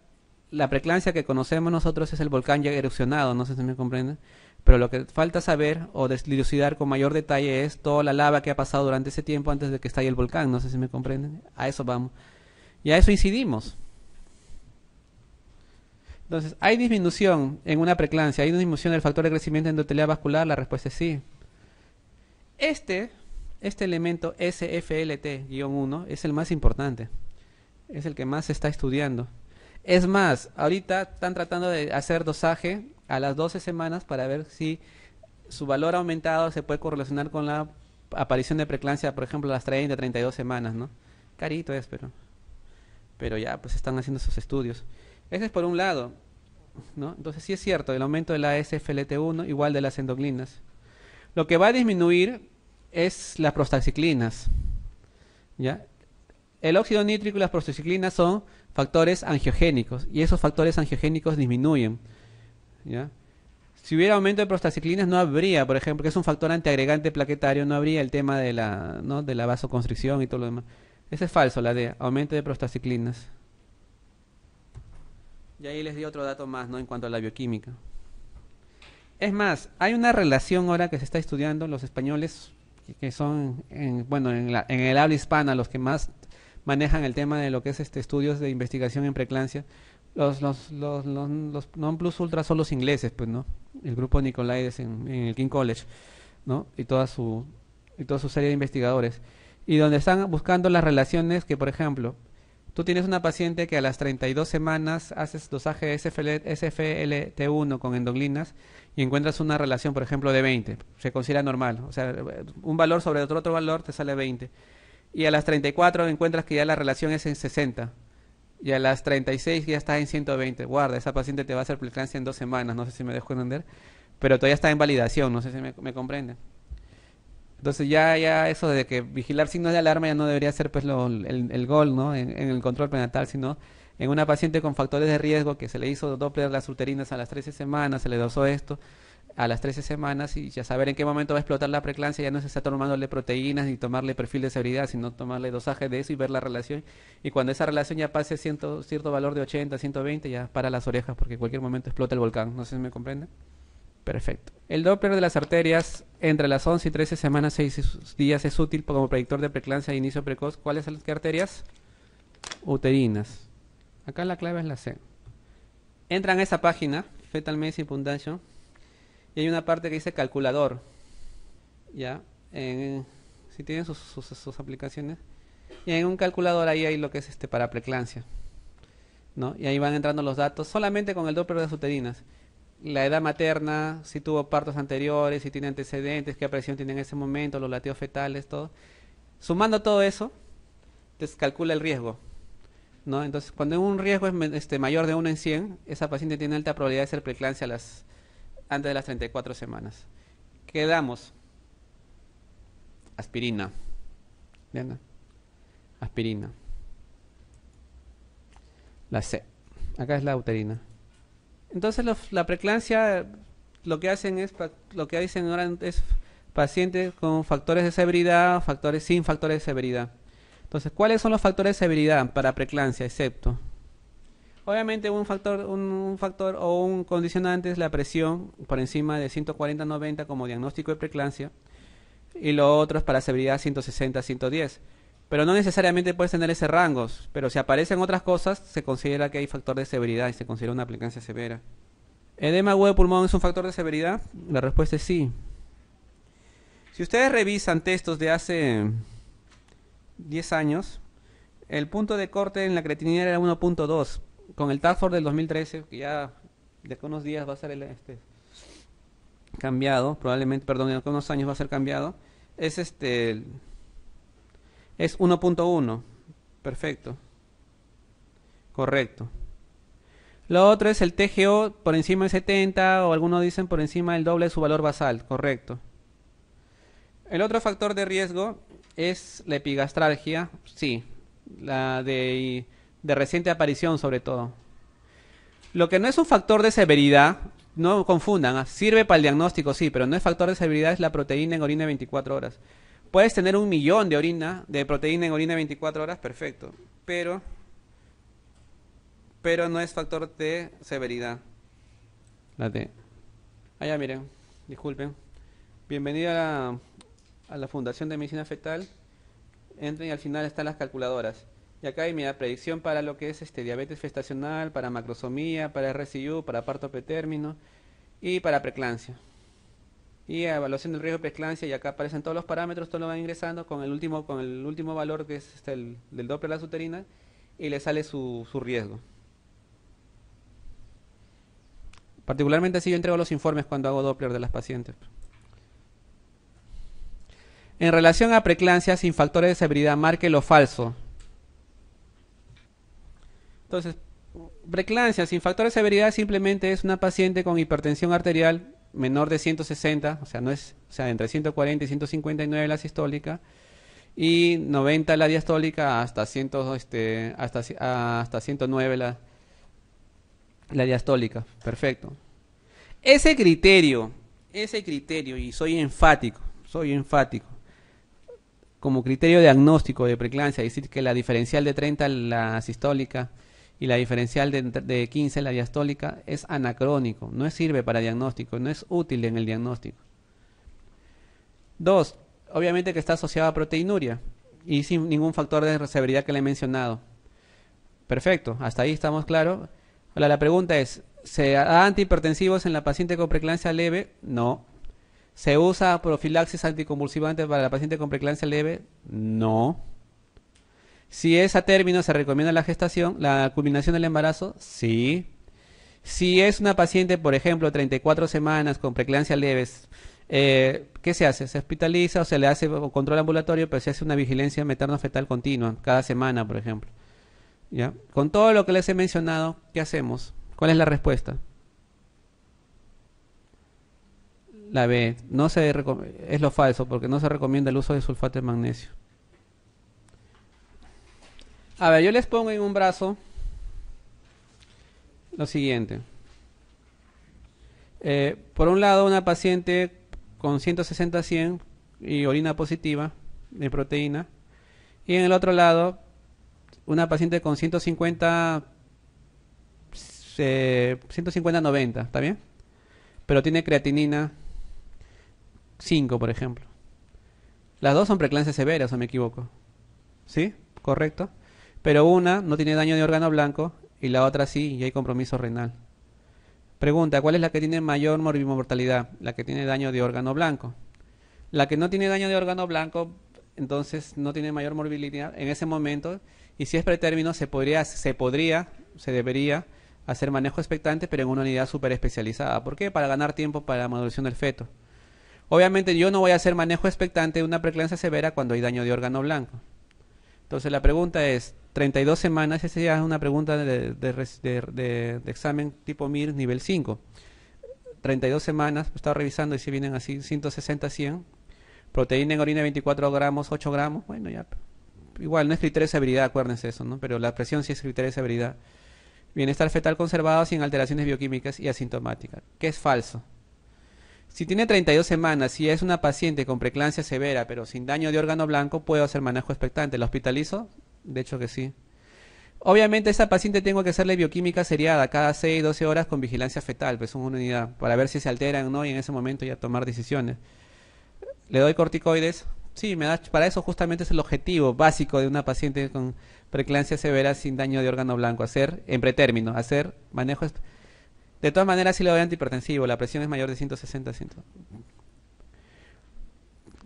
la preclancia que conocemos nosotros es el volcán ya erupcionado, no sé si me comprenden, pero lo que falta saber o deslucidar con mayor detalle es toda la lava que ha pasado durante ese tiempo antes de que estalle el volcán, no sé si me comprenden, a eso vamos. Y a eso incidimos, entonces, ¿hay disminución en una preclancia? ¿Hay una disminución del factor de crecimiento endotelial vascular? La respuesta es sí. Este, este elemento SFLT-1 es el más importante. Es el que más se está estudiando. Es más, ahorita están tratando de hacer dosaje a las 12 semanas para ver si su valor aumentado se puede correlacionar con la aparición de preclancia, por ejemplo, a las 30, 32 semanas, ¿no? Carito es, pero, pero ya, pues están haciendo esos estudios. Ese es por un lado. ¿no? Entonces sí es cierto, el aumento de la SFLT1 igual de las endoglinas. Lo que va a disminuir es las prostaciclinas. ¿ya? El óxido nítrico y las prostaciclinas son factores angiogénicos y esos factores angiogénicos disminuyen. ¿ya? Si hubiera aumento de prostaciclinas no habría, por ejemplo, que es un factor antiagregante plaquetario, no habría el tema de la, ¿no? de la vasoconstricción y todo lo demás. Ese es falso, la de aumento de prostaciclinas. Y ahí les di otro dato más, ¿no? En cuanto a la bioquímica. Es más, hay una relación ahora que se está estudiando, los españoles, que son, en, bueno, en, el habla hispana, los que más manejan el tema de lo que es este estudios de investigación en preclancia. Los, los, non plus ultra son los ingleses, pues, ¿no? El grupo Nicolaides en, en el King College, ¿no? Y su, y toda su serie de investigadores. Y donde están buscando las relaciones que, por ejemplo, Tú tienes una paciente que a las 32 semanas haces dosaje SFLT1 con endoglinas y encuentras una relación, por ejemplo, de 20. Se considera normal. O sea, un valor sobre otro, otro valor te sale 20. Y a las 34 encuentras que ya la relación es en 60. Y a las 36 ya está en 120. Guarda, esa paciente te va a hacer plecancia en dos semanas. No sé si me dejo entender. Pero todavía está en validación. No sé si me, me comprenden. Entonces ya, ya eso de que vigilar signos de alarma ya no debería ser pues lo, el, el, gol, ¿no? En, el control prenatal, sino en una paciente con factores de riesgo que se le hizo Doppler las uterinas a las 13 semanas, se le dosó esto a las 13 semanas y ya saber en qué momento va a explotar la preclancia, ya no se está tomándole proteínas ni tomarle perfil de seguridad, sino tomarle dosaje de eso y ver la relación. Y cuando esa relación ya pase cierto, cierto valor de 80, 120, ya para las orejas porque en cualquier momento explota el volcán. No sé si me comprenden. Perfecto. El Doppler de las arterias entre las 11 y 13 semanas, 6 días es útil como predictor de preeclampsia e inicio precoz. ¿Cuáles son las arterias? Uterinas. Acá la clave es la C. Entran a esa página, Fetal Medicine Foundation, y hay una parte que dice calculador. Ya, en, si tienen sus, aplicaciones. Y en un calculador ahí hay lo que es este para preeclampsia. ¿no? Y ahí van entrando los datos solamente con el Doppler de las uterinas la edad materna, si tuvo partos anteriores, si tiene antecedentes, qué presión tiene en ese momento, los latidos fetales, todo. Sumando todo eso, calcula el riesgo. ¿no? Entonces, cuando un riesgo es este, mayor de 1 en 100, esa paciente tiene alta probabilidad de ser preeclampsia antes de las 34 semanas. ¿Qué damos? Aspirina. Aspirina. La C. Acá es la uterina. Entonces la preclancia lo que hacen es lo que dicen ahora es pacientes con factores de severidad, factores sin factores de severidad. Entonces, ¿cuáles son los factores de severidad para preclancia excepto? Obviamente un factor un, factor o un condicionante es la presión por encima de 140-90 como diagnóstico de preclancia y lo otro es para severidad 160-110. Pero no necesariamente puedes tener ese rango. Pero si aparecen otras cosas, se considera que hay factor de severidad y se considera una aplicancia severa. ¿Edema agudo pulmón es un factor de severidad? La respuesta es sí. Si ustedes revisan textos de hace 10 años, el punto de corte en la cretinidad era 1.2. Con el Taskforce del 2013, que ya de unos días va a ser el, este, cambiado, probablemente, perdón, de unos años va a ser cambiado, es este es 1.1. Perfecto. Correcto. Lo otro es el TGO por encima de 70 o algunos dicen por encima del doble de su valor basal. Correcto. El otro factor de riesgo es la epigastralgia. Sí. La de, de reciente aparición sobre todo. Lo que no es un factor de severidad, no confundan, ah, sirve para el diagnóstico, sí, pero no es factor de severidad, es la proteína en orina de 24 horas. Puedes tener un millón de orina, de proteína en orina 24 horas, perfecto. Pero, pero no es factor de severidad. La T. Ah, miren, disculpen. Bienvenido a la, Fundación de Medicina Fetal. Entren y al final están las calculadoras. Y acá hay mi predicción para lo que es este diabetes gestacional, para macrosomía, para RCU, para parto pretérmino y para preclancia y evaluación del riesgo de preclancia y acá aparecen todos los parámetros, todo lo van ingresando con el último, con el último valor que es este, el del Doppler de la suterina y le sale su, su riesgo. Particularmente si yo entrego los informes cuando hago Doppler de las pacientes. En relación a preclancia sin factores de severidad, marque lo falso. Entonces, preclancia sin factores de severidad simplemente es una paciente con hipertensión arterial menor de 160, o sea, no es, sea, entre 140 y 159 la sistólica y 90 la diastólica hasta 100, este, hasta, hasta 109 la, la diastólica. Perfecto. Ese criterio, ese criterio, y soy enfático, soy enfático, como criterio diagnóstico de preeclampsia, decir que la diferencial de 30 la sistólica y la diferencial de, 15, la diastólica, es anacrónico, no sirve para diagnóstico, no es útil en el diagnóstico. Dos, obviamente que está asociada a proteinuria y sin ningún factor de severidad que le he mencionado. Perfecto, hasta ahí estamos claros. Ahora la pregunta es, ¿se da antihipertensivos en la paciente con preeclampsia leve? No. ¿Se usa profilaxis anticonvulsivante para la paciente con preeclampsia leve? No. Si es a término, se recomienda la gestación, la culminación del embarazo, sí. Si es una paciente, por ejemplo, 34 semanas con preeclampsia leves, eh, ¿qué se hace? Se hospitaliza o se le hace control ambulatorio, pero se hace una vigilancia materno-fetal continua, cada semana, por ejemplo. ¿Ya? Con todo lo que les he mencionado, ¿qué hacemos? ¿Cuál es la respuesta? La B, no se es lo falso porque no se recomienda el uso de sulfato de magnesio. A ver, yo les pongo en un brazo lo siguiente. Eh, por un lado, una paciente con 160-100 y orina positiva de proteína. Y en el otro lado, una paciente con 150 150-90, eh, ¿está bien? Pero tiene creatinina 5, por ejemplo. Las dos son preclases severas, o me equivoco. ¿Sí? ¿Correcto? Pero una no tiene daño de órgano blanco y la otra sí, y hay compromiso renal. Pregunta, ¿cuál es la que tiene mayor morbimortalidad? La que tiene daño de órgano blanco. La que no tiene daño de órgano blanco, entonces no tiene mayor morbilidad en ese momento. Y si es pretérmino, se podría, se podría, se debería hacer manejo expectante, pero en una unidad súper especializada. ¿Por qué? Para ganar tiempo para la maduración del feto. Obviamente yo no voy a hacer manejo expectante de una preclancia severa cuando hay daño de órgano blanco. Entonces la pregunta es, 32 semanas, esa ya es una pregunta de, examen tipo MIR nivel 5. 32 semanas, pues, estaba revisando y si vienen así 160, 100. Proteína en orina 24 gramos, 8 gramos, bueno ya. Igual, no es criterio de severidad, acuérdense eso, ¿no? Pero la presión sí es criterio de severidad. Bienestar fetal conservado sin alteraciones bioquímicas y asintomáticas, que es falso. Si tiene 32 semanas y es una paciente con preeclampsia severa pero sin daño de órgano blanco, puedo hacer manejo expectante. ¿La hospitalizo? De hecho que sí. Obviamente a esa paciente tengo que hacerle bioquímica seriada cada 6, 12 horas con vigilancia fetal, pues una unidad, para ver si se alteran o no y en ese momento ya tomar decisiones. ¿Le doy corticoides? Sí, me da, para eso justamente es el objetivo básico de una paciente con preeclampsia severa sin daño de órgano blanco, hacer en pretérmino, hacer manejo expectante de todas maneras, sí le doy antihipertensivo. La presión es mayor de 160. 100.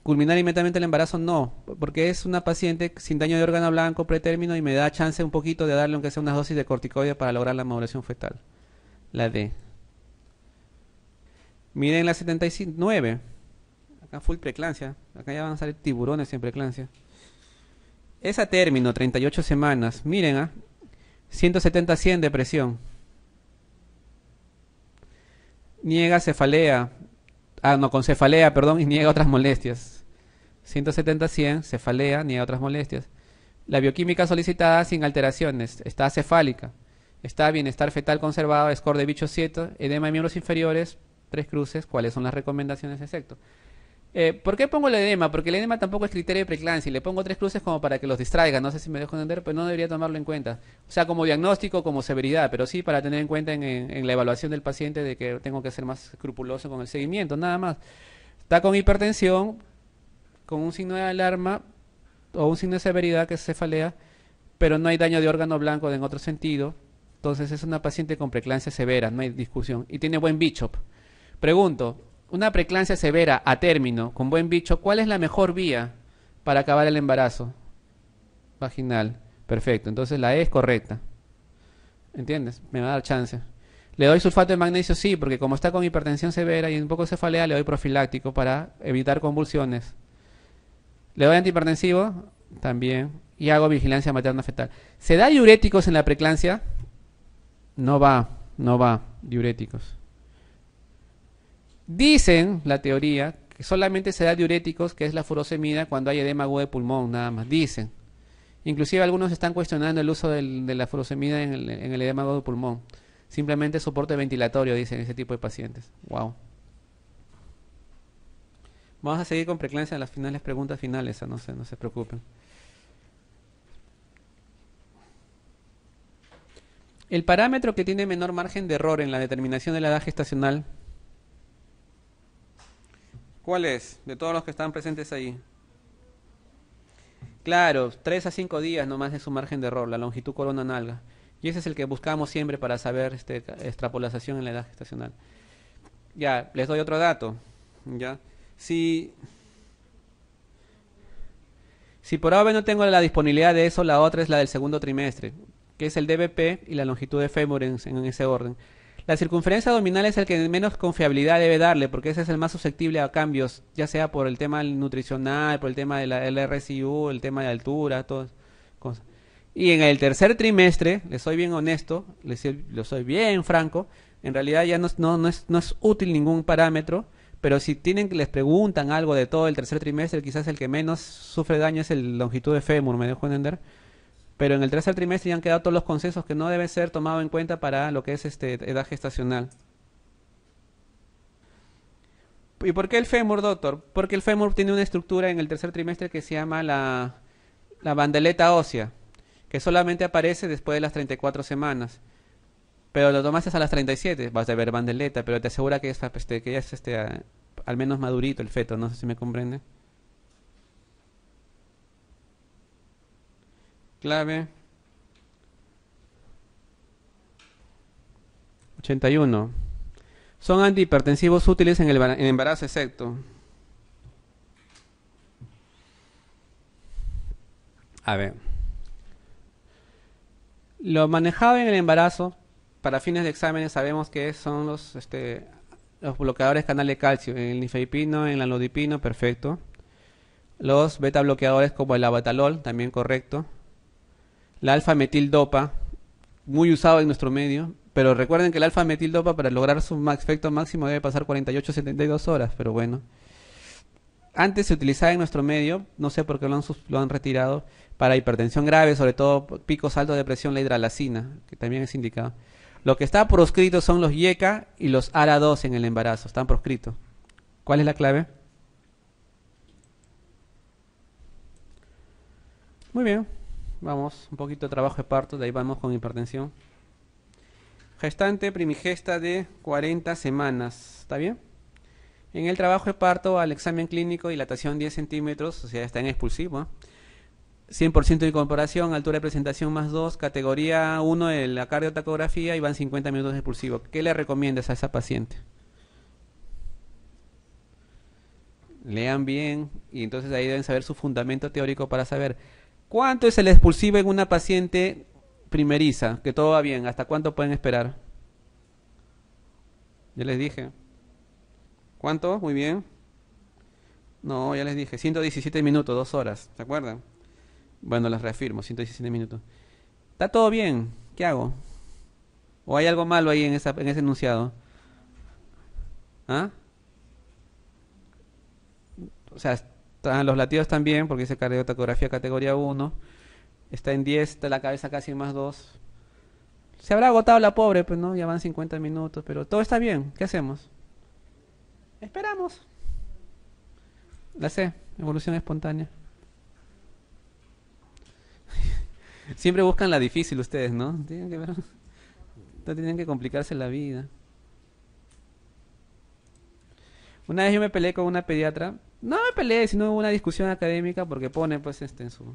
¿Culminar inmediatamente el embarazo? No, porque es una paciente sin daño de órgano blanco pretérmino y me da chance un poquito de darle, aunque sea una dosis de corticoides para lograr la maduración fetal. La D. Miren la 79. Acá full preclancia. Acá ya van a salir tiburones en preclancia. Esa término, 38 semanas. Miren, 170 ¿ah? 170-100 de presión niega cefalea. Ah, no, con cefalea, perdón, y niega otras molestias. 170-100, cefalea, niega otras molestias. La bioquímica solicitada sin alteraciones. Está cefálica. Está bienestar fetal conservado, score de bicho 7, edema de miembros inferiores, tres cruces. ¿Cuáles son las recomendaciones de eh, ¿Por qué pongo el edema? Porque el edema tampoco es criterio de preclancia. Le pongo tres cruces como para que los distraiga. No sé si me dejo entender, pero no debería tomarlo en cuenta. O sea, como diagnóstico, como severidad, pero sí para tener en cuenta en, la evaluación del paciente de que tengo que ser más escrupuloso con el seguimiento, nada más. Está con hipertensión, con un signo de alarma o un signo de severidad que es cefalea, pero no hay daño de órgano blanco en otro sentido. Entonces es una paciente con preclancia severa, no hay discusión. Y tiene buen bishop. Pregunto, una preclancia severa a término, con buen bicho, ¿cuál es la mejor vía para acabar el embarazo? Vaginal. Perfecto. Entonces la E es correcta. ¿Entiendes? Me va a dar chance. ¿Le doy sulfato de magnesio? Sí, porque como está con hipertensión severa y un poco cefalea, le doy profiláctico para evitar convulsiones. ¿Le doy antihipertensivo? También. Y hago vigilancia materna fetal. ¿Se da diuréticos en la preclancia? No va, no va, diuréticos. Dicen, la teoría, que solamente se da diuréticos, que es la furosemida, cuando hay edema agudo de pulmón, nada más. Dicen. Inclusive algunos están cuestionando el uso de la furosemida en el, edema agudo de pulmón. Simplemente soporte ventilatorio, dicen ese tipo de pacientes. Wow. Vamos a seguir con preclancia a las finales, preguntas finales, no se, no se preocupen. El parámetro que tiene menor margen de error en la determinación de la edad gestacional ¿Cuál es? De todos los que están presentes ahí. Claro, 3 a 5 días nomás es su margen de error, la longitud corona nalga. Y ese es el que buscamos siempre para saber este, extrapolación en la edad gestacional. Ya, les doy otro dato. Ya, si, si por ahora no tengo la disponibilidad de eso, la otra es la del segundo trimestre, que es el DBP y la longitud de fémur en ese orden. La circunferencia abdominal es el que menos confiabilidad debe darle, porque ese es el más susceptible a cambios, ya sea por el tema nutricional, por el tema de la LRCU, el tema de altura, todo. Cosas. Y en el tercer trimestre, les soy bien honesto, les, soy bien franco, en realidad ya no, es, útil ningún parámetro, pero si tienen les preguntan algo de todo el tercer trimestre, quizás el que menos sufre daño es el longitud de fémur, me dejo entender pero en el tercer trimestre ya han quedado todos los consensos que no deben ser tomados en cuenta para lo que es este edad gestacional. ¿Y por qué el fémur, doctor? Porque el fémur tiene una estructura en el tercer trimestre que se llama la, la bandeleta ósea, que solamente aparece después de las 34 semanas. Pero lo tomaste a las 37, vas a ver bandeleta, pero te asegura que, es, este, que ya es este, al menos madurito el feto, no sé si me comprende. Clave. 81. Son antihipertensivos útiles en el embarazo excepto. A ver. Lo manejado en el embarazo, para fines de exámenes, sabemos que son los, este, los bloqueadores canal de calcio, en el nifeipino, en el anodipino, perfecto. Los beta bloqueadores como el abatalol, también correcto la alfa-metildopa, muy usado en nuestro medio, pero recuerden que el alfa-metildopa para lograr su efecto máximo debe pasar 48-72 horas, pero bueno. Antes se utilizaba en nuestro medio, no sé por qué lo han, lo han retirado, para hipertensión grave, sobre todo picos altos de presión, la hidralacina, que también es indicado. Lo que está proscrito son los YECA y los ARA2 en el embarazo, están proscritos. ¿Cuál es la clave? Muy bien. Vamos, un poquito de trabajo de parto, de ahí vamos con hipertensión. Gestante primigesta de 40 semanas, ¿está bien? En el trabajo de parto, al examen clínico, dilatación 10 centímetros, o sea, está en expulsivo. 100% ¿eh? de incorporación, altura de presentación más 2, categoría 1 en la cardiotacografía y van 50 minutos de expulsivo. ¿Qué le recomiendas a esa paciente? Lean bien y entonces ahí deben saber su fundamento teórico para saber ¿Cuánto es el expulsivo en una paciente primeriza? Que todo va bien. ¿Hasta cuánto pueden esperar? Ya les dije. ¿Cuánto? Muy bien. No, ya les dije. 117 minutos, dos horas. ¿Se acuerdan? Bueno, las reafirmo. 117 minutos. ¿Está todo bien? ¿Qué hago? ¿O hay algo malo ahí en, esa, en ese enunciado? ¿Ah? O sea, los latidos también, porque dice cardiotacografía categoría 1. Está en 10, está la cabeza casi más 2. Se habrá agotado la pobre, pues no, ya van 50 minutos, pero todo está bien. ¿Qué hacemos? Esperamos. La C, evolución espontánea. Siempre buscan la difícil ustedes, ¿no? no tienen que complicarse la vida. Una vez yo me peleé con una pediatra, no me peleé, sino una discusión académica porque pone pues este en su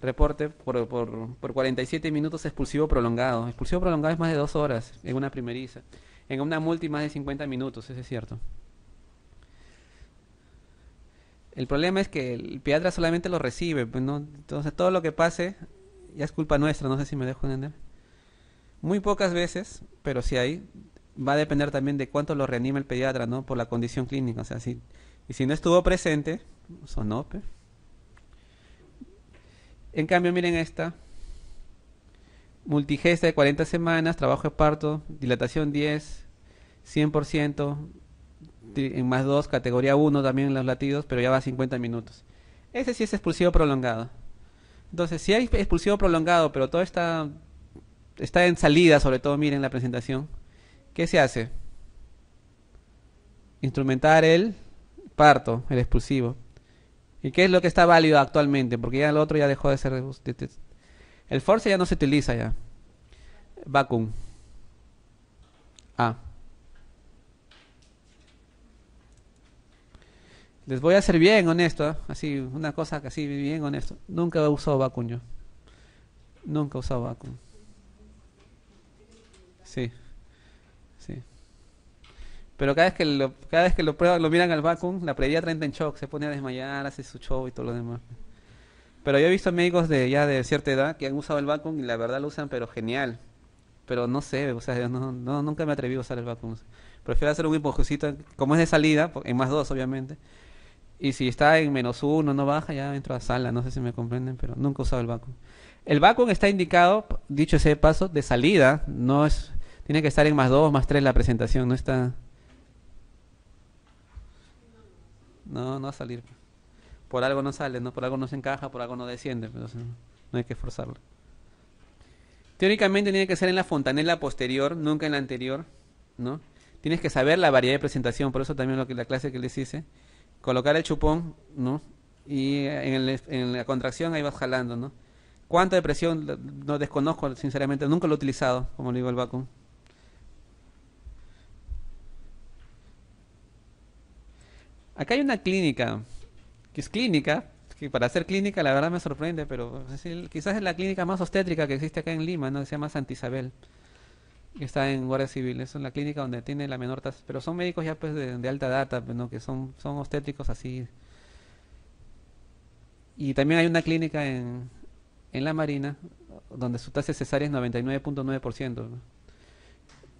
reporte por, por, por 47 minutos expulsivo prolongado. Expulsivo prolongado es más de dos horas en una primeriza. En una multi más de 50 minutos, eso es cierto. El problema es que el pediatra solamente lo recibe, pues, ¿no? Entonces todo lo que pase ya es culpa nuestra, no sé si me dejo entender. Muy pocas veces, pero si hay, va a depender también de cuánto lo reanima el pediatra, ¿no? Por la condición clínica, o sea, si, y si no estuvo presente, pues, nope. En cambio, miren esta. Multigesta de 40 semanas, trabajo de parto, dilatación 10, 100%, en más 2, categoría 1 también en los latidos, pero ya va a 50 minutos. Ese sí es expulsivo prolongado. Entonces, si hay expulsivo prolongado, pero todo está, está en salida, sobre todo, miren la presentación ¿Qué se hace? Instrumentar el parto, el expulsivo. ¿Y qué es lo que está válido actualmente? Porque ya el otro ya dejó de ser... El force ya no se utiliza ya. Vacuum. Ah. Les voy a ser bien honesto, ¿ah? así, una cosa que así, bien honesto. Nunca he usado vacuum Nunca he usado vacuum. Sí. Pero cada vez que lo, cada vez que lo prueban, lo miran al vacuum, la previa treinta en shock, se pone a desmayar, hace su show y todo lo demás. Pero yo he visto médicos de ya de cierta edad que han usado el vacuum y la verdad lo usan, pero genial. Pero no sé, o sea, no, no, nunca me atreví a usar el vacuum. Prefiero hacer un hipojucito, como es de salida, en más dos, obviamente. Y si está en menos uno, no baja, ya entro a sala. No sé si me comprenden, pero nunca he usado el vacuum. El vacuum está indicado, dicho ese paso, de salida. No es, tiene que estar en más dos, más tres la presentación. No está No, no va a salir. Por algo no sale, ¿no? Por algo no se encaja, por algo no desciende. no hay que esforzarlo. Teóricamente tiene que ser en la fontanela posterior, nunca en la anterior, ¿no? Tienes que saber la variedad de presentación, por eso también lo que la clase que les hice. Colocar el chupón, ¿no? Y eh, en, la contracción ahí vas jalando, ¿no? ¿Cuánta presión? No desconozco, sinceramente, nunca lo he utilizado, como le digo el vacuum. Acá hay una clínica, que es clínica, que para ser clínica la verdad me sorprende, pero quizás es la clínica más obstétrica que existe acá en Lima, ¿no? Se llama Santa Isabel, que está en Guardia Civil, es la clínica donde tiene la menor tasa, pero son médicos ya pues de, alta data, pues, ¿no? Que son, son obstétricos así. Y también hay una clínica en, en la Marina, donde su tasa de cesárea es 99.9%.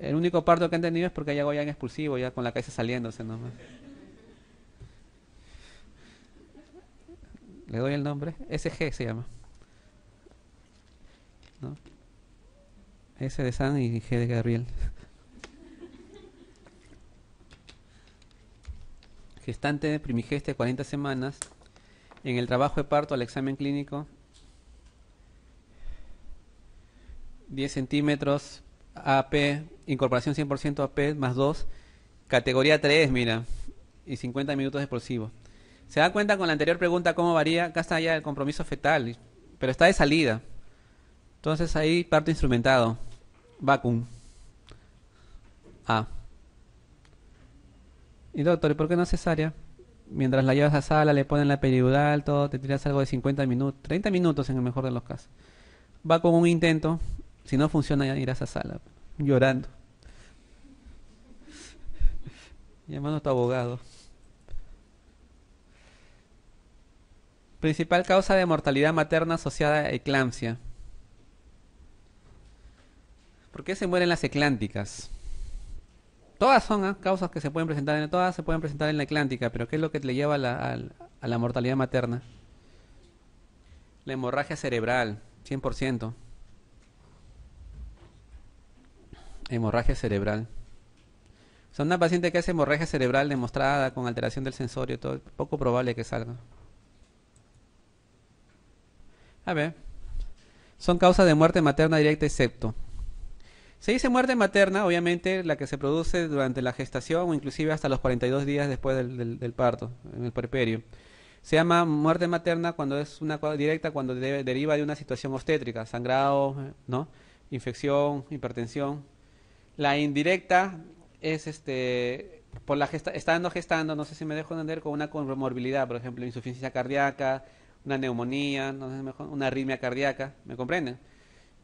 El único parto que han tenido es porque hay algo ya en expulsivo, ya con la cabeza saliéndose nomás. Le doy el nombre. SG se llama. S de San y G de Gabriel. Gestante primigeste de 40 semanas. En el trabajo de parto al examen clínico. 10 centímetros. AP. Incorporación 100% AP más 2. Categoría 3, mira. Y 50 minutos de explosivo. Se da cuenta con la anterior pregunta cómo varía, acá está ya el compromiso fetal, pero está de salida. Entonces ahí parte instrumentado. Vacuum. A. Y doctor, ¿y por qué no cesárea? Mientras la llevas a sala, le ponen la periodal, todo, te tiras algo de 50 minutos, 30 minutos en el mejor de los casos. Va con un intento, si no funciona ya irás a sala, llorando. Llamando a tu abogado. Principal causa de mortalidad materna asociada a eclampsia. ¿Por qué se mueren las eclánticas? Todas son ¿ah? causas que se pueden presentar en todas se pueden presentar en la eclántica, pero ¿qué es lo que le lleva a la, mortalidad materna? La hemorragia cerebral, 100%. Hemorragia cerebral. Son una paciente que hace hemorragia cerebral demostrada con alteración del sensorio, todo, poco probable que salga. A ver. Son causas de muerte materna directa excepto. Se dice muerte materna, obviamente, la que se produce durante la gestación o inclusive hasta los 42 días después del, parto, en el puerperio. Se llama muerte materna cuando es una directa, cuando deriva de una situación obstétrica, sangrado, ¿no? infección, hipertensión. La indirecta es este por la gesta, estando gestando, no sé si me dejo entender, con una comorbilidad, por ejemplo, insuficiencia cardíaca, una neumonía, no mejor, una arritmia cardíaca, ¿me comprenden?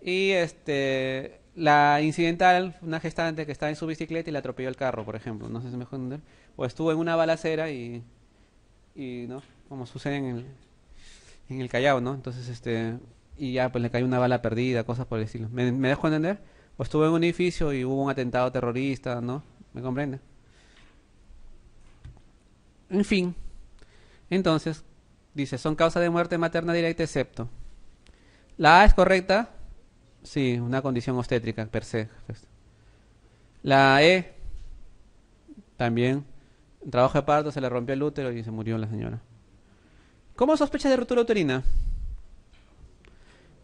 Y este, la incidental, una gestante que estaba en su bicicleta y le atropelló el carro, por ejemplo, no sé si mejor entender. O estuvo en una balacera y, y ¿no? Como sucede en el, Callao, ¿no? Entonces, este, y ya pues le cayó una bala perdida, cosas por el estilo. ¿Me, dejo entender? O estuvo en un edificio y hubo un atentado terrorista, ¿no? ¿Me comprenden? En fin, entonces, Dice, son causa de muerte materna directa excepto. La A es correcta. Sí, una condición obstétrica per se. La E también. Trabajo de parto, se le rompió el útero y se murió la señora. ¿Cómo sospecha de ruptura uterina?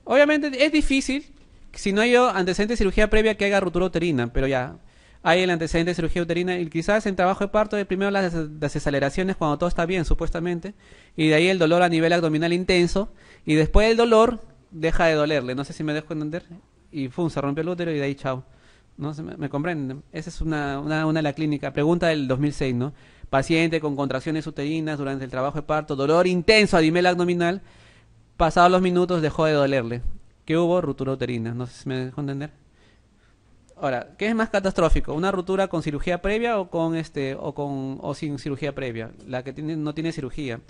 Obviamente es difícil si no hay antecedente de cirugía previa que haga ruptura uterina, pero ya, hay el antecedente de cirugía uterina y quizás en trabajo de parto primero las desaceleraciones cuando todo está bien supuestamente y de ahí el dolor a nivel abdominal intenso y después el dolor deja de dolerle, no sé si me dejo entender y fum, se rompió el útero y de ahí chao. No sé, me, comprenden. Esa es una, una, de la clínica. Pregunta del 2006, ¿no? Paciente con contracciones uterinas durante el trabajo de parto, dolor intenso a nivel abdominal. Pasados los minutos dejó de dolerle. ¿Qué hubo? Ruptura uterina. No sé si me dejo entender. Ahora, ¿qué es más catastrófico? ¿Una ruptura con cirugía previa o con este o con sin cirugía previa? La que no tiene cirugía.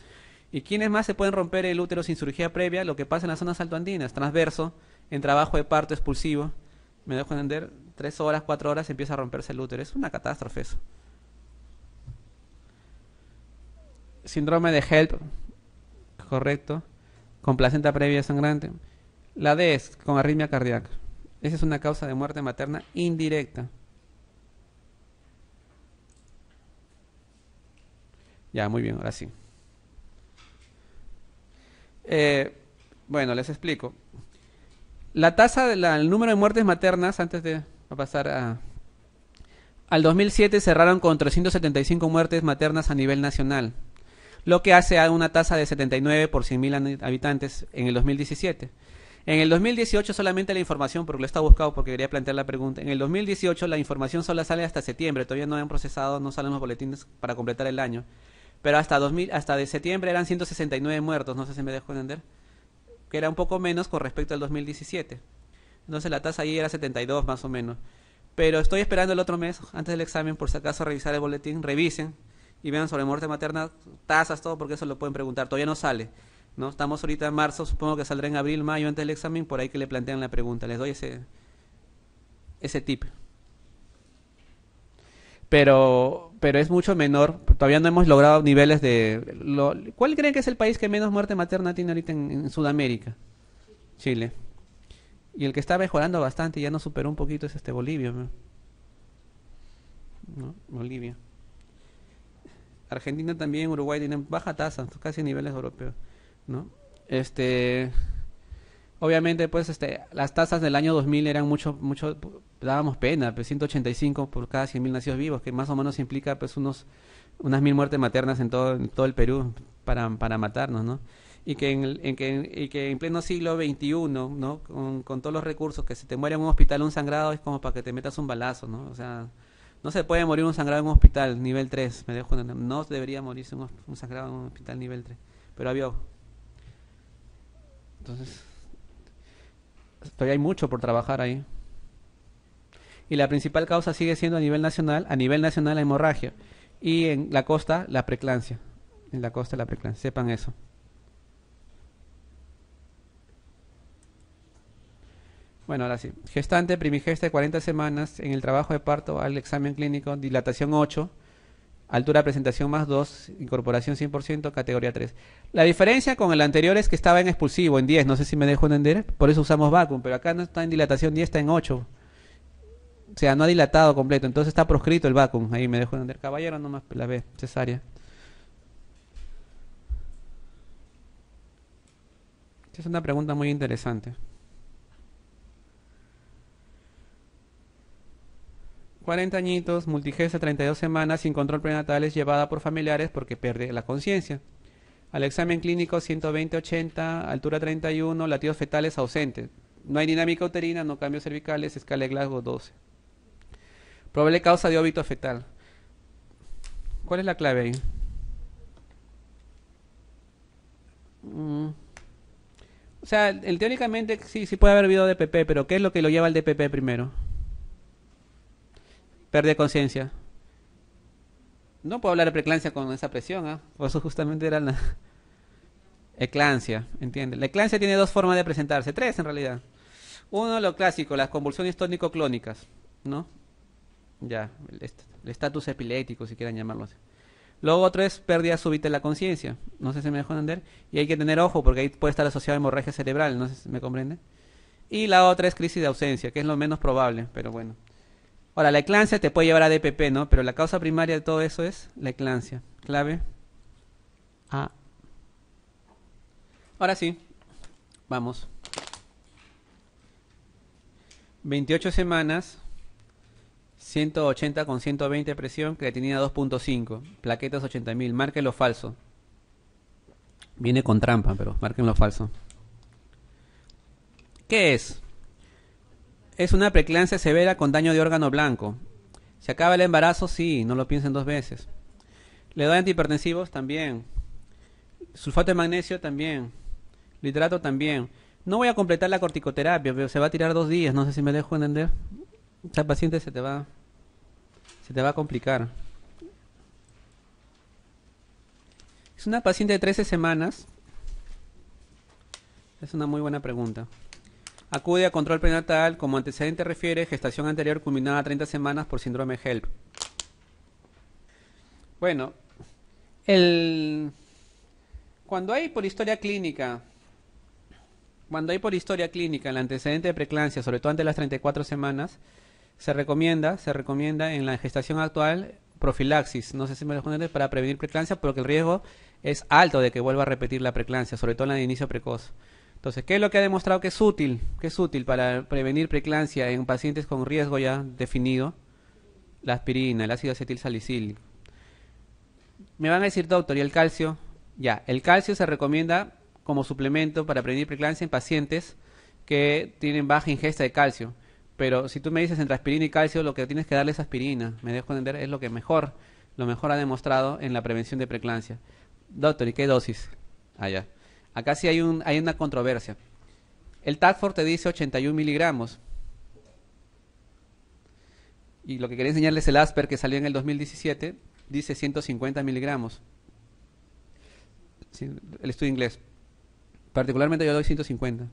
¿Y quiénes más se pueden romper el útero sin cirugía previa? Lo que pasa en las zonas altoandinas, transverso, en trabajo de parto expulsivo. Me dejo entender, tres horas, cuatro horas empieza a romperse el útero. Es una catástrofe eso. Síndrome de HELP, correcto. Con placenta previa sangrante. La D es con arritmia cardíaca. Esa es una causa de muerte materna indirecta. Ya, muy bien, ahora sí. Eh, bueno, les explico. La tasa del número de muertes maternas, antes de pasar a... Al 2007 cerraron con 375 muertes maternas a nivel nacional, lo que hace a una tasa de 79 por 100.000 habitantes en el 2017. En el 2018 solamente la información, porque lo he estado buscando porque quería plantear la pregunta, en el 2018 la información solo sale hasta septiembre, todavía no han procesado, no salen los boletines para completar el año, pero hasta 2000, hasta de septiembre eran 169 muertos, no sé si me dejó entender, que era un poco menos con respecto al 2017. Entonces la tasa ahí era 72 más o menos. Pero estoy esperando el otro mes, antes del examen, por si acaso revisar el boletín, revisen y vean sobre muerte materna, tasas, todo, porque eso lo pueden preguntar, todavía no sale. ¿no? Estamos ahorita en marzo, supongo que saldrá en abril, mayo, antes del examen, por ahí que le plantean la pregunta. Les doy ese, ese tip. Pero, pero es mucho menor. Todavía no hemos logrado niveles de... ¿Cuál creen que es el país que menos muerte materna tiene ahorita en, Sudamérica? Chile. Y el que está mejorando bastante, ya no superó un poquito, es este Bolivia. Bolivia. Argentina también, Uruguay tienen baja tasa, casi niveles europeos. ¿no? Este, obviamente, pues, este, las tasas del año 2000 eran mucho, mucho, dábamos pena, pues, 185 por cada 100.000 nacidos vivos, que más o menos implica, pues, unos, unas mil muertes maternas en todo, en todo el Perú para, para matarnos, ¿no? y que en, que, y que en pleno siglo XXI, ¿no? Con, con, todos los recursos, que si te muere en un hospital un sangrado es como para que te metas un balazo, ¿no? O sea, no se puede morir un sangrado en un hospital nivel 3, me dejo, no debería morirse un, un sangrado en un hospital nivel 3, pero había entonces, todavía hay mucho por trabajar ahí. Y la principal causa sigue siendo a nivel nacional, a nivel nacional la hemorragia. Y en la costa, la preclancia. En la costa, la preclancia. Sepan eso. Bueno, ahora sí. Gestante, primigesta de 40 semanas, en el trabajo de parto al examen clínico, dilatación 8 Altura de presentación más 2, incorporación 100%, categoría 3. La diferencia con el anterior es que estaba en expulsivo, en 10, no sé si me dejo entender, por eso usamos vacuum, pero acá no está en dilatación 10, está en 8. O sea, no ha dilatado completo, entonces está proscrito el vacuum, ahí me dejo entender. Caballero no más, la vez cesárea. Es una pregunta muy interesante. 40 añitos, y 32 semanas, sin control prenatal, es llevada por familiares porque pierde la conciencia. Al examen clínico 120-80, altura 31, latidos fetales ausentes. No hay dinámica uterina, no cambios cervicales, escala de Glasgow 12. Probable causa de óbito fetal. ¿Cuál es la clave ahí? Mm. O sea, el, teóricamente sí, sí puede haber habido DPP, pero ¿qué es lo que lo lleva al DPP primero? Pérdida de conciencia. No puedo hablar de preclancia con esa presión, ¿ah? eso justamente era la eclancia, ¿entiendes? La eclancia tiene dos formas de presentarse, tres en realidad. Uno, lo clásico, las convulsiones tónico-clónicas, ¿no? Ya, el estatus epiléptico, si quieran llamarlo así. Luego otro es pérdida súbita de la conciencia. No sé si me dejó entender. Y hay que tener ojo porque ahí puede estar asociado a hemorragia cerebral. No sé si me comprende. Y la otra es crisis de ausencia, que es lo menos probable, pero bueno. Ahora, la eclancia te puede llevar a DPP, ¿no? Pero la causa primaria de todo eso es la eclancia. Clave A. Ahora sí, vamos. 28 semanas, 180 con 120 de presión, creatinina 2.5, plaquetas 80.000, marquen lo falso. Viene con trampa, pero marquen lo falso. ¿Qué es? Es una preclancia severa con daño de órgano blanco. ¿Se acaba el embarazo? Sí, no lo piensen dos veces. Le doy antihipertensivos también. Sulfato de magnesio también. Litrato también. No voy a completar la corticoterapia, pero se va a tirar dos días. No sé si me dejo entender. Esta paciente se te va, se te va a complicar. Es una paciente de 13 semanas. Es una muy buena pregunta acude a control prenatal como antecedente refiere gestación anterior culminada a 30 semanas por síndrome HELP. Bueno, el, cuando hay por historia clínica, cuando hay por historia clínica el antecedente de preclancia, sobre todo antes de las 34 semanas, se recomienda, se recomienda en la gestación actual profilaxis, no sé si me lo para prevenir preclancia, porque el riesgo es alto de que vuelva a repetir la preclancia, sobre todo en la de inicio precoz. Entonces, ¿qué es lo que ha demostrado que es útil? Que es útil para prevenir preeclampsia en pacientes con riesgo ya definido? La aspirina, el ácido acetil Me van a decir, doctor, ¿y el calcio? Ya, el calcio se recomienda como suplemento para prevenir preeclampsia en pacientes que tienen baja ingesta de calcio. Pero si tú me dices entre aspirina y calcio, lo que tienes que darle es aspirina. Me dejo entender, es lo que mejor, lo mejor ha demostrado en la prevención de preeclampsia. Doctor, ¿y qué dosis? Allá. Ah, Acá sí hay, un, hay una controversia. El Tadford te dice 81 miligramos. Y lo que quería enseñarles el Asper que salió en el 2017 dice 150 miligramos. el estudio inglés. Particularmente yo doy 150.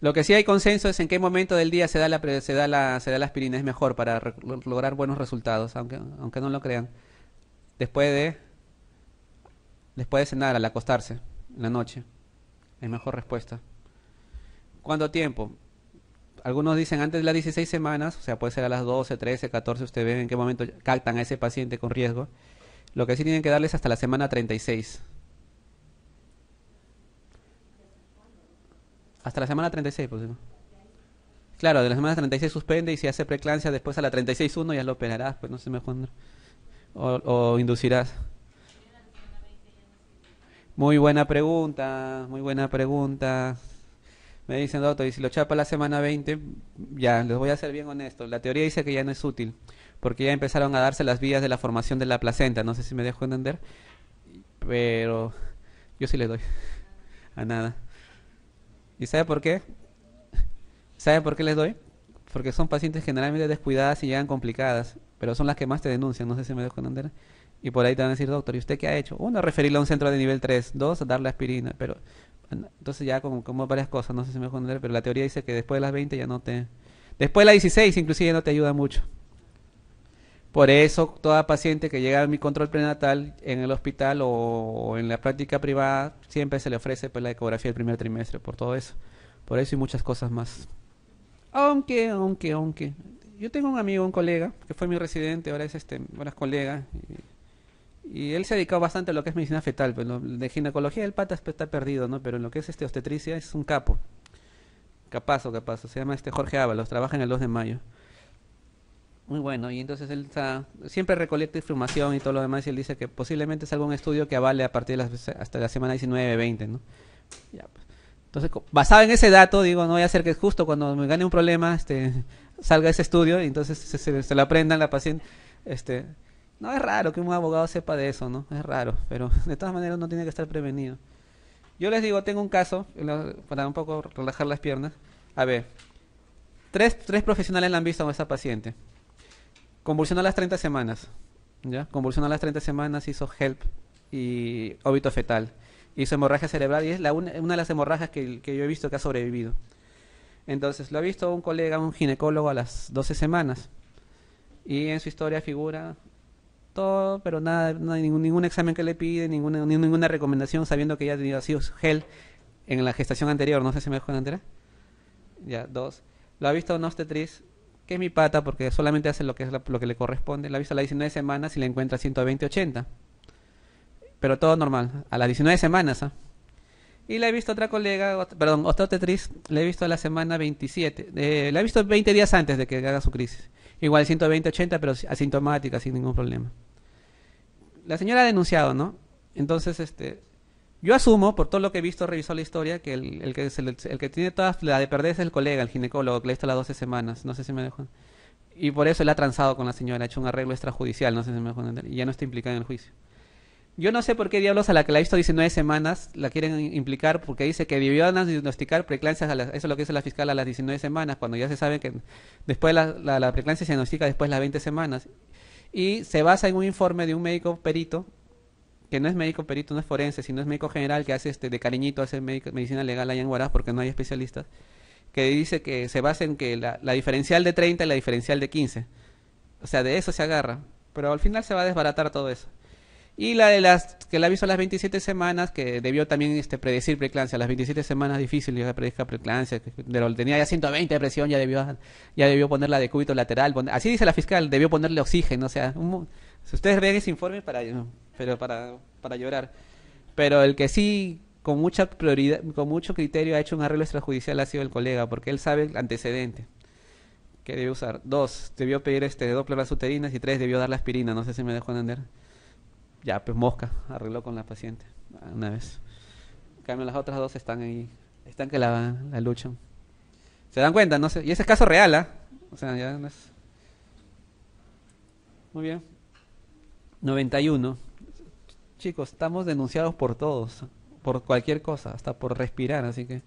Lo que sí hay consenso es en qué momento del día se da la, aspirina. Es mejor para lograr buenos resultados, aunque, aunque no lo crean. Después de, después de cenar, al acostarse en la noche. es mejor respuesta. ¿Cuánto tiempo? Algunos dicen antes de las 16 semanas, o sea, puede ser a las 12, 13, 14, usted ve en qué momento captan a ese paciente con riesgo. Lo que sí tienen que darles hasta la semana 36. Hasta la semana 36, pues. ¿no? Claro, de la semana 36 suspende y si hace preclancia después a la 36.1 ya lo operarás, pues no se me O, o inducirás. Muy buena pregunta, muy buena pregunta. Me dicen, doctor, y si lo chapa la semana 20, ya, les voy a ser bien honesto. La teoría dice que ya no es útil, porque ya empezaron a darse las vías de la formación de la placenta. No sé si me dejo entender, pero yo sí le doy a nada. ¿Y sabe por qué? ¿Sabe por qué les doy? Porque son pacientes generalmente descuidadas y llegan complicadas, pero son las que más te denuncian. No sé si me dejo entender. Y por ahí te van a decir, doctor, ¿y usted qué ha hecho? Uno, referirle a un centro de nivel 3. Dos, darle aspirina. Pero entonces ya como, varias cosas, no sé si me voy a pero la teoría dice que después de las 20 ya no te... Después de las 16 inclusive ya no te ayuda mucho. Por eso toda paciente que llega a mi control prenatal en el hospital o, en la práctica privada siempre se le ofrece pues, la ecografía del primer trimestre, por todo eso. Por eso y muchas cosas más. Aunque, aunque, aunque. Yo tengo un amigo, un colega, que fue mi residente, ahora es este, ahora es colega. Y él se ha dedicado bastante a lo que es medicina fetal, pero de ginecología el pata está perdido, ¿no? Pero en lo que es este obstetricia es un capo. Capazo, capazo. Se llama este Jorge Ábalos, trabaja en el 2 de mayo. Muy bueno, y entonces él está, siempre recolecta información y todo lo demás, y él dice que posiblemente salga un estudio que avale a partir de las, hasta la semana 19, 20, ¿no? Ya, pues. Entonces, basado en ese dato, digo, no voy a hacer que justo cuando me gane un problema, este, salga ese estudio, y entonces se, se, se lo aprendan la paciente, este, no es raro que un abogado sepa de eso, ¿no? Es raro, pero de todas maneras uno tiene que estar prevenido. Yo les digo, tengo un caso, para un poco relajar las piernas. A ver, tres, profesionales la han visto a esta paciente. Convulsión a las 30 semanas, ¿ya? Convulsión a las 30 semanas, hizo HELP y óbito fetal. Hizo hemorragia cerebral y es una, de las hemorragias que, que yo he visto que ha sobrevivido. Entonces, lo ha visto un colega, un ginecólogo a las 12 semanas. Y en su historia figura todo, pero nada, no hay ningún, ningún examen que le pide, ninguna, ninguna recomendación, sabiendo que ya ha tenido así gel en la gestación anterior, no sé si me dejó anterior Ya, dos. Lo ha visto una obstetriz, que es mi pata, porque solamente hace lo que, es lo que le corresponde. La ha visto a las 19 semanas y le encuentra 120, 80. Pero todo normal, a las 19 semanas. ¿ah? Y le he visto otra colega, perdón, otra obstetriz, le he visto a la semana 27. Eh, la he visto 20 días antes de que haga su crisis. Igual 120, 80, pero asintomática, sin ningún problema la señora ha denunciado, ¿no? Entonces, este, yo asumo, por todo lo que he visto, revisó la historia, que el, que, tiene toda la de perder es el colega, el ginecólogo, que le visto las 12 semanas, no sé si me dejó. Y por eso él ha transado con la señora, ha hecho un arreglo extrajudicial, no sé si me dejó entender, y ya no está implicado en el juicio. Yo no sé por qué diablos a la que la ha visto 19 semanas la quieren implicar porque dice que a diagnosticar preclancias, a eso es lo que dice la fiscal a las 19 semanas, cuando ya se sabe que después la, la, preclancia se diagnostica después de las 20 semanas y se basa en un informe de un médico perito, que no es médico perito, no es forense, sino es médico general que hace este de cariñito, hace medicina legal allá en Guaraz porque no hay especialistas, que dice que se basa en que la, la diferencial de 30 y la diferencial de 15. O sea, de eso se agarra, pero al final se va a desbaratar todo eso. Y la de las que la avisó a las 27 semanas, que debió también este, predecir preclancia. A las 27 semanas difícil que predezca pero Tenía ya 120 de presión, ya debió, ya debió ponerla de cúbito lateral. así dice la fiscal, debió ponerle oxígeno. O sea, si ustedes ven ese informe, para, eh, pero para, para llorar. Pero el que sí, con mucha prioridad, con mucho criterio, ha hecho un arreglo extrajudicial ha sido el colega, porque él sabe el antecedente que debió usar. Dos, debió pedir este doble las uterinas y tres, debió dar la aspirina. No sé si me dejó entender. Ya, pues mosca, arregló con la paciente una vez. En cambio, las otras dos están ahí, están que la, la luchan. ¿Se dan cuenta? No sé. Y ese es caso real, ¿ah? ¿eh? O sea, ya no es. Muy bien. 91. Chicos, estamos denunciados por todos, por cualquier cosa, hasta por respirar, así que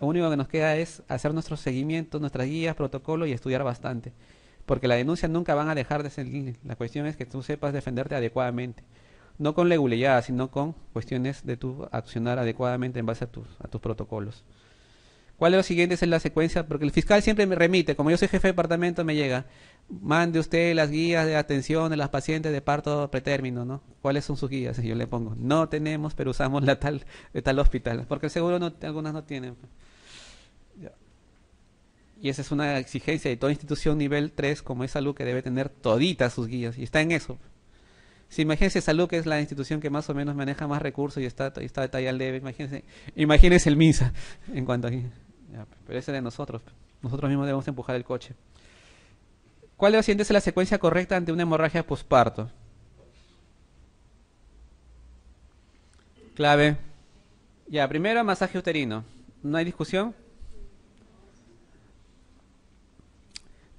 lo único que nos queda es hacer nuestros seguimientos, nuestras guías, protocolo y estudiar bastante porque la denuncia nunca van a dejar de ser La cuestión es que tú sepas defenderte adecuadamente, no con leguleyadas, sino con cuestiones de tu accionar adecuadamente en base a tus, protocolos. ¿Cuál es lo siguientes es la secuencia? Porque el fiscal siempre me remite, como yo soy jefe de departamento, me llega, mande usted las guías de atención de las pacientes de parto pretérmino, ¿no? ¿Cuáles son sus guías? Y yo le pongo, no tenemos, pero usamos la tal, tal hospital, porque el seguro no, algunas no tienen. Pues y esa es una exigencia de toda institución nivel 3 como es salud que debe tener toditas sus guías y está en eso. Si imagínense salud que es la institución que más o menos maneja más recursos y está, y está de imagínense, imagínense el MISA. en cuanto a... Pero ese de nosotros, nosotros mismos debemos empujar el coche. ¿Cuál de los es la secuencia correcta ante una hemorragia posparto? Clave. Ya, primero masaje uterino. ¿No hay discusión?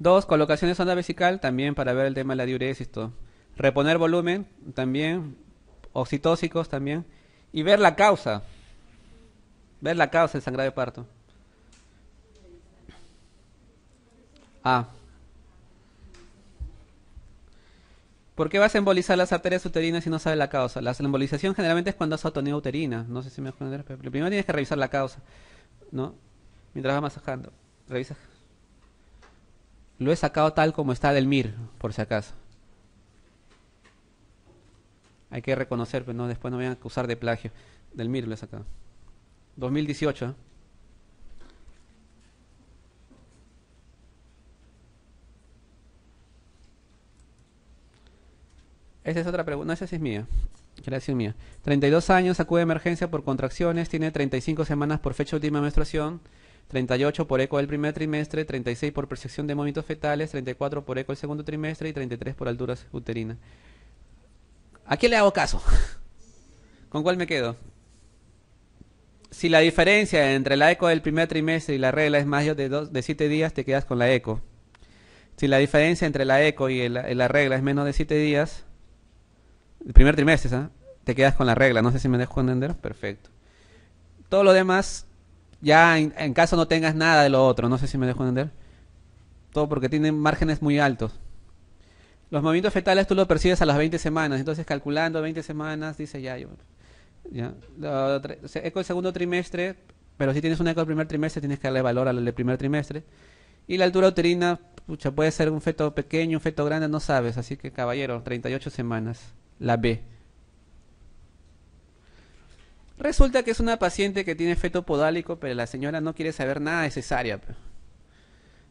Dos, colocaciones sonda vesical también para ver el tema de la diuresis, todo. Reponer volumen también, oxitóxicos también. Y ver la causa. Ver la causa del sangrado de parto. Ah. ¿Por qué vas a embolizar las arterias uterinas si no sabes la causa? La embolización generalmente es cuando has atonía uterina. No sé si me voy pero primero tienes que revisar la causa, ¿no? Mientras vas masajando. Revisas lo he sacado tal como está del MIR, por si acaso. Hay que reconocer, pero pues, no, después no voy a acusar de plagio. Del MIR lo he sacado. 2018. ¿eh? Esa es otra pregunta. No, esa es mía. Gracias mía. 32 años, acude a emergencia por contracciones, tiene 35 semanas por fecha de última menstruación. 38 por eco del primer trimestre, 36 por percepción de movimientos fetales, 34 por eco del segundo trimestre y 33 por alturas uterinas. ¿A qué le hago caso? ¿Con cuál me quedo? Si la diferencia entre la eco del primer trimestre y la regla es mayor de, de 7 días, te quedas con la eco. Si la diferencia entre la eco y la regla es menos de 7 días, el primer trimestre, ¿ah? te quedas con la regla. No sé si me dejo entender. Perfecto. Todo lo demás ya en, caso no tengas nada de lo otro. No sé si me dejo entender. Todo porque tienen márgenes muy altos. Los movimientos fetales tú los percibes a las 20 semanas. Entonces, calculando 20 semanas, dice ya. Yo, ya. eco el segundo trimestre, pero si tienes un eco del primer trimestre, tienes que darle valor al del primer trimestre. Y la altura uterina, pucha, puede ser un feto pequeño, un feto grande, no sabes. Así que, caballero, 38 semanas. La B. Resulta que es una paciente que tiene feto podálico, pero la señora no quiere saber nada de cesárea.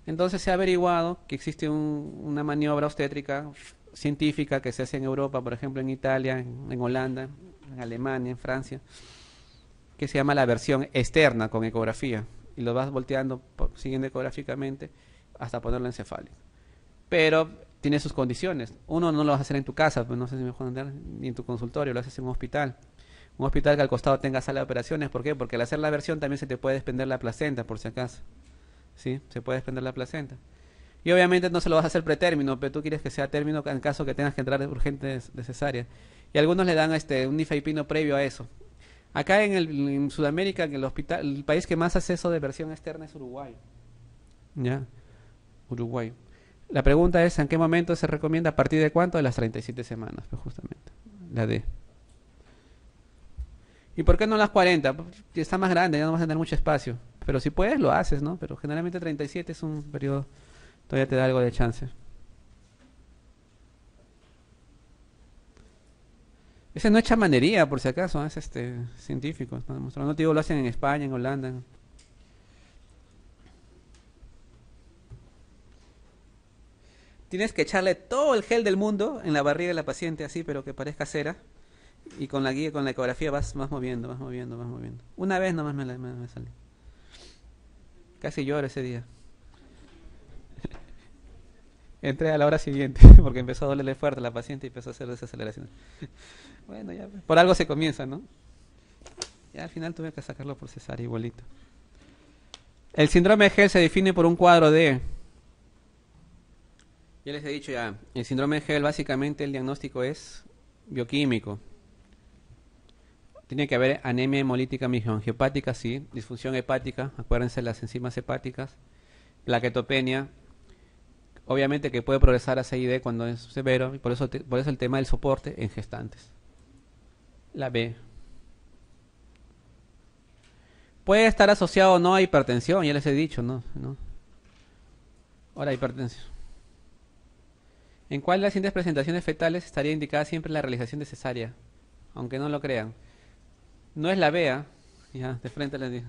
Entonces se ha averiguado que existe una maniobra obstétrica científica que se hace en Europa, por ejemplo en Italia, en, Holanda, en Alemania, en Francia, que se llama la versión externa con ecografía. Y lo vas volteando, siguiendo ecográficamente, hasta ponerlo encefálico. Pero tiene sus condiciones. Uno no lo vas a hacer en tu casa, pues, no sé si mejor andar ni en tu consultorio, lo haces en un hospital un hospital que al costado tenga sala de operaciones. ¿Por qué? Porque al hacer la versión también se te puede desprender la placenta, por si acaso. ¿Sí? Se puede desprender la placenta. Y obviamente no se lo vas a hacer pretérmino, pero tú quieres que sea término en caso que tengas que entrar urgente necesaria cesárea. Y algunos le dan este, un nifaipino previo a eso. Acá en, el, Sudamérica, en el hospital, el país que más hace eso de versión externa es Uruguay. ¿Ya? Uruguay. La pregunta es, ¿en qué momento se recomienda? ¿A partir de cuánto? De las 37 semanas, pues justamente. La de... ¿Y por qué no las 40? Está más grande, ya no vas a tener mucho espacio. Pero si puedes, lo haces, ¿no? Pero generalmente 37 es un periodo, todavía te da algo de chance. Ese no es chamanería, por si acaso, ¿eh? es este científico. No te digo, lo hacen en España, en Holanda. Tienes que echarle todo el gel del mundo en la barriga de la paciente, así, pero que parezca cera. Y con la guía, con la ecografía vas, vas moviendo, vas moviendo, vas moviendo. Una vez nomás me, me, salí. Casi lloro ese día. Entré a la hora siguiente porque empezó a dolerle fuerte a la paciente y empezó a hacer desaceleración. bueno, ya, pues, por algo se comienza, ¿no? Ya al final tuve que sacarlo por cesárea igualito. El síndrome de Hell se define por un cuadro de ya les he dicho ya, el síndrome de Hell básicamente el diagnóstico es bioquímico tiene que haber anemia hemolítica microangiopática, sí, disfunción hepática, acuérdense las enzimas hepáticas, plaquetopenia, obviamente que puede progresar a CID cuando es severo, y por eso, por eso el tema del soporte en gestantes. La B. Puede estar asociado o no a hipertensión, ya les he dicho, ¿no? ¿No? Ahora, hipertensión. ¿En cuál de las siguientes presentaciones fetales estaría indicada siempre la realización de cesárea? Aunque no lo crean. No es la vea. Ya, de frente les digo.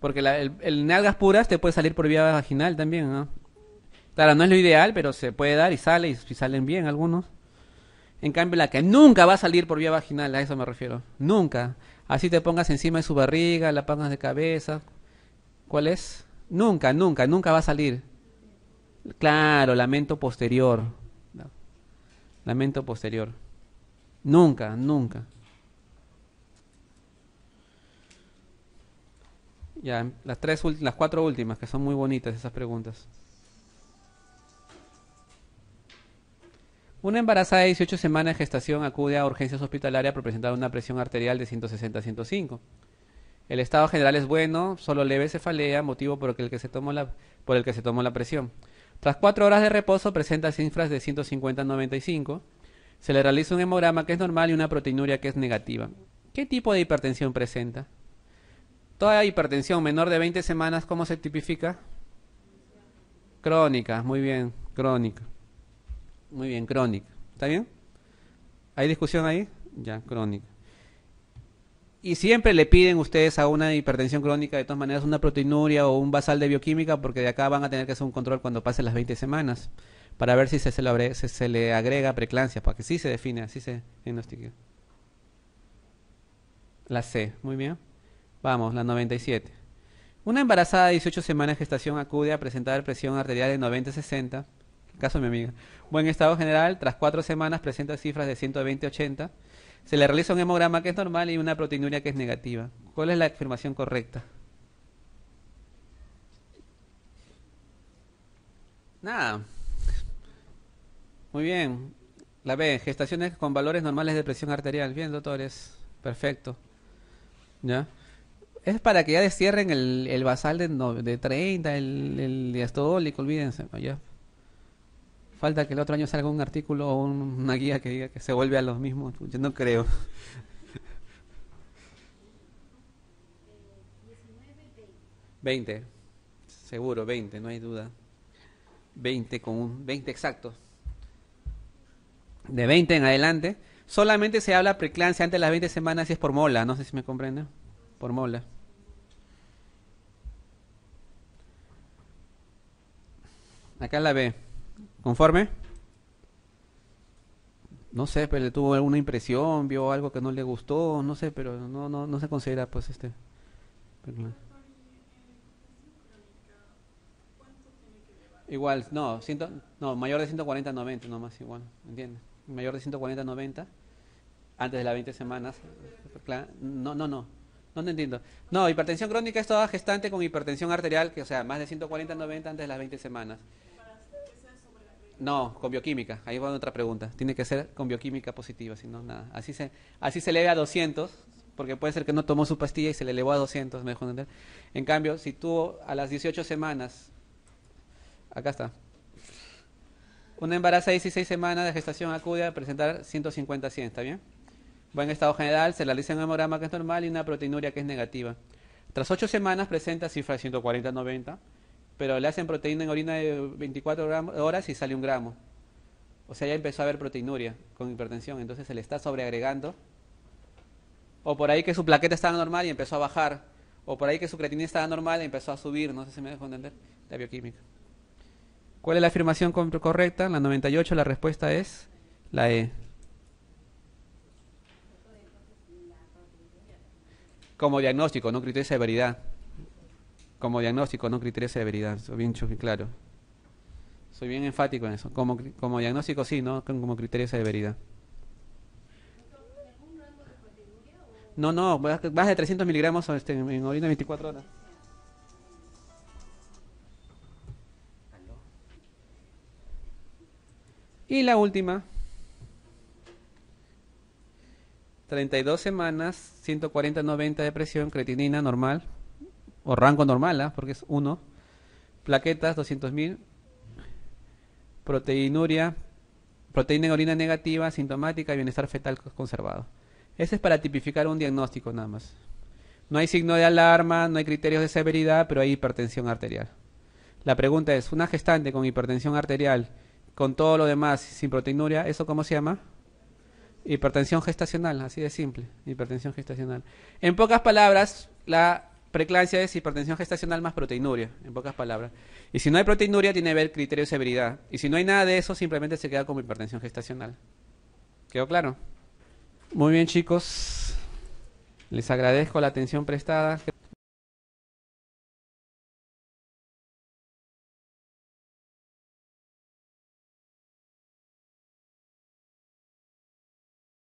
Porque la, el, nalgas puras te puede salir por vía vaginal también, ¿no? Claro, no es lo ideal, pero se puede dar y sale, y, y salen bien algunos. En cambio, la que nunca va a salir por vía vaginal, a eso me refiero. Nunca. Así te pongas encima de su barriga, la pongas de cabeza. ¿Cuál es? Nunca, nunca, nunca va a salir. Claro, lamento posterior. Lamento posterior. Nunca, nunca. Ya, las, cuatro últimas, que son muy bonitas esas preguntas. Una embarazada de 18 semanas de gestación acude a urgencias hospitalarias por presentar una presión arterial de 160-105. El estado general es bueno, solo leve cefalea, motivo por el que se tomó la, por el que se tomó la presión. Tras cuatro horas de reposo presenta cifras de 150-95. Se le realiza un hemograma que es normal y una proteinuria que es negativa. ¿Qué tipo de hipertensión presenta? Toda hipertensión menor de 20 semanas, ¿cómo se tipifica? Crónica, muy bien, crónica. Muy bien, crónica. ¿Está bien? ¿Hay discusión ahí? Ya, crónica. Y siempre le piden ustedes a una hipertensión crónica, de todas maneras, una proteinuria o un basal de bioquímica, porque de acá van a tener que hacer un control cuando pasen las 20 semanas, para ver si se, le, agrega, se, le agrega para que sí se define, así se diagnostique. La C, muy bien. Vamos, la 97. Una embarazada de 18 semanas de gestación acude a presentar presión arterial de 90-60, caso de mi amiga. Buen estado general, tras cuatro semanas presenta cifras de 120-80. Se le realiza un hemograma que es normal y una proteinuria que es negativa. ¿Cuál es la afirmación correcta? Nada. Muy bien. La B, gestaciones con valores normales de presión arterial. Bien, doctores. Perfecto. ¿Ya? es para que ya descierren el, el basal de, de 30, el, el diastólico, olvídense. Falta que el otro año salga un artículo o una guía que diga que se vuelve a los mismos. Yo no creo. Veinte, seguro, 20, no hay duda. 20 con un 20 exacto, De 20 en adelante, solamente se habla preclancia antes de las 20 semanas y es por mola, no sé si me comprenden. Por mola. Acá la ve, ¿Conforme? No sé, pero le tuvo alguna impresión, vio algo que no le gustó, no sé, pero no, no, no se considera pues este. Igual, no, ciento, no, mayor de 140 90 nomás igual, entiende, Mayor de 140 90 antes de las 20 semanas. No, no, no. No entiendo. No, hipertensión crónica es toda gestante con hipertensión arterial, que o sea, más de 140 90 antes de las 20 semanas. No, con bioquímica. Ahí va otra pregunta. Tiene que ser con bioquímica positiva, si no, nada. Así se, así se eleve a 200, porque puede ser que no tomó su pastilla y se le elevó a 200, me dejó entender. En cambio, si tuvo a las 18 semanas, acá está, una embarazo de 16 semanas de gestación acude a presentar 150-100, ¿está bien? Buen estado general, se realiza un hemograma que es normal y una proteinuria que es negativa. Tras 8 semanas presenta cifra 140-90 pero le hacen proteína en orina de 24 horas y sale un gramo. O sea, ya empezó a haber proteinuria con hipertensión, entonces se le está sobreagregando. O por ahí que su plaqueta estaba normal y empezó a bajar. O por ahí que su creatinina estaba normal y empezó a subir, no sé si me dejo entender, la bioquímica. ¿Cuál es la afirmación correcta? La 98, la respuesta es la E. Como diagnóstico, no criterio de severidad como diagnóstico, no criterio de severidad. Soy bien claro. Soy bien enfático en eso. Como, como diagnóstico, sí, ¿no? Como criterio de severidad. No, no, más de 300 miligramos este, en orina 24 horas. Y la última. 32 semanas, 140-90 de presión, creatinina normal, o rango normal, ¿ah? porque es 1. Plaquetas, 200.000. Proteinuria, proteína en orina negativa, sintomática y bienestar fetal conservado. Ese es para tipificar un diagnóstico nada más. No hay signo de alarma, no hay criterios de severidad, pero hay hipertensión arterial. La pregunta es, ¿una gestante con hipertensión arterial, con todo lo demás, sin proteinuria, eso cómo se llama? Hipertensión gestacional, así de simple, hipertensión gestacional. En pocas palabras, la Preclancia es hipertensión gestacional más proteinuria, en pocas palabras. Y si no hay proteinuria, tiene que ver criterio de severidad. Y si no hay nada de eso, simplemente se queda como hipertensión gestacional. ¿Quedó claro? Muy bien, chicos. Les agradezco la atención prestada.